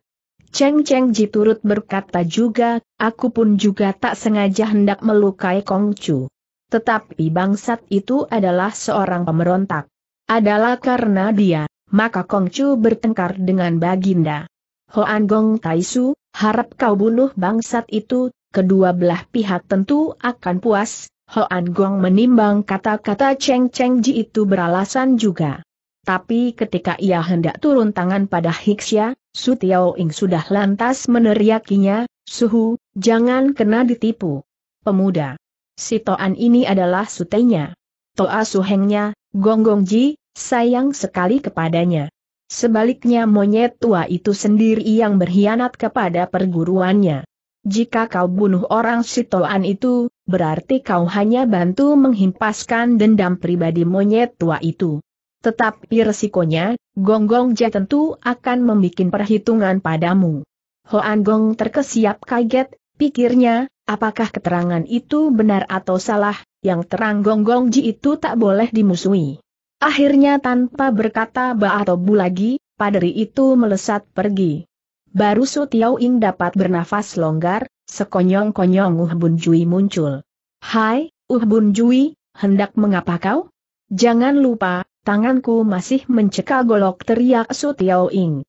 Cheng Cheng Ji turut berkata juga, aku pun juga tak sengaja hendak melukai Kong Chu. Tetapi bangsat itu adalah seorang pemberontak. Adalah karena dia, maka Kong Chu bertengkar dengan Baginda. Hoan Gong Taisu, harap kau bunuh bangsat itu, kedua belah pihak tentu akan puas, Hoan Gong menimbang kata-kata Cheng Cheng Ji itu beralasan juga. Tapi ketika ia hendak turun tangan pada Hixia, Su Tiao Ing sudah lantas meneriakinya, Suhu, jangan kena ditipu. Pemuda. Si Toan ini adalah sutenya. Toa Suhengnya, Gonggong Ji, sayang sekali kepadanya. Sebaliknya monyet tua itu sendiri yang berkhianat kepada perguruannya. Jika kau bunuh orang sitoan itu, berarti kau hanya bantu menghimpaskan dendam pribadi monyet tua itu. Tetapi resikonya, Gonggong Ja tentu akan membuat perhitungan padamu. Hoan Gong terkesiap kaget, pikirnya, apakah keterangan itu benar atau salah, yang terang Gonggong Ji itu tak boleh dimusuhi. Akhirnya tanpa berkata ba atau bu lagi, Padri itu melesat pergi. Baru Su Ing dapat bernafas longgar, sekonyong-konyong Uh Bun Jui muncul. Hai, Uh Bun Jui, hendak mengapa kau? Jangan lupa, tanganku masih mencekal golok teriak Su Ing.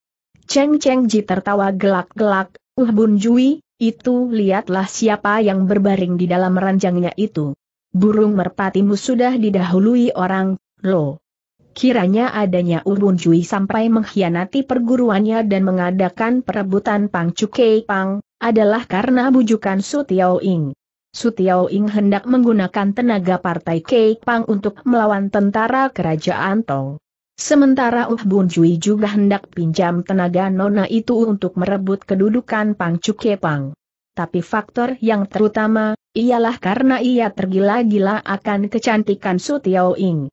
Cheng Cheng Ji tertawa gelak-gelak, Uh Bun Jui, itu lihatlah siapa yang berbaring di dalam ranjangnya itu. Burung merpatimu sudah didahului orang, Lo, Kiranya adanya Ubun Cui sampai mengkhianati perguruannya dan mengadakan perebutan Pang Pang, adalah karena bujukan Su Tiao Ing. Su Ing hendak menggunakan tenaga partai Kei Pang untuk melawan tentara kerajaan Tong. Sementara Uh Bun Cui juga hendak pinjam tenaga nona itu untuk merebut kedudukan Pang Pang. Tapi faktor yang terutama, ialah karena ia tergila-gila akan kecantikan Su Tiao Ing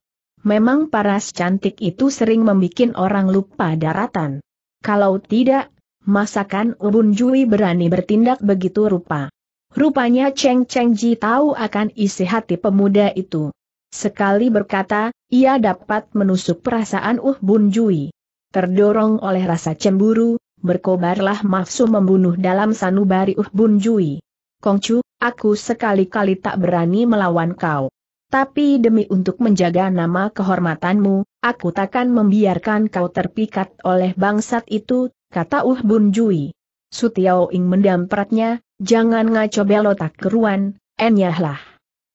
memang paras cantik itu sering membuat orang lupa daratan. Kalau tidak, masakan Ubun Jui berani bertindak begitu rupa. Rupanya Cheng Cheng Ji tahu akan isi hati pemuda itu. Sekali berkata, ia dapat menusuk perasaan Uh Bun Jui. Terdorong oleh rasa cemburu, berkobarlah mafsu membunuh dalam sanubari Uh Bun Jui. Kongcu, aku sekali-kali tak berani melawan kau. Tapi demi untuk menjaga nama kehormatanmu, aku takkan membiarkan kau terpikat oleh bangsat itu, kata Uh Bun Jui. Sutiao Ing mendampratnya, jangan ngaco belotak keruan, enyahlah.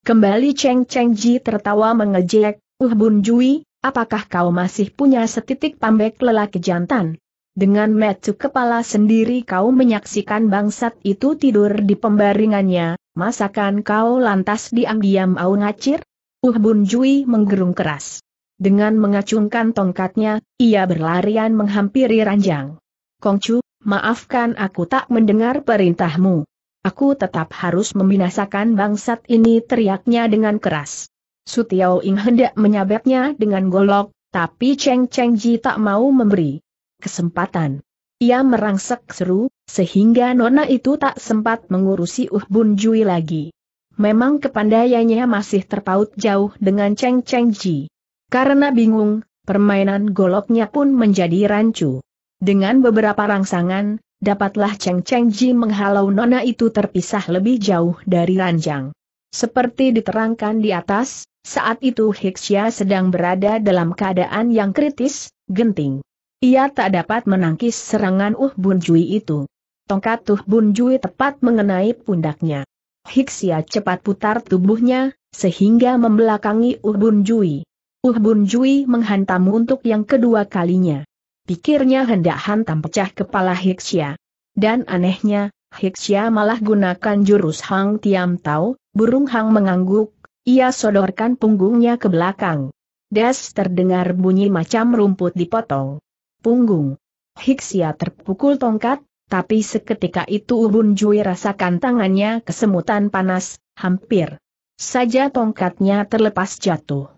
Kembali Cheng Cheng Ji tertawa mengejek, Uh Bun Jui, apakah kau masih punya setitik pambek lelaki jantan? Dengan metu kepala sendiri kau menyaksikan bangsat itu tidur di pembaringannya, Masakan kau lantas diam-diam au ngacir? Uh Bun Jui menggerung keras. Dengan mengacungkan tongkatnya, ia berlarian menghampiri ranjang. Kongcu, maafkan aku tak mendengar perintahmu. Aku tetap harus membinasakan bangsat ini teriaknya dengan keras. Sutiao Ing hendak menyabetnya dengan golok, tapi Cheng Cheng Ji tak mau memberi kesempatan. Ia merangsek seru, sehingga nona itu tak sempat mengurusi Uh Bun Jui lagi. Memang kepandaiannya masih terpaut jauh dengan Cheng Cheng Ji. Karena bingung, permainan goloknya pun menjadi rancu. Dengan beberapa rangsangan, dapatlah Cheng Cheng Ji menghalau nona itu terpisah lebih jauh dari ranjang. Seperti diterangkan di atas, saat itu Hixia sedang berada dalam keadaan yang kritis, genting. Ia tak dapat menangkis serangan Uh Bun Jui itu. Tongkat Uh Bun Jui tepat mengenai pundaknya. Hiksia cepat putar tubuhnya, sehingga membelakangi Uh Bun Jui. Uh Bun Jui menghantam untuk yang kedua kalinya. Pikirnya hendak hantam pecah kepala Hiksia. Dan anehnya, Hiksia malah gunakan jurus Hang Tiam Tau, burung Hang mengangguk, ia sodorkan punggungnya ke belakang. Das terdengar bunyi macam rumput dipotong punggung. Hiksia terpukul tongkat, tapi seketika itu Ubun Jui rasakan tangannya kesemutan panas, hampir saja tongkatnya terlepas jatuh.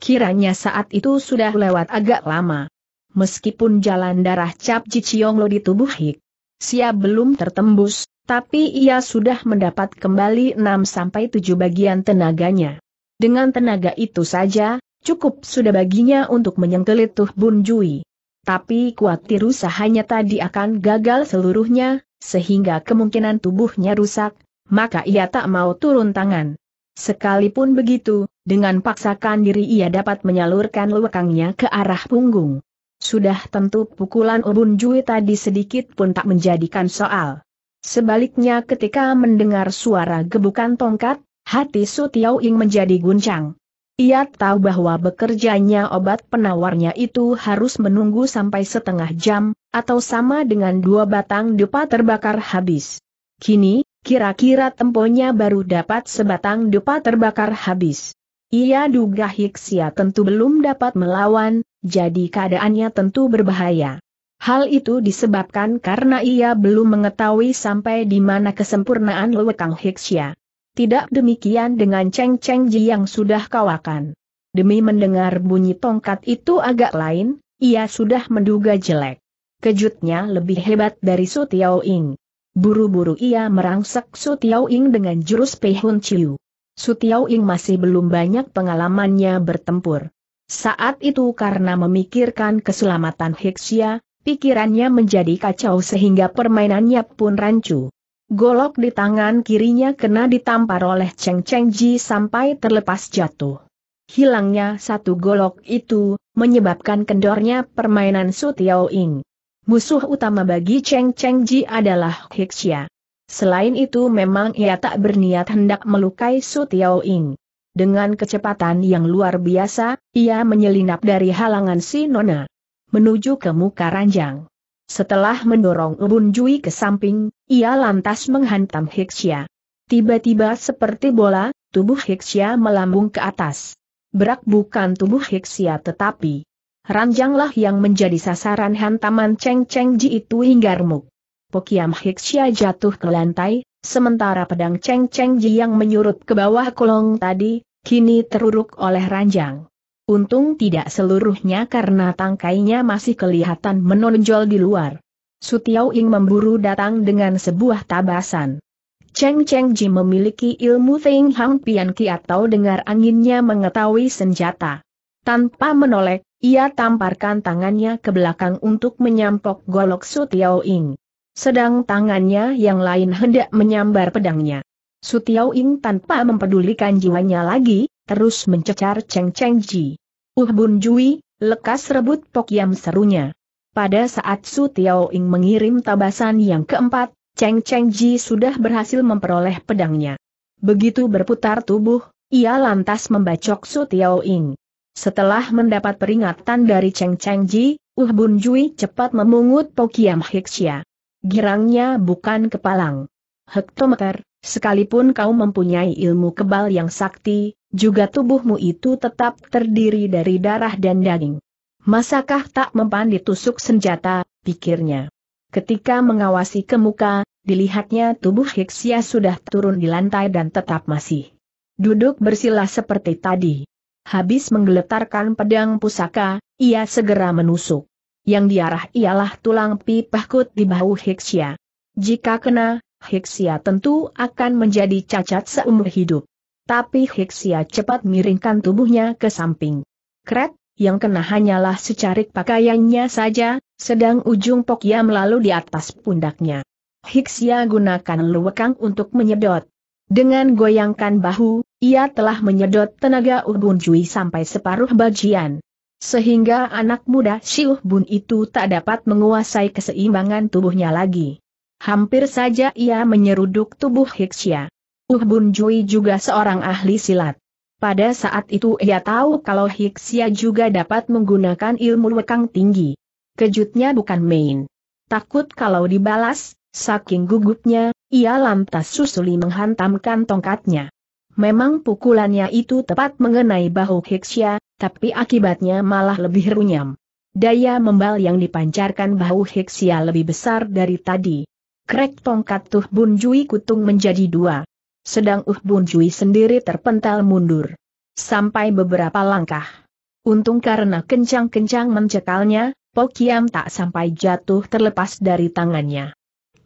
Kiranya saat itu sudah lewat agak lama. Meskipun jalan darah cap Jiciong Lo di tubuh Hik, Sia belum tertembus, tapi ia sudah mendapat kembali 6-7 bagian tenaganya. Dengan tenaga itu saja, cukup sudah baginya untuk menyengkelit Tuh Bun Jui. Tapi kuatir usahanya tadi akan gagal seluruhnya, sehingga kemungkinan tubuhnya rusak, maka ia tak mau turun tangan. Sekalipun begitu, dengan paksakan diri ia dapat menyalurkan lekangnya ke arah punggung. Sudah tentu pukulan Obun Jui tadi sedikit pun tak menjadikan soal. Sebaliknya ketika mendengar suara gebukan tongkat, hati Su Tiao Ing menjadi guncang. Ia tahu bahwa bekerjanya obat penawarnya itu harus menunggu sampai setengah jam, atau sama dengan dua batang dupa terbakar habis. Kini, kira-kira temponya baru dapat sebatang dupa terbakar habis. Ia duga Hiksia tentu belum dapat melawan, jadi keadaannya tentu berbahaya. Hal itu disebabkan karena ia belum mengetahui sampai di mana kesempurnaan Lewekang Hiksia. Tidak demikian dengan Cheng Cheng Ji yang sudah kawakan. Demi mendengar bunyi tongkat itu agak lain, ia sudah menduga jelek. Kejutnya lebih hebat dari Su Tiao Ing. Buru-buru ia merangsek Su Tiao Ing dengan jurus Pei Hun Chiu. Su Tiao Ing masih belum banyak pengalamannya bertempur. Saat itu karena memikirkan keselamatan Hiksia, pikirannya menjadi kacau sehingga permainannya pun rancu. Golok di tangan kirinya kena ditampar oleh Cheng Cheng Ji sampai terlepas jatuh. Hilangnya satu golok itu, menyebabkan kendornya permainan Su Tiao Ing. Musuh utama bagi Cheng Cheng Ji adalah Hixia. Selain itu memang ia tak berniat hendak melukai Su Tiao Ing. Dengan kecepatan yang luar biasa, ia menyelinap dari halangan si Nona. Menuju ke muka ranjang. Setelah mendorong Urun Jui ke samping, ia lantas menghantam Hixia. Tiba-tiba seperti bola, tubuh Hixia melambung ke atas. Berak bukan tubuh Hixia tetapi ranjanglah yang menjadi sasaran hantaman Cheng Cheng Ji itu hingga remuk. Pokiam Hixia jatuh ke lantai, sementara pedang Cheng Cheng Ji yang menyurut ke bawah kolong tadi, kini teruruk oleh ranjang. Untung tidak seluruhnya karena tangkainya masih kelihatan menonjol di luar. Sutiau Ing memburu datang dengan sebuah tabasan. Cheng Cheng Ji memiliki ilmu Ting Hang Pian Ki atau dengar anginnya mengetahui senjata. Tanpa menoleh, ia tamparkan tangannya ke belakang untuk menyampok golok Sutiau Ing. Sedang tangannya yang lain hendak menyambar pedangnya. Sutiau Ing tanpa mempedulikan jiwanya lagi, terus mencecar Cheng Cheng Ji. Uh Bun Jui, lekas rebut Pok Yam serunya. Pada saat Su Tiao Ing mengirim tabasan yang keempat, Cheng Cheng Ji sudah berhasil memperoleh pedangnya. Begitu berputar tubuh, ia lantas membacok Su Tiao Ing. Setelah mendapat peringatan dari Cheng Cheng Ji, Uh Bun Jui cepat memungut Pok Yam Hiksia. Girangnya bukan kepalang. Hektometer, sekalipun kau mempunyai ilmu kebal yang sakti, juga tubuhmu itu tetap terdiri dari darah dan daging. Masakah tak mempan ditusuk senjata, pikirnya. Ketika mengawasi ke muka, dilihatnya tubuh Hiksia sudah turun di lantai dan tetap masih duduk bersila seperti tadi. Habis menggeletarkan pedang pusaka, ia segera menusuk. Yang diarah ialah tulang kut di bahu Hiksia. Jika kena, Hiksia tentu akan menjadi cacat seumur hidup. Tapi Hiksia cepat miringkan tubuhnya ke samping. Kret, yang kena hanyalah secarik pakaiannya saja, sedang ujung pokia melalu di atas pundaknya. Hiksia gunakan luwekang untuk menyedot. Dengan goyangkan bahu, ia telah menyedot tenaga Ubun Jui sampai separuh bagian. Sehingga anak muda Siuh Bun itu tak dapat menguasai keseimbangan tubuhnya lagi. Hampir saja ia menyeruduk tubuh Hiksia. Uh Bun Jui juga seorang ahli silat. Pada saat itu ia tahu kalau Hiksia juga dapat menggunakan ilmu wekang tinggi. Kejutnya bukan main. Takut kalau dibalas, saking gugupnya, ia lantas susuli menghantamkan tongkatnya. Memang pukulannya itu tepat mengenai bahu Hiksia, tapi akibatnya malah lebih runyam. Daya membal yang dipancarkan bahu Hiksia lebih besar dari tadi. Krek tongkat Tuh Bun Jui kutung menjadi dua sedang Uh Bun Cui sendiri terpental mundur. Sampai beberapa langkah. Untung karena kencang-kencang mencekalnya, Pokiam tak sampai jatuh terlepas dari tangannya.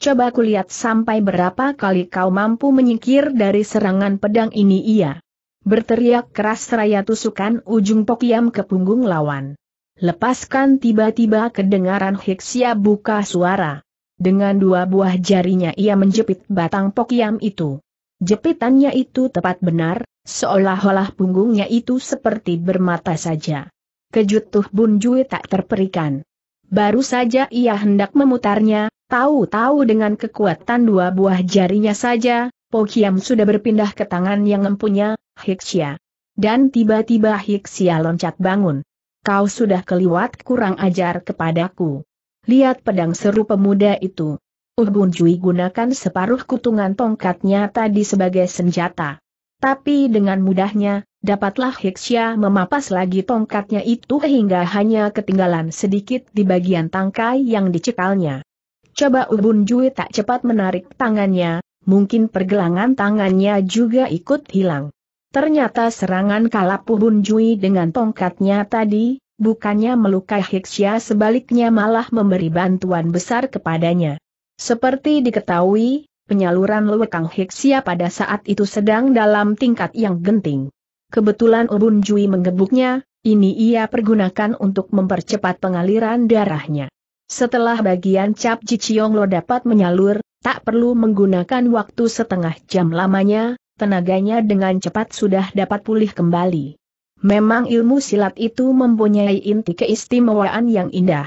Coba kulihat sampai berapa kali kau mampu menyingkir dari serangan pedang ini ia. Berteriak keras seraya tusukan ujung Pokiam ke punggung lawan. Lepaskan tiba-tiba kedengaran Hiksia buka suara. Dengan dua buah jarinya ia menjepit batang Pokiam itu. Jepitannya itu tepat benar, seolah-olah punggungnya itu seperti bermata saja. Kejut Tuh Bun Jui tak terperikan. Baru saja ia hendak memutarnya, tahu-tahu dengan kekuatan dua buah jarinya saja, Pokiam sudah berpindah ke tangan yang empunya, Hiksia. Dan tiba-tiba Hiksia loncat bangun. Kau sudah keliwat kurang ajar kepadaku. Lihat pedang seru pemuda itu. Uh Bun Cui gunakan separuh kutungan tongkatnya tadi sebagai senjata. Tapi dengan mudahnya, dapatlah Hiksya memapas lagi tongkatnya itu hingga hanya ketinggalan sedikit di bagian tangkai yang dicekalnya. Coba Ubun uh Jui tak cepat menarik tangannya, mungkin pergelangan tangannya juga ikut hilang. Ternyata serangan kalap Ubun uh Jui dengan tongkatnya tadi, bukannya melukai Hiksya sebaliknya malah memberi bantuan besar kepadanya. Seperti diketahui, penyaluran Lewekang Hiksia pada saat itu sedang dalam tingkat yang genting. Kebetulan Ubun Jui menggebuknya, ini ia pergunakan untuk mempercepat pengaliran darahnya. Setelah bagian cap Jiciong Lo dapat menyalur, tak perlu menggunakan waktu setengah jam lamanya, tenaganya dengan cepat sudah dapat pulih kembali. Memang ilmu silat itu mempunyai inti keistimewaan yang indah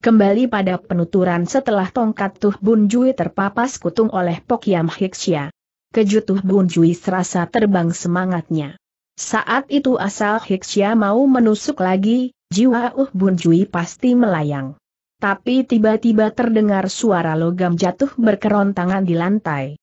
kembali pada penuturan setelah tongkat Tuh Bun Jui terpapas kutung oleh Pokyam Hiksya. Kejut Tuh Bun Jui serasa terbang semangatnya. Saat itu asal Hiksya mau menusuk lagi, jiwa Uh Bun Jui pasti melayang. Tapi tiba-tiba terdengar suara logam jatuh berkerontangan di lantai.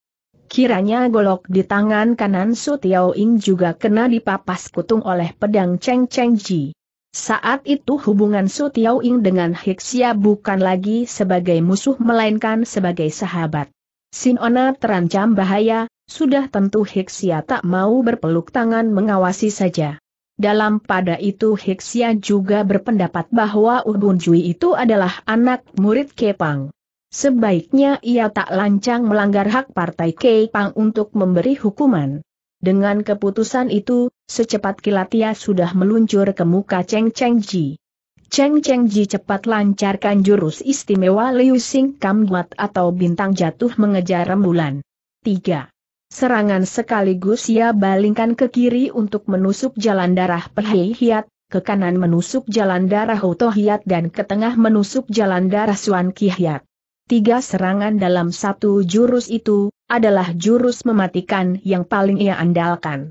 Kiranya golok di tangan kanan Su Tiao Ing juga kena dipapas kutung oleh pedang Cheng Cheng Ji. Saat itu hubungan Su Ying dengan Hixia bukan lagi sebagai musuh melainkan sebagai sahabat. Sin Sinona terancam bahaya, sudah tentu Hixia tak mau berpeluk tangan mengawasi saja. Dalam pada itu Hixia juga berpendapat bahwa Ubun Jui itu adalah anak murid Kepang. Sebaiknya ia tak lancang melanggar hak partai Kepang untuk memberi hukuman. Dengan keputusan itu, Secepat kilat ia sudah meluncur ke muka Cheng Cheng Ji. Cheng Cheng Ji cepat lancarkan jurus istimewa Liu Sing Kam Guat atau bintang jatuh mengejar rembulan. 3. Serangan sekaligus ia balingkan ke kiri untuk menusuk jalan darah Perhei Hiat, ke kanan menusuk jalan darah Hoto Hiat dan ke tengah menusuk jalan darah Suan Ki Hiat. Tiga serangan dalam satu jurus itu, adalah jurus mematikan yang paling ia andalkan.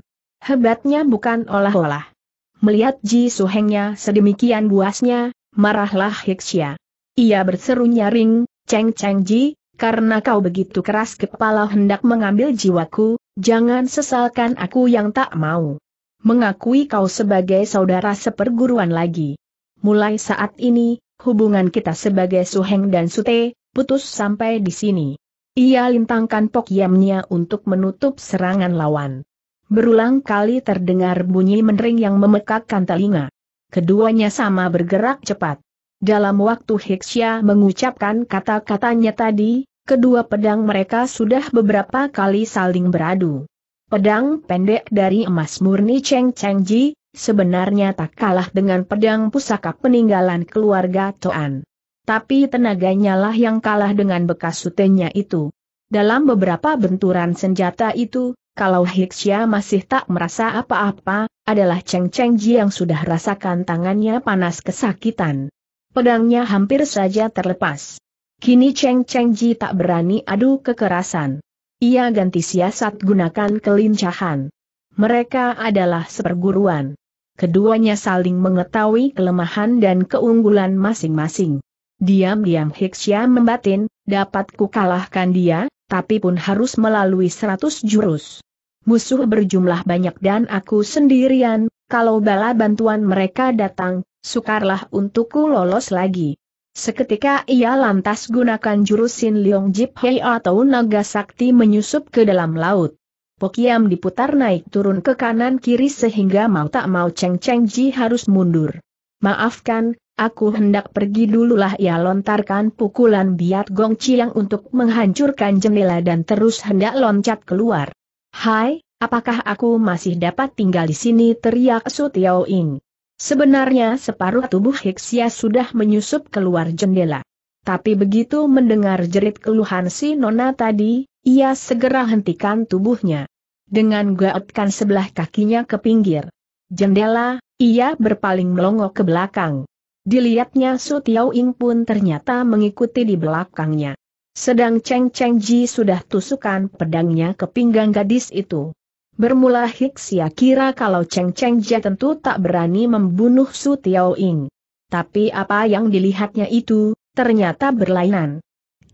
Hebatnya bukan olah-olah. Melihat Ji Suhengnya sedemikian buasnya, marahlah Hixia. Ia berseru nyaring, Ceng Ceng Ji, karena kau begitu keras kepala hendak mengambil jiwaku, jangan sesalkan aku yang tak mau. Mengakui kau sebagai saudara seperguruan lagi. Mulai saat ini, hubungan kita sebagai Suheng dan Sute, putus sampai di sini. Ia lintangkan pokyamnya untuk menutup serangan lawan. Berulang kali terdengar bunyi menering yang memekakkan telinga. Keduanya sama bergerak cepat. Dalam waktu Hiksya mengucapkan kata-katanya tadi, kedua pedang mereka sudah beberapa kali saling beradu. Pedang pendek dari emas murni Cheng Cheng Ji, sebenarnya tak kalah dengan pedang pusaka peninggalan keluarga Toan. Tapi tenaganya lah yang kalah dengan bekas sutenya itu. Dalam beberapa benturan senjata itu, kalau Hixia masih tak merasa apa-apa, adalah Cheng Cheng Ji yang sudah rasakan tangannya panas kesakitan. Pedangnya hampir saja terlepas. Kini Cheng Cheng Ji tak berani adu kekerasan. Ia ganti siasat gunakan kelincahan. Mereka adalah seperguruan. Keduanya saling mengetahui kelemahan dan keunggulan masing-masing. Diam-diam Hixia membatin, dapat kukalahkan dia, tapi pun harus melalui seratus jurus. Musuh berjumlah banyak dan aku sendirian, kalau bala bantuan mereka datang, sukarlah untukku lolos lagi. Seketika ia lantas gunakan jurus Sin Leong Jip Hei atau Naga Sakti menyusup ke dalam laut. Pokiam diputar naik turun ke kanan kiri sehingga mau tak mau Cheng Cheng Ji harus mundur. Maafkan, Aku hendak pergi dululah ia ya, lontarkan pukulan biat Gong Chiang untuk menghancurkan jendela dan terus hendak loncat keluar. Hai, apakah aku masih dapat tinggal di sini teriak Su Tiao Ing. Sebenarnya separuh tubuh Hiksia sudah menyusup keluar jendela. Tapi begitu mendengar jerit keluhan si Nona tadi, ia segera hentikan tubuhnya. Dengan gaetkan sebelah kakinya ke pinggir jendela, ia berpaling melongo ke belakang. Dilihatnya Su Tiao Ing pun ternyata mengikuti di belakangnya. Sedang Cheng Cheng Ji sudah tusukan pedangnya ke pinggang gadis itu. Bermula Hixia kira kalau Cheng Cheng Ji tentu tak berani membunuh Su Tiao Ing. Tapi apa yang dilihatnya itu, ternyata berlainan.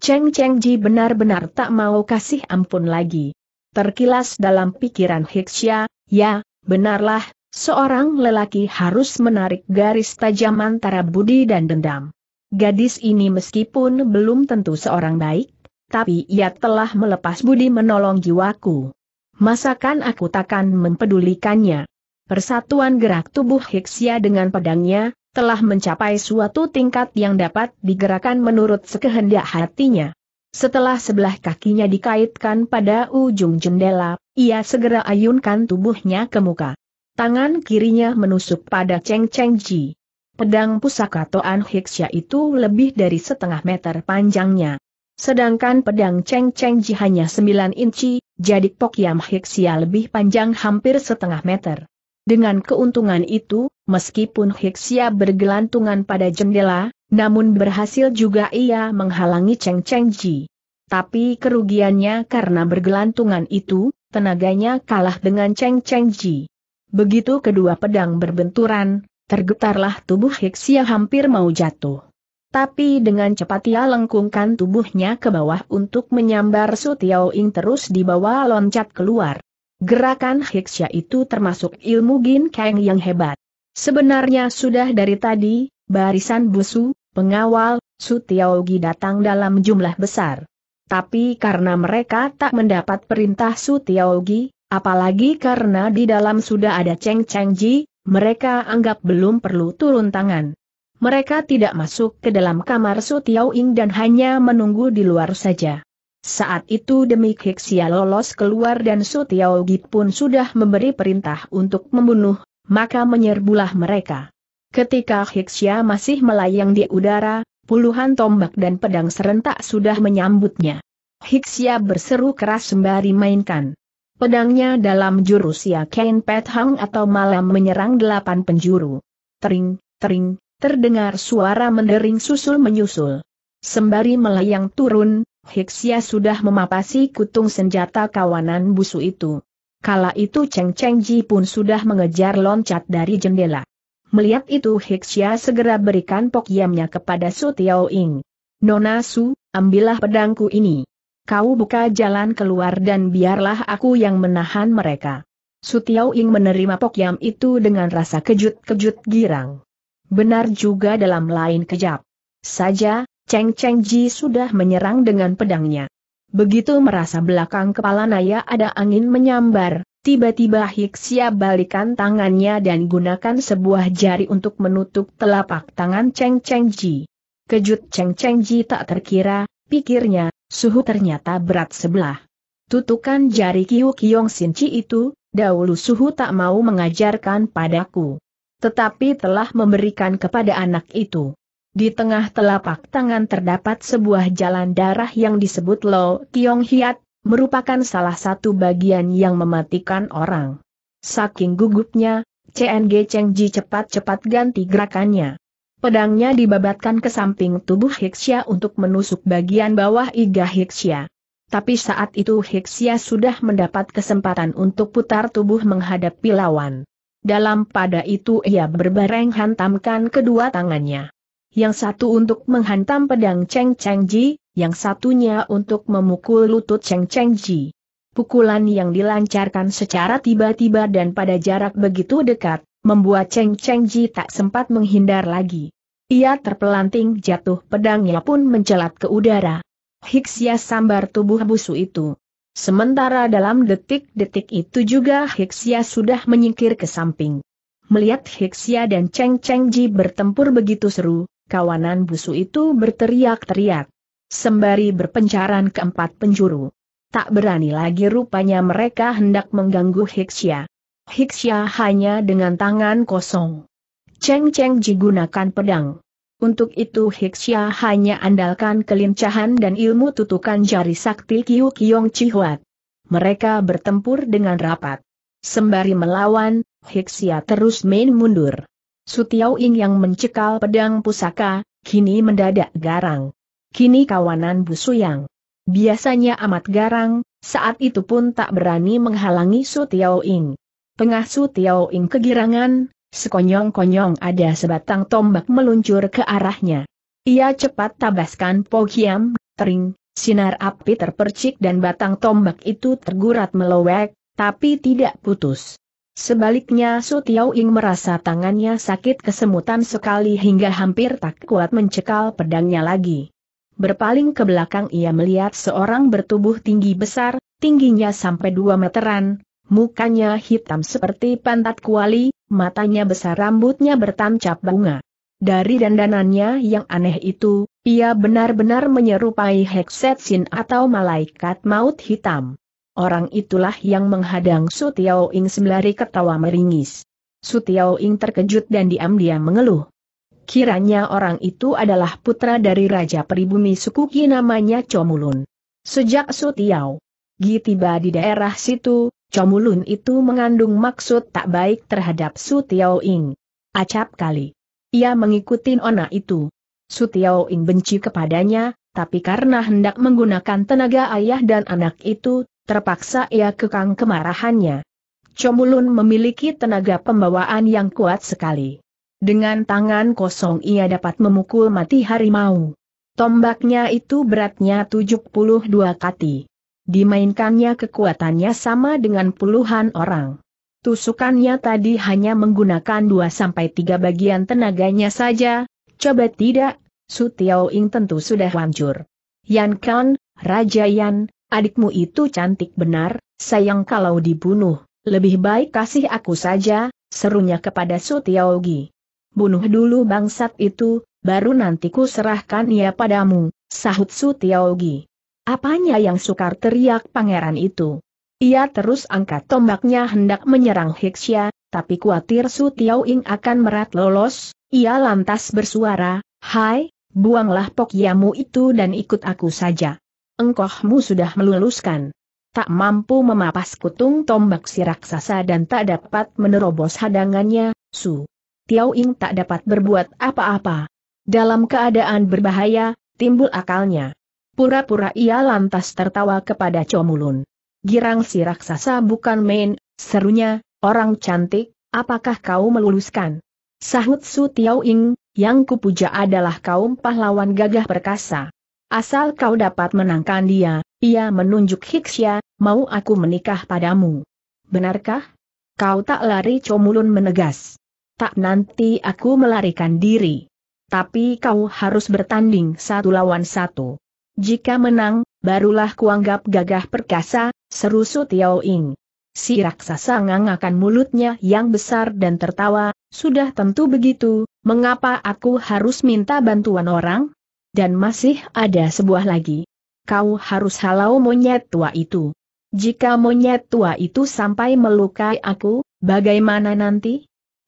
Cheng Cheng Ji benar-benar tak mau kasih ampun lagi. Terkilas dalam pikiran Hixia, ya, benarlah, Seorang lelaki harus menarik garis tajam antara budi dan dendam. Gadis ini meskipun belum tentu seorang baik, tapi ia telah melepas budi menolong jiwaku. Masakan aku takkan mempedulikannya. Persatuan gerak tubuh Hiksia dengan pedangnya, telah mencapai suatu tingkat yang dapat digerakkan menurut sekehendak hatinya. Setelah sebelah kakinya dikaitkan pada ujung jendela, ia segera ayunkan tubuhnya ke muka tangan kirinya menusuk pada Cheng Cheng Ji. Pedang pusaka Toan Hiksya itu lebih dari setengah meter panjangnya. Sedangkan pedang Cheng Cheng Ji hanya 9 inci, jadi Pok Yam Hiksya lebih panjang hampir setengah meter. Dengan keuntungan itu, meskipun Hiksya bergelantungan pada jendela, namun berhasil juga ia menghalangi Cheng Cheng Ji. Tapi kerugiannya karena bergelantungan itu, tenaganya kalah dengan Cheng Cheng Ji. Begitu kedua pedang berbenturan, tergetarlah tubuh Hiksia hampir mau jatuh. Tapi dengan cepat ia lengkungkan tubuhnya ke bawah untuk menyambar Su Ing terus dibawa loncat keluar. Gerakan Hiksia itu termasuk ilmu Gin Kang yang hebat. Sebenarnya sudah dari tadi, barisan busu, pengawal, Su Gi datang dalam jumlah besar. Tapi karena mereka tak mendapat perintah Su Gi, Apalagi karena di dalam sudah ada Cheng Cheng Ji, mereka anggap belum perlu turun tangan. Mereka tidak masuk ke dalam kamar Su Tiao Ing dan hanya menunggu di luar saja. Saat itu demi Hixia lolos keluar dan Su Tiao Gi pun sudah memberi perintah untuk membunuh, maka menyerbulah mereka. Ketika Hiksia masih melayang di udara, puluhan tombak dan pedang serentak sudah menyambutnya. Hiksia berseru keras sembari mainkan Pedangnya dalam jurus ya Ken Pet Hang atau malam menyerang delapan penjuru. Tering, tering, terdengar suara mendering susul menyusul. Sembari melayang turun, Hiksia sudah memapasi kutung senjata kawanan busu itu. Kala itu Cheng Cheng Ji pun sudah mengejar loncat dari jendela. Melihat itu Hiksia segera berikan pokyamnya kepada Su Tiao Ing. Nona Su, ambillah pedangku ini kau buka jalan keluar dan biarlah aku yang menahan mereka. Sutiao Ing menerima pokyam itu dengan rasa kejut-kejut girang. Benar juga dalam lain kejap. Saja, Cheng Cheng Ji sudah menyerang dengan pedangnya. Begitu merasa belakang kepala Naya ada angin menyambar, tiba-tiba Hiksia balikan tangannya dan gunakan sebuah jari untuk menutup telapak tangan Cheng Cheng Ji. Kejut Cheng Cheng Ji tak terkira, pikirnya, Suhu ternyata berat sebelah. Tutukan jari Kiu Kiong Sinci itu, dahulu Suhu tak mau mengajarkan padaku. Tetapi telah memberikan kepada anak itu. Di tengah telapak tangan terdapat sebuah jalan darah yang disebut Lo Kiong Hiat, merupakan salah satu bagian yang mematikan orang. Saking gugupnya, CNG Cheng Ji cepat-cepat ganti gerakannya. Pedangnya dibabatkan ke samping tubuh Hixia untuk menusuk bagian bawah iga Hixia. Tapi saat itu Hixia sudah mendapat kesempatan untuk putar tubuh menghadapi lawan. Dalam pada itu ia berbareng hantamkan kedua tangannya. Yang satu untuk menghantam pedang Cheng Cheng Ji, yang satunya untuk memukul lutut Cheng Cheng Ji. Pukulan yang dilancarkan secara tiba-tiba dan pada jarak begitu dekat, membuat Cheng Cheng Ji tak sempat menghindar lagi. Ia terpelanting jatuh pedangnya pun mencelat ke udara. Hiksia sambar tubuh busu itu. Sementara dalam detik-detik itu juga Hiksia sudah menyingkir ke samping. Melihat Hiksia dan Cheng Cheng Ji bertempur begitu seru, kawanan busu itu berteriak-teriak. Sembari berpencaran keempat penjuru. Tak berani lagi rupanya mereka hendak mengganggu Hiksia. Hiksya hanya dengan tangan kosong. Cheng Cheng Ji gunakan pedang. Untuk itu Hiksya hanya andalkan kelincahan dan ilmu tutukan jari sakti Kiu Kiong Chihuat. Mereka bertempur dengan rapat. Sembari melawan, Hiksya terus main mundur. Sutiao Ing yang mencekal pedang pusaka, kini mendadak garang. Kini kawanan Busuyang. Biasanya amat garang, saat itu pun tak berani menghalangi Sutiao Ing. Pengasuh Tiao Ing kegirangan, sekonyong-konyong ada sebatang tombak meluncur ke arahnya. Ia cepat tabaskan Pogiam, tering, sinar api terpercik dan batang tombak itu tergurat melowek, tapi tidak putus. Sebaliknya Su Tiao Ing merasa tangannya sakit kesemutan sekali hingga hampir tak kuat mencekal pedangnya lagi. Berpaling ke belakang ia melihat seorang bertubuh tinggi besar, tingginya sampai dua meteran, mukanya hitam seperti pantat kuali, matanya besar rambutnya bertancap bunga. Dari dandanannya yang aneh itu, ia benar-benar menyerupai Sin atau malaikat maut hitam. Orang itulah yang menghadang Su Ing sembari ketawa meringis. Su Ing terkejut dan diam-diam mengeluh. Kiranya orang itu adalah putra dari Raja Peribumi Sukuki namanya Comulun. Sejak Su Tiao Gi tiba di daerah situ, Comulun itu mengandung maksud tak baik terhadap Su Tiao Ing. Acap kali. Ia mengikuti ona itu. Su Tiao Ing benci kepadanya, tapi karena hendak menggunakan tenaga ayah dan anak itu, terpaksa ia kekang kemarahannya. Comulun memiliki tenaga pembawaan yang kuat sekali. Dengan tangan kosong ia dapat memukul mati harimau. Tombaknya itu beratnya 72 kati. Dimainkannya kekuatannya sama dengan puluhan orang. Tusukannya tadi hanya menggunakan 2-3 bagian tenaganya saja, coba tidak, Su Tiao Ing tentu sudah hancur. Yan Kan, Raja Yan, adikmu itu cantik benar, sayang kalau dibunuh, lebih baik kasih aku saja, serunya kepada Su Tiao Gi. Bunuh dulu bangsat itu, baru nanti ku serahkan ia padamu, sahut Su Tiao Gi. Apanya yang sukar teriak pangeran itu? Ia terus angkat tombaknya hendak menyerang Hiksya, tapi khawatir Su Tiao Ing akan merat lolos, ia lantas bersuara, Hai, buanglah pokyamu itu dan ikut aku saja. Engkohmu sudah meluluskan. Tak mampu memapas kutung tombak si raksasa dan tak dapat menerobos hadangannya, Su. Tiao Ing tak dapat berbuat apa-apa. Dalam keadaan berbahaya, timbul akalnya. Pura-pura ia lantas tertawa kepada Comulun. Girang si raksasa bukan main, serunya, orang cantik, apakah kau meluluskan? Sahut Su Tiao Ing, yang kupuja adalah kaum pahlawan gagah perkasa. Asal kau dapat menangkan dia, ia menunjuk Hiksya, mau aku menikah padamu. Benarkah? Kau tak lari Comulun menegas. Tak nanti aku melarikan diri. Tapi kau harus bertanding satu lawan satu. Jika menang, barulah kuanggap gagah perkasa, seru Su Tiao Ing. Si raksasa ngangakan mulutnya yang besar dan tertawa, sudah tentu begitu, mengapa aku harus minta bantuan orang? Dan masih ada sebuah lagi. Kau harus halau monyet tua itu. Jika monyet tua itu sampai melukai aku, bagaimana nanti?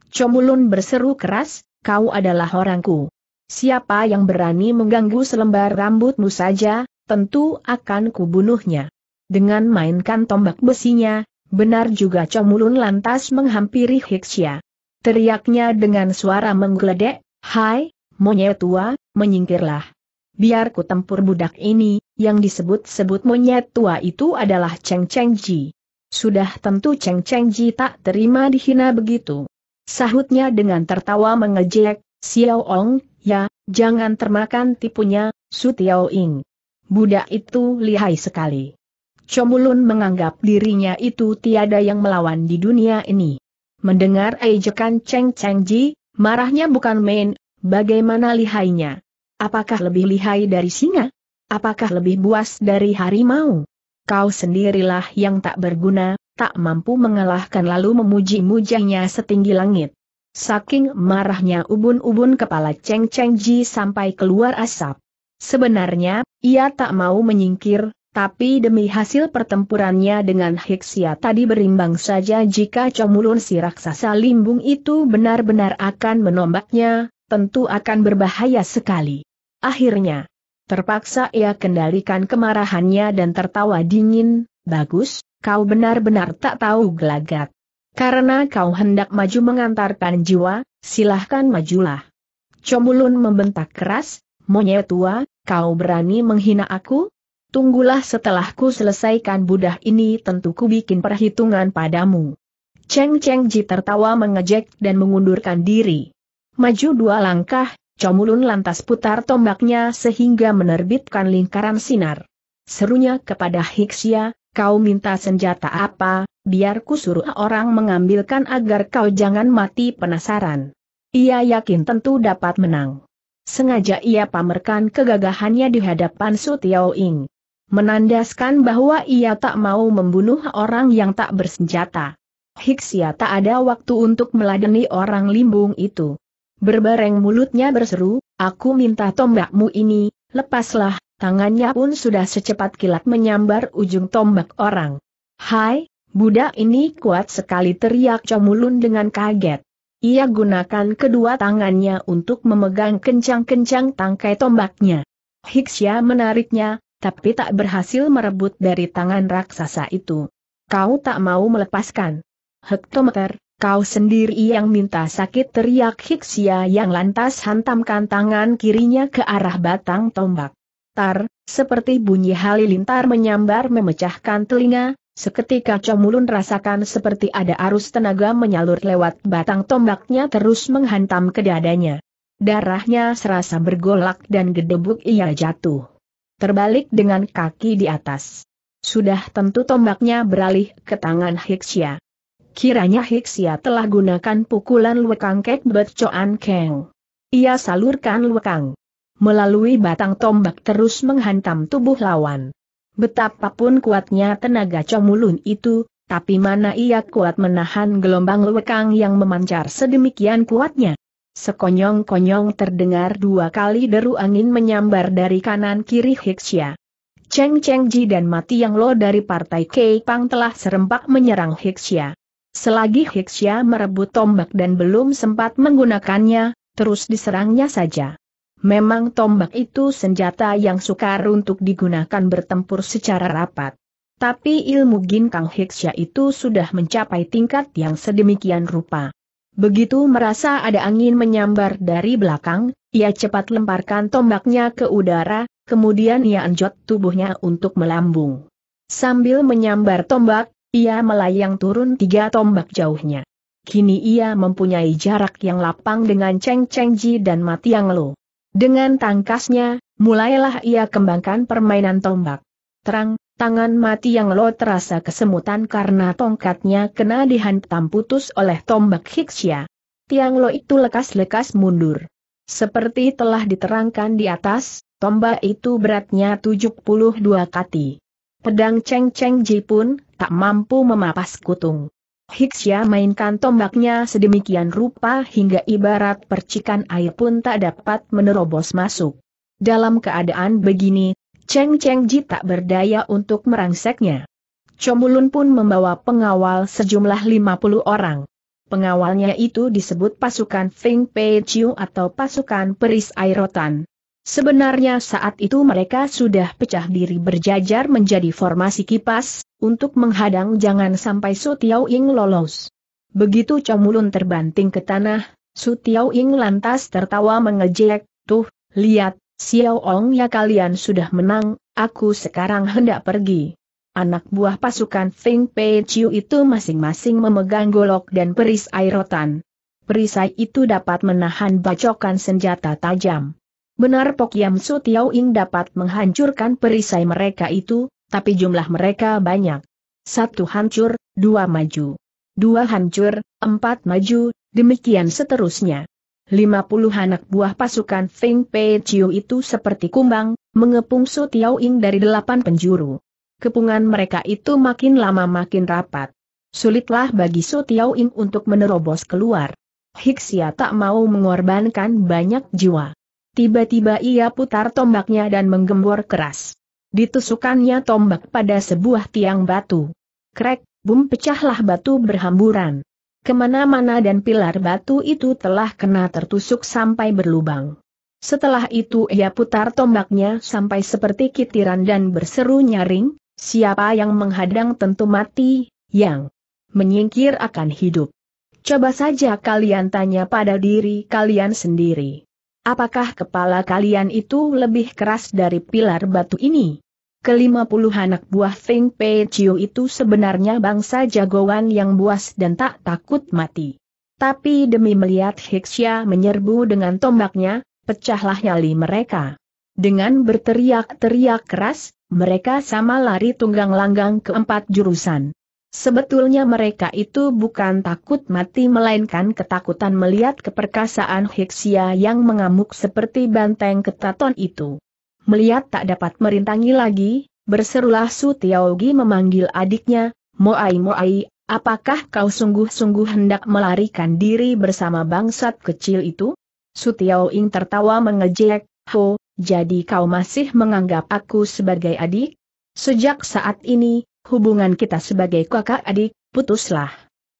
Comulun berseru keras, kau adalah orangku. Siapa yang berani mengganggu selembar rambutmu saja, tentu akan kubunuhnya. Dengan mainkan tombak besinya, benar juga Comulun lantas menghampiri Hiksya. Teriaknya dengan suara menggeledek, Hai, monyet tua, menyingkirlah. Biar ku tempur budak ini, yang disebut-sebut monyet tua itu adalah Cheng Cheng Ji. Sudah tentu Cheng Cheng Ji tak terima dihina begitu. Sahutnya dengan tertawa mengejek, Xiao Ong, Ya, jangan termakan tipunya, Su Tiao Ing. Budak itu lihai sekali. Comulun menganggap dirinya itu tiada yang melawan di dunia ini. Mendengar ejekan Cheng Cheng Ji, marahnya bukan main, bagaimana lihainya? Apakah lebih lihai dari singa? Apakah lebih buas dari harimau? Kau sendirilah yang tak berguna, tak mampu mengalahkan lalu memuji mujanya setinggi langit. Saking marahnya ubun-ubun kepala Cheng Cheng Ji sampai keluar asap. Sebenarnya, ia tak mau menyingkir, tapi demi hasil pertempurannya dengan Hiksia tadi berimbang saja jika comulun si raksasa limbung itu benar-benar akan menombaknya, tentu akan berbahaya sekali. Akhirnya, terpaksa ia kendalikan kemarahannya dan tertawa dingin, bagus, kau benar-benar tak tahu gelagat. Karena kau hendak maju mengantarkan jiwa, silahkan majulah. Comulun membentak keras, monyet tua, kau berani menghina aku? Tunggulah setelah ku selesaikan budah ini tentu ku bikin perhitungan padamu. Cheng Cheng Ji tertawa mengejek dan mengundurkan diri. Maju dua langkah, Comulun lantas putar tombaknya sehingga menerbitkan lingkaran sinar. Serunya kepada Hiksia, kau minta senjata apa, biar ku suruh orang mengambilkan agar kau jangan mati penasaran. Ia yakin tentu dapat menang. Sengaja ia pamerkan kegagahannya di hadapan Su Tiao Ing. Menandaskan bahwa ia tak mau membunuh orang yang tak bersenjata. Hiksia tak ada waktu untuk meladeni orang limbung itu. Berbareng mulutnya berseru, aku minta tombakmu ini, lepaslah, tangannya pun sudah secepat kilat menyambar ujung tombak orang. Hai, Budak ini kuat sekali teriak Comulun dengan kaget. Ia gunakan kedua tangannya untuk memegang kencang-kencang tangkai tombaknya. Hiksya menariknya, tapi tak berhasil merebut dari tangan raksasa itu. Kau tak mau melepaskan. Hektometer, kau sendiri yang minta sakit teriak Hiksya yang lantas hantamkan tangan kirinya ke arah batang tombak. Tar, seperti bunyi halilintar menyambar memecahkan telinga, Seketika Comulun rasakan seperti ada arus tenaga menyalur lewat batang tombaknya terus menghantam ke dadanya. Darahnya serasa bergolak dan gedebuk ia jatuh. Terbalik dengan kaki di atas. Sudah tentu tombaknya beralih ke tangan Hiksia. Kiranya Hiksia telah gunakan pukulan lekang kek becoan keng. Ia salurkan lekang. Melalui batang tombak terus menghantam tubuh lawan. Betapapun kuatnya tenaga comulun itu, tapi mana ia kuat menahan gelombang lewekang yang memancar sedemikian kuatnya? Sekonyong-konyong terdengar dua kali deru angin menyambar dari kanan kiri Hiksya. Cheng Cheng Ji dan Mati Yang Lo dari partai Kei Pang telah serempak menyerang Hiksya. Selagi Hiksya merebut tombak dan belum sempat menggunakannya, terus diserangnya saja. Memang tombak itu senjata yang sukar untuk digunakan bertempur secara rapat. Tapi ilmu gin kang Hiksya itu sudah mencapai tingkat yang sedemikian rupa. Begitu merasa ada angin menyambar dari belakang, ia cepat lemparkan tombaknya ke udara, kemudian ia anjot tubuhnya untuk melambung. Sambil menyambar tombak, ia melayang turun tiga tombak jauhnya. Kini ia mempunyai jarak yang lapang dengan Cheng Cheng Ji dan Yang Lo. Dengan tangkasnya, mulailah ia kembangkan permainan tombak. Terang, tangan mati yang lo terasa kesemutan karena tongkatnya kena dihantam putus oleh tombak Hixia. Tiang lo itu lekas-lekas mundur. Seperti telah diterangkan di atas, tombak itu beratnya 72 kati. Pedang ceng-ceng Ji pun tak mampu memapas kutung. Hiksya mainkan tombaknya sedemikian rupa hingga ibarat percikan air pun tak dapat menerobos masuk. Dalam keadaan begini, Cheng Cheng Ji tak berdaya untuk merangseknya. Comulun pun membawa pengawal sejumlah 50 orang. Pengawalnya itu disebut pasukan Feng Pei Chiu atau pasukan Peris Airotan. Sebenarnya saat itu mereka sudah pecah diri berjajar menjadi formasi kipas, untuk menghadang jangan sampai Su Tiao Ying lolos. Begitu Comulun terbanting ke tanah, Su Tiao Ying lantas tertawa mengejek, tuh, lihat, Xiao Ong ya kalian sudah menang, aku sekarang hendak pergi. Anak buah pasukan Feng Pei Chiu itu masing-masing memegang golok dan perisai rotan. Perisai itu dapat menahan bacokan senjata tajam. Benar Pok Yam Su Tiao Ing dapat menghancurkan perisai mereka itu, tapi jumlah mereka banyak. Satu hancur, dua maju. Dua hancur, empat maju, demikian seterusnya. Lima puluh anak buah pasukan Feng Pei Chiu itu seperti kumbang, mengepung Su Tiao Ing dari delapan penjuru. Kepungan mereka itu makin lama makin rapat. Sulitlah bagi Su Tiao Ing untuk menerobos keluar. Hixia tak mau mengorbankan banyak jiwa. Tiba-tiba ia putar tombaknya dan menggembor keras. Ditusukannya tombak pada sebuah tiang batu. Krek, bum pecahlah batu berhamburan. Kemana-mana dan pilar batu itu telah kena tertusuk sampai berlubang. Setelah itu ia putar tombaknya sampai seperti kitiran dan berseru nyaring, siapa yang menghadang tentu mati, yang menyingkir akan hidup. Coba saja kalian tanya pada diri kalian sendiri. Apakah kepala kalian itu lebih keras dari pilar batu ini? Kelima puluh anak buah Feng Pei Chiu itu sebenarnya bangsa jagoan yang buas dan tak takut mati. Tapi demi melihat Hiksya menyerbu dengan tombaknya, pecahlah nyali mereka. Dengan berteriak-teriak keras, mereka sama lari tunggang langgang ke empat jurusan. Sebetulnya mereka itu bukan takut mati melainkan ketakutan melihat keperkasaan Hiksia yang mengamuk seperti banteng ketaton itu. Melihat tak dapat merintangi lagi, berserulah Su Tiaogi memanggil adiknya, Moai Moai, apakah kau sungguh-sungguh hendak melarikan diri bersama bangsat kecil itu? Su Tiaoing tertawa mengejek, Ho, jadi kau masih menganggap aku sebagai adik? Sejak saat ini, hubungan kita sebagai kakak adik, putuslah.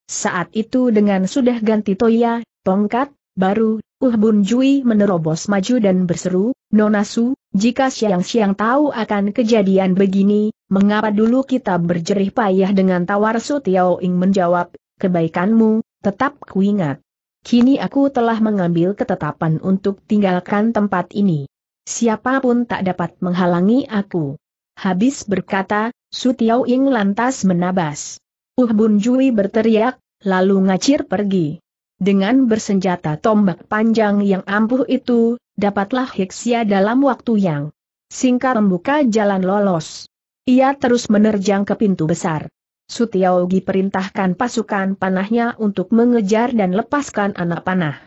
Saat itu dengan sudah ganti Toya, tongkat, baru, Uh Bun Jui menerobos maju dan berseru, Nona Su, jika siang-siang tahu akan kejadian begini, mengapa dulu kita berjerih payah dengan tawar Su Tiao Ing menjawab, kebaikanmu, tetap kuingat. Kini aku telah mengambil ketetapan untuk tinggalkan tempat ini. Siapapun tak dapat menghalangi aku. Habis berkata, Su Tiao lantas menabas. Uh Bun Jui berteriak, lalu ngacir pergi. Dengan bersenjata tombak panjang yang ampuh itu, dapatlah Hiksia dalam waktu yang singkat membuka jalan lolos. Ia terus menerjang ke pintu besar. Gi perintahkan pasukan panahnya untuk mengejar dan lepaskan anak panah.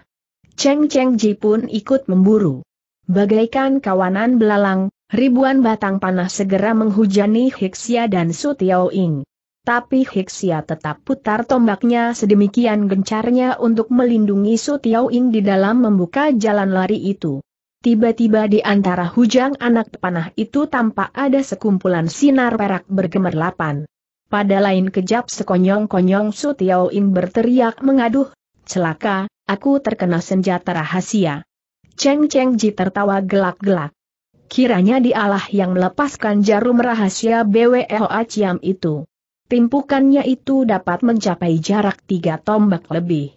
Cheng Cheng Ji pun ikut memburu. Bagaikan kawanan belalang, Ribuan batang panah segera menghujani Hixia dan Su Ing. Tapi Hixia tetap putar tombaknya sedemikian gencarnya untuk melindungi Su Ing di dalam membuka jalan lari itu. Tiba-tiba di antara hujang anak panah itu tampak ada sekumpulan sinar perak bergemerlapan. Pada lain kejap sekonyong-konyong Su Ing berteriak mengaduh, celaka, aku terkena senjata rahasia. Cheng Cheng Ji tertawa gelak-gelak kiranya dialah yang melepaskan jarum rahasia BWLA Ciam itu. Timpukannya itu dapat mencapai jarak tiga tombak lebih.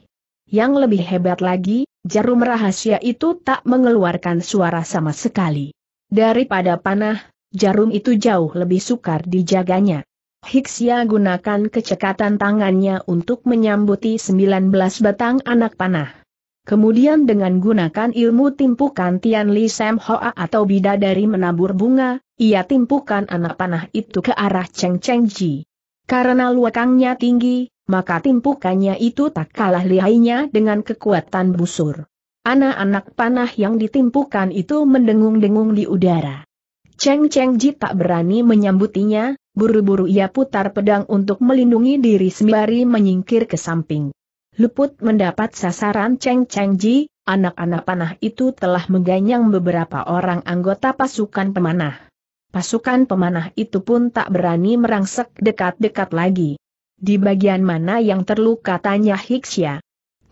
Yang lebih hebat lagi, jarum rahasia itu tak mengeluarkan suara sama sekali. Daripada panah, jarum itu jauh lebih sukar dijaganya. Hiksia gunakan kecekatan tangannya untuk menyambuti 19 batang anak panah. Kemudian dengan gunakan ilmu timpukan Tian Li Sam Hoa atau bidadari menabur bunga, ia timpukan anak panah itu ke arah Cheng Cheng Ji. Karena luakangnya tinggi, maka timpukannya itu tak kalah lihainya dengan kekuatan busur. Anak-anak panah yang ditimpukan itu mendengung-dengung di udara. Cheng Cheng Ji tak berani menyambutinya, buru-buru ia putar pedang untuk melindungi diri sembari menyingkir ke samping. Luput mendapat sasaran Cheng Cheng Ji, anak-anak panah itu telah mengganyang beberapa orang anggota pasukan pemanah. Pasukan pemanah itu pun tak berani merangsek dekat-dekat lagi. Di bagian mana yang terluka tanya Hiksya.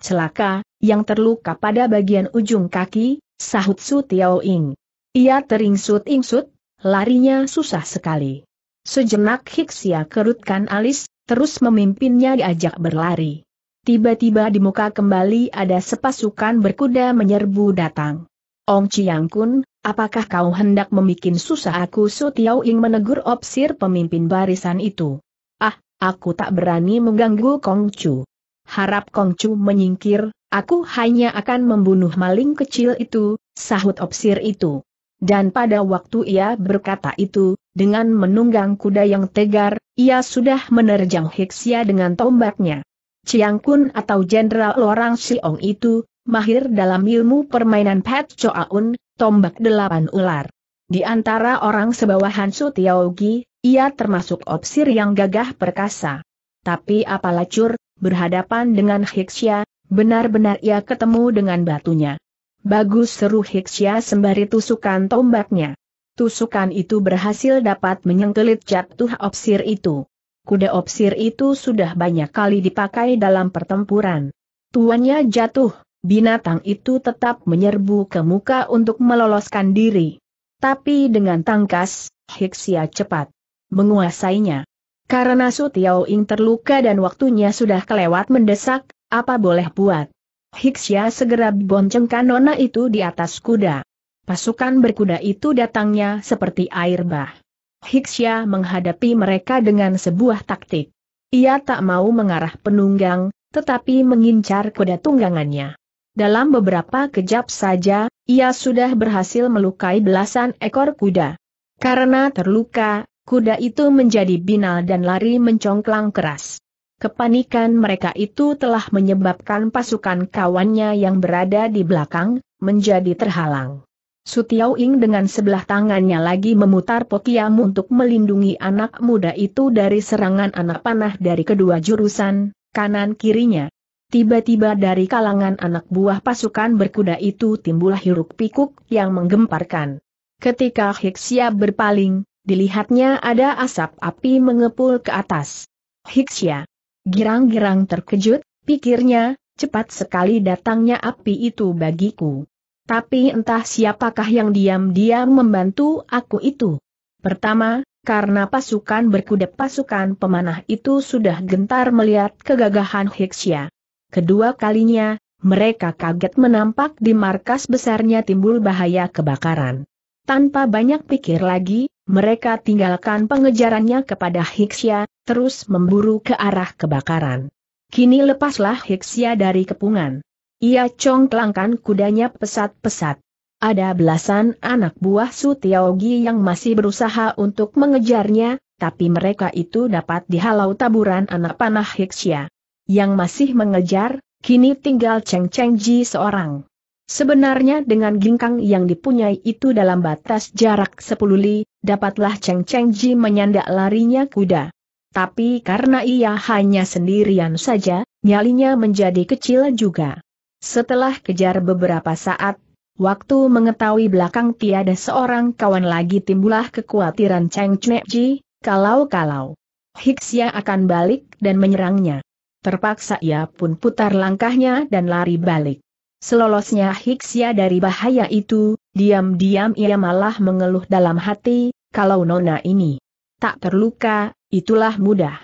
Celaka, yang terluka pada bagian ujung kaki, sahut Su Tiao Ing. Ia teringsut-ingsut, larinya susah sekali. Sejenak Hiksya kerutkan alis, terus memimpinnya diajak berlari. Tiba-tiba di muka kembali ada sepasukan berkuda menyerbu datang. Ong Chiang Kun, apakah kau hendak membuat susah aku Sutiao Tiao Ing menegur opsir pemimpin barisan itu. Ah, aku tak berani mengganggu Kong Chu. Harap Kong Chu menyingkir, aku hanya akan membunuh maling kecil itu, sahut opsir itu. Dan pada waktu ia berkata itu, dengan menunggang kuda yang tegar, ia sudah menerjang Hexia dengan tombaknya. Chiang Kun atau Jenderal Lorang Siong itu, mahir dalam ilmu permainan Pat Choaun, tombak delapan ular. Di antara orang sebawahan Su Tiaogi, ia termasuk opsir yang gagah perkasa. Tapi apalah cur, berhadapan dengan Hixia, benar-benar ia ketemu dengan batunya. Bagus seru Hixia sembari tusukan tombaknya. Tusukan itu berhasil dapat menyengkelit jatuh opsir itu kuda opsir itu sudah banyak kali dipakai dalam pertempuran. Tuannya jatuh, binatang itu tetap menyerbu ke muka untuk meloloskan diri. Tapi dengan tangkas, Hiksia cepat menguasainya. Karena Su Ing terluka dan waktunya sudah kelewat mendesak, apa boleh buat. Hiksia segera boncengkan nona itu di atas kuda. Pasukan berkuda itu datangnya seperti air bah. Hiksya menghadapi mereka dengan sebuah taktik. Ia tak mau mengarah penunggang, tetapi mengincar kuda tunggangannya. Dalam beberapa kejap saja, ia sudah berhasil melukai belasan ekor kuda. Karena terluka, kuda itu menjadi binal dan lari mencongklang keras. Kepanikan mereka itu telah menyebabkan pasukan kawannya yang berada di belakang, menjadi terhalang. Su Ing dengan sebelah tangannya lagi memutar pokiam untuk melindungi anak muda itu dari serangan anak panah dari kedua jurusan, kanan kirinya. Tiba-tiba dari kalangan anak buah pasukan berkuda itu timbul hiruk pikuk yang menggemparkan. Ketika Hiksia berpaling, dilihatnya ada asap api mengepul ke atas. Hiksia. Girang-girang terkejut, pikirnya, cepat sekali datangnya api itu bagiku. Tapi entah siapakah yang diam-diam membantu aku itu. Pertama, karena pasukan berkuda pasukan pemanah itu sudah gentar melihat kegagahan Hiksya. Kedua kalinya, mereka kaget menampak di markas besarnya timbul bahaya kebakaran. Tanpa banyak pikir lagi, mereka tinggalkan pengejarannya kepada Hiksya, terus memburu ke arah kebakaran. Kini lepaslah Hiksya dari kepungan. Ia congklangkan kudanya pesat-pesat. Ada belasan anak buah Su yang masih berusaha untuk mengejarnya, tapi mereka itu dapat dihalau taburan anak panah Hiksya. Yang masih mengejar, kini tinggal Cheng Cheng Ji seorang. Sebenarnya dengan gingkang yang dipunyai itu dalam batas jarak 10 li, dapatlah Cheng Cheng Ji menyandak larinya kuda. Tapi karena ia hanya sendirian saja, nyalinya menjadi kecil juga. Setelah kejar beberapa saat, waktu mengetahui belakang tiada seorang kawan lagi timbulah kekhawatiran Cheng Ji, kalau-kalau Hixia akan balik dan menyerangnya. Terpaksa ia pun putar langkahnya dan lari balik. Selolosnya Hixia dari bahaya itu, diam-diam ia malah mengeluh dalam hati, kalau nona ini tak terluka, itulah mudah.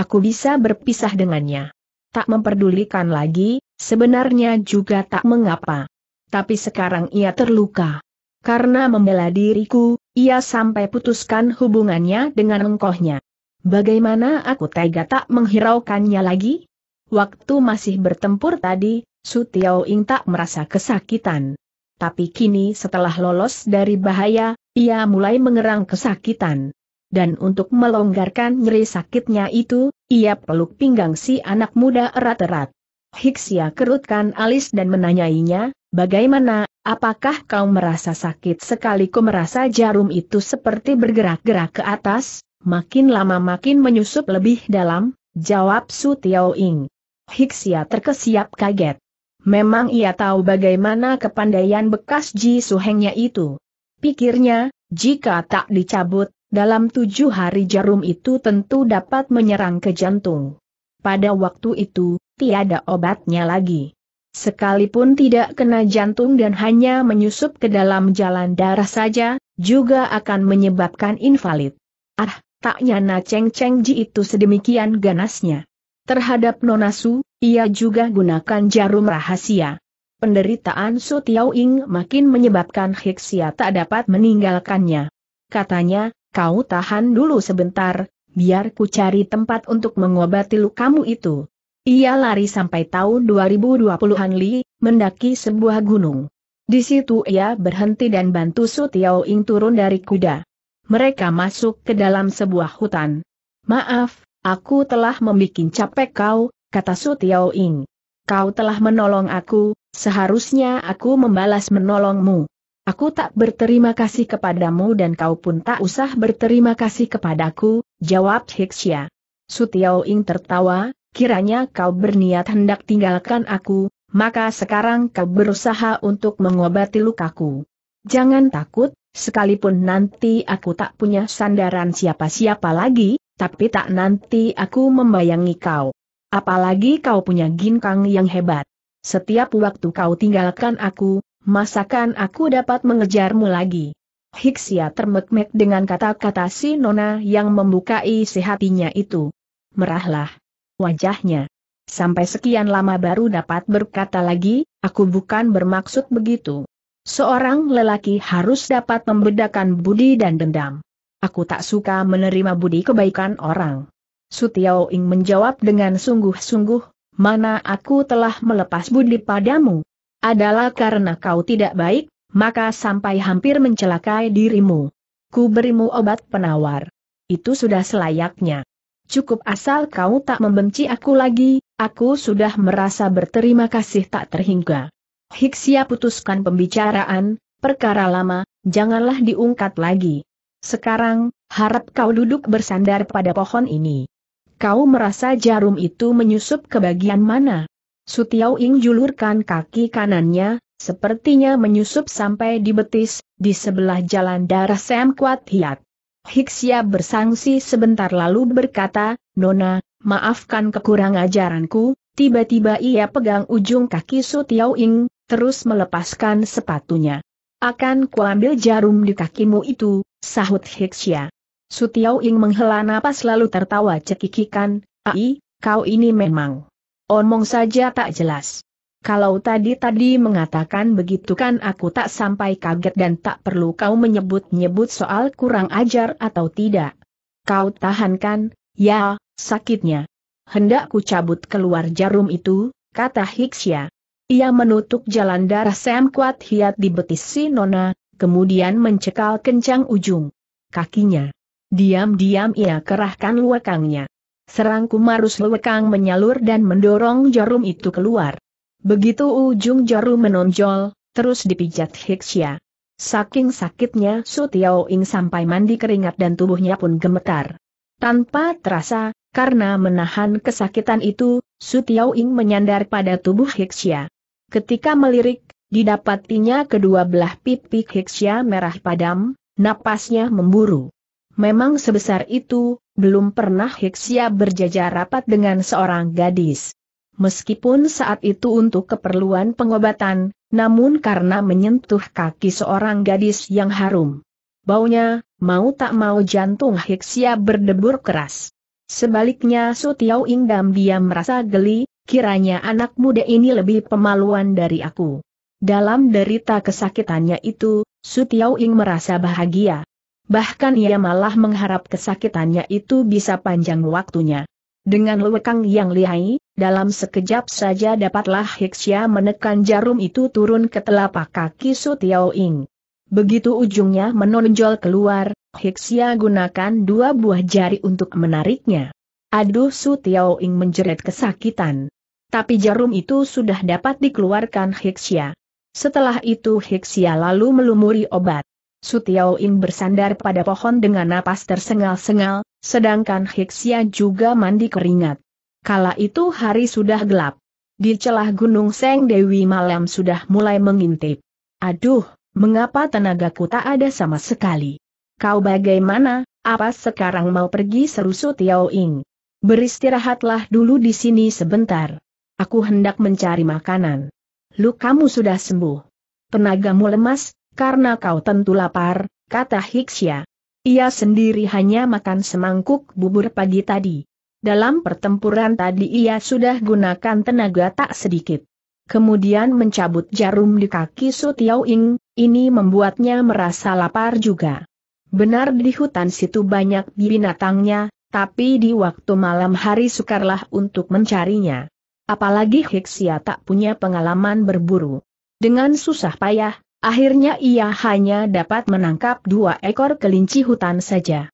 Aku bisa berpisah dengannya. Tak memperdulikan lagi, Sebenarnya juga tak mengapa. Tapi sekarang ia terluka. Karena membela diriku, ia sampai putuskan hubungannya dengan engkohnya. Bagaimana aku tega tak menghiraukannya lagi? Waktu masih bertempur tadi, Su Ing tak merasa kesakitan. Tapi kini setelah lolos dari bahaya, ia mulai mengerang kesakitan. Dan untuk melonggarkan nyeri sakitnya itu, ia peluk pinggang si anak muda erat-erat. Hiksia kerutkan alis dan menanyainya, bagaimana, apakah kau merasa sakit sekali ku merasa jarum itu seperti bergerak-gerak ke atas, makin lama makin menyusup lebih dalam, jawab Su Tiao Ing. Hiksia terkesiap kaget. Memang ia tahu bagaimana kepandaian bekas Ji Suhengnya itu. Pikirnya, jika tak dicabut, dalam tujuh hari jarum itu tentu dapat menyerang ke jantung. Pada waktu itu, tiada obatnya lagi. Sekalipun tidak kena jantung dan hanya menyusup ke dalam jalan darah saja, juga akan menyebabkan invalid. Ah, tak nyana Cheng Cheng Ji itu sedemikian ganasnya. Terhadap Nonasu, ia juga gunakan jarum rahasia. Penderitaan Su Tiao Ing makin menyebabkan Hiksia tak dapat meninggalkannya. Katanya, kau tahan dulu sebentar, biar ku cari tempat untuk mengobati lukamu itu. Ia lari sampai tahun 2020-an Li, mendaki sebuah gunung. Di situ ia berhenti dan bantu Su Tiao Ing turun dari kuda. Mereka masuk ke dalam sebuah hutan. Maaf, aku telah membuat capek kau, kata Su Tiao Ing. Kau telah menolong aku, seharusnya aku membalas menolongmu. Aku tak berterima kasih kepadamu dan kau pun tak usah berterima kasih kepadaku, jawab Hixia. Su Tiao Ing tertawa, kiranya kau berniat hendak tinggalkan aku, maka sekarang kau berusaha untuk mengobati lukaku. Jangan takut, sekalipun nanti aku tak punya sandaran siapa-siapa lagi, tapi tak nanti aku membayangi kau. Apalagi kau punya ginkang yang hebat. Setiap waktu kau tinggalkan aku, masakan aku dapat mengejarmu lagi. Hiksia termekmek dengan kata-kata si Nona yang membukai si hatinya itu. Merahlah wajahnya. Sampai sekian lama baru dapat berkata lagi, aku bukan bermaksud begitu. Seorang lelaki harus dapat membedakan budi dan dendam. Aku tak suka menerima budi kebaikan orang. Sutiao Ing menjawab dengan sungguh-sungguh, mana aku telah melepas budi padamu? Adalah karena kau tidak baik, maka sampai hampir mencelakai dirimu. Ku berimu obat penawar. Itu sudah selayaknya. Cukup asal kau tak membenci aku lagi, aku sudah merasa berterima kasih tak terhingga. Hiksia putuskan pembicaraan, perkara lama, janganlah diungkat lagi. Sekarang, harap kau duduk bersandar pada pohon ini. Kau merasa jarum itu menyusup ke bagian mana? Sutiao Ing julurkan kaki kanannya, sepertinya menyusup sampai di betis, di sebelah jalan darah Sam Kuat Hiat. Hiksia bersangsi sebentar lalu berkata, Nona, maafkan kekurang ajaranku, tiba-tiba ia pegang ujung kaki Su Ing, terus melepaskan sepatunya. Akan kuambil jarum di kakimu itu, sahut Hiksia. Su Ing menghela napas lalu tertawa cekikikan, Ai, kau ini memang. Omong saja tak jelas. Kalau tadi-tadi mengatakan begitu kan aku tak sampai kaget dan tak perlu kau menyebut-nyebut soal kurang ajar atau tidak. Kau tahankan, ya, sakitnya. Hendak ku cabut keluar jarum itu, kata Hiksya. Ia menutup jalan darah Sam Kuat Hiat di betis si Nona, kemudian mencekal kencang ujung kakinya. Diam-diam ia kerahkan luekangnya. Serangku marus luekang menyalur dan mendorong jarum itu keluar. Begitu ujung jarum menonjol, terus dipijat Hiksia. Saking sakitnya Su Tiao Ing sampai mandi keringat dan tubuhnya pun gemetar. Tanpa terasa, karena menahan kesakitan itu, Su Tiao Ing menyandar pada tubuh Hiksia. Ketika melirik, didapatinya kedua belah pipi Hiksia merah padam, napasnya memburu. Memang sebesar itu, belum pernah Hiksia berjajar rapat dengan seorang gadis. Meskipun saat itu untuk keperluan pengobatan, namun karena menyentuh kaki seorang gadis yang harum. Baunya, mau tak mau jantung Hiksia berdebur keras. Sebaliknya Sutiau Inggam dia merasa geli, kiranya anak muda ini lebih pemaluan dari aku. Dalam derita kesakitannya itu, Sutiau Ing merasa bahagia. Bahkan ia malah mengharap kesakitannya itu bisa panjang waktunya. Dengan lewekang yang lihai, dalam sekejap saja dapatlah Hiksya menekan jarum itu turun ke telapak kaki Su Tiao Ing. Begitu ujungnya menonjol keluar, Hiksya gunakan dua buah jari untuk menariknya. Aduh Su Tiao Ing menjerit kesakitan. Tapi jarum itu sudah dapat dikeluarkan Hiksya. Setelah itu Hiksya lalu melumuri obat. Su Tiao Ing bersandar pada pohon dengan napas tersengal-sengal, Sedangkan Hiksia juga mandi keringat. Kala itu hari sudah gelap. Di celah gunung Seng Dewi malam sudah mulai mengintip. Aduh, mengapa tenagaku tak ada sama sekali? Kau bagaimana, apa sekarang mau pergi serusu Tiao Ing? Beristirahatlah dulu di sini sebentar. Aku hendak mencari makanan. Lu kamu sudah sembuh. Tenagamu lemas, karena kau tentu lapar, kata Hiksia. Ia sendiri hanya makan semangkuk bubur pagi tadi. Dalam pertempuran tadi ia sudah gunakan tenaga tak sedikit. Kemudian mencabut jarum di kaki Su Ing, ini membuatnya merasa lapar juga. Benar di hutan situ banyak binatangnya, tapi di waktu malam hari sukarlah untuk mencarinya. Apalagi Hiksia tak punya pengalaman berburu. Dengan susah payah, Akhirnya ia hanya dapat menangkap dua ekor kelinci hutan saja.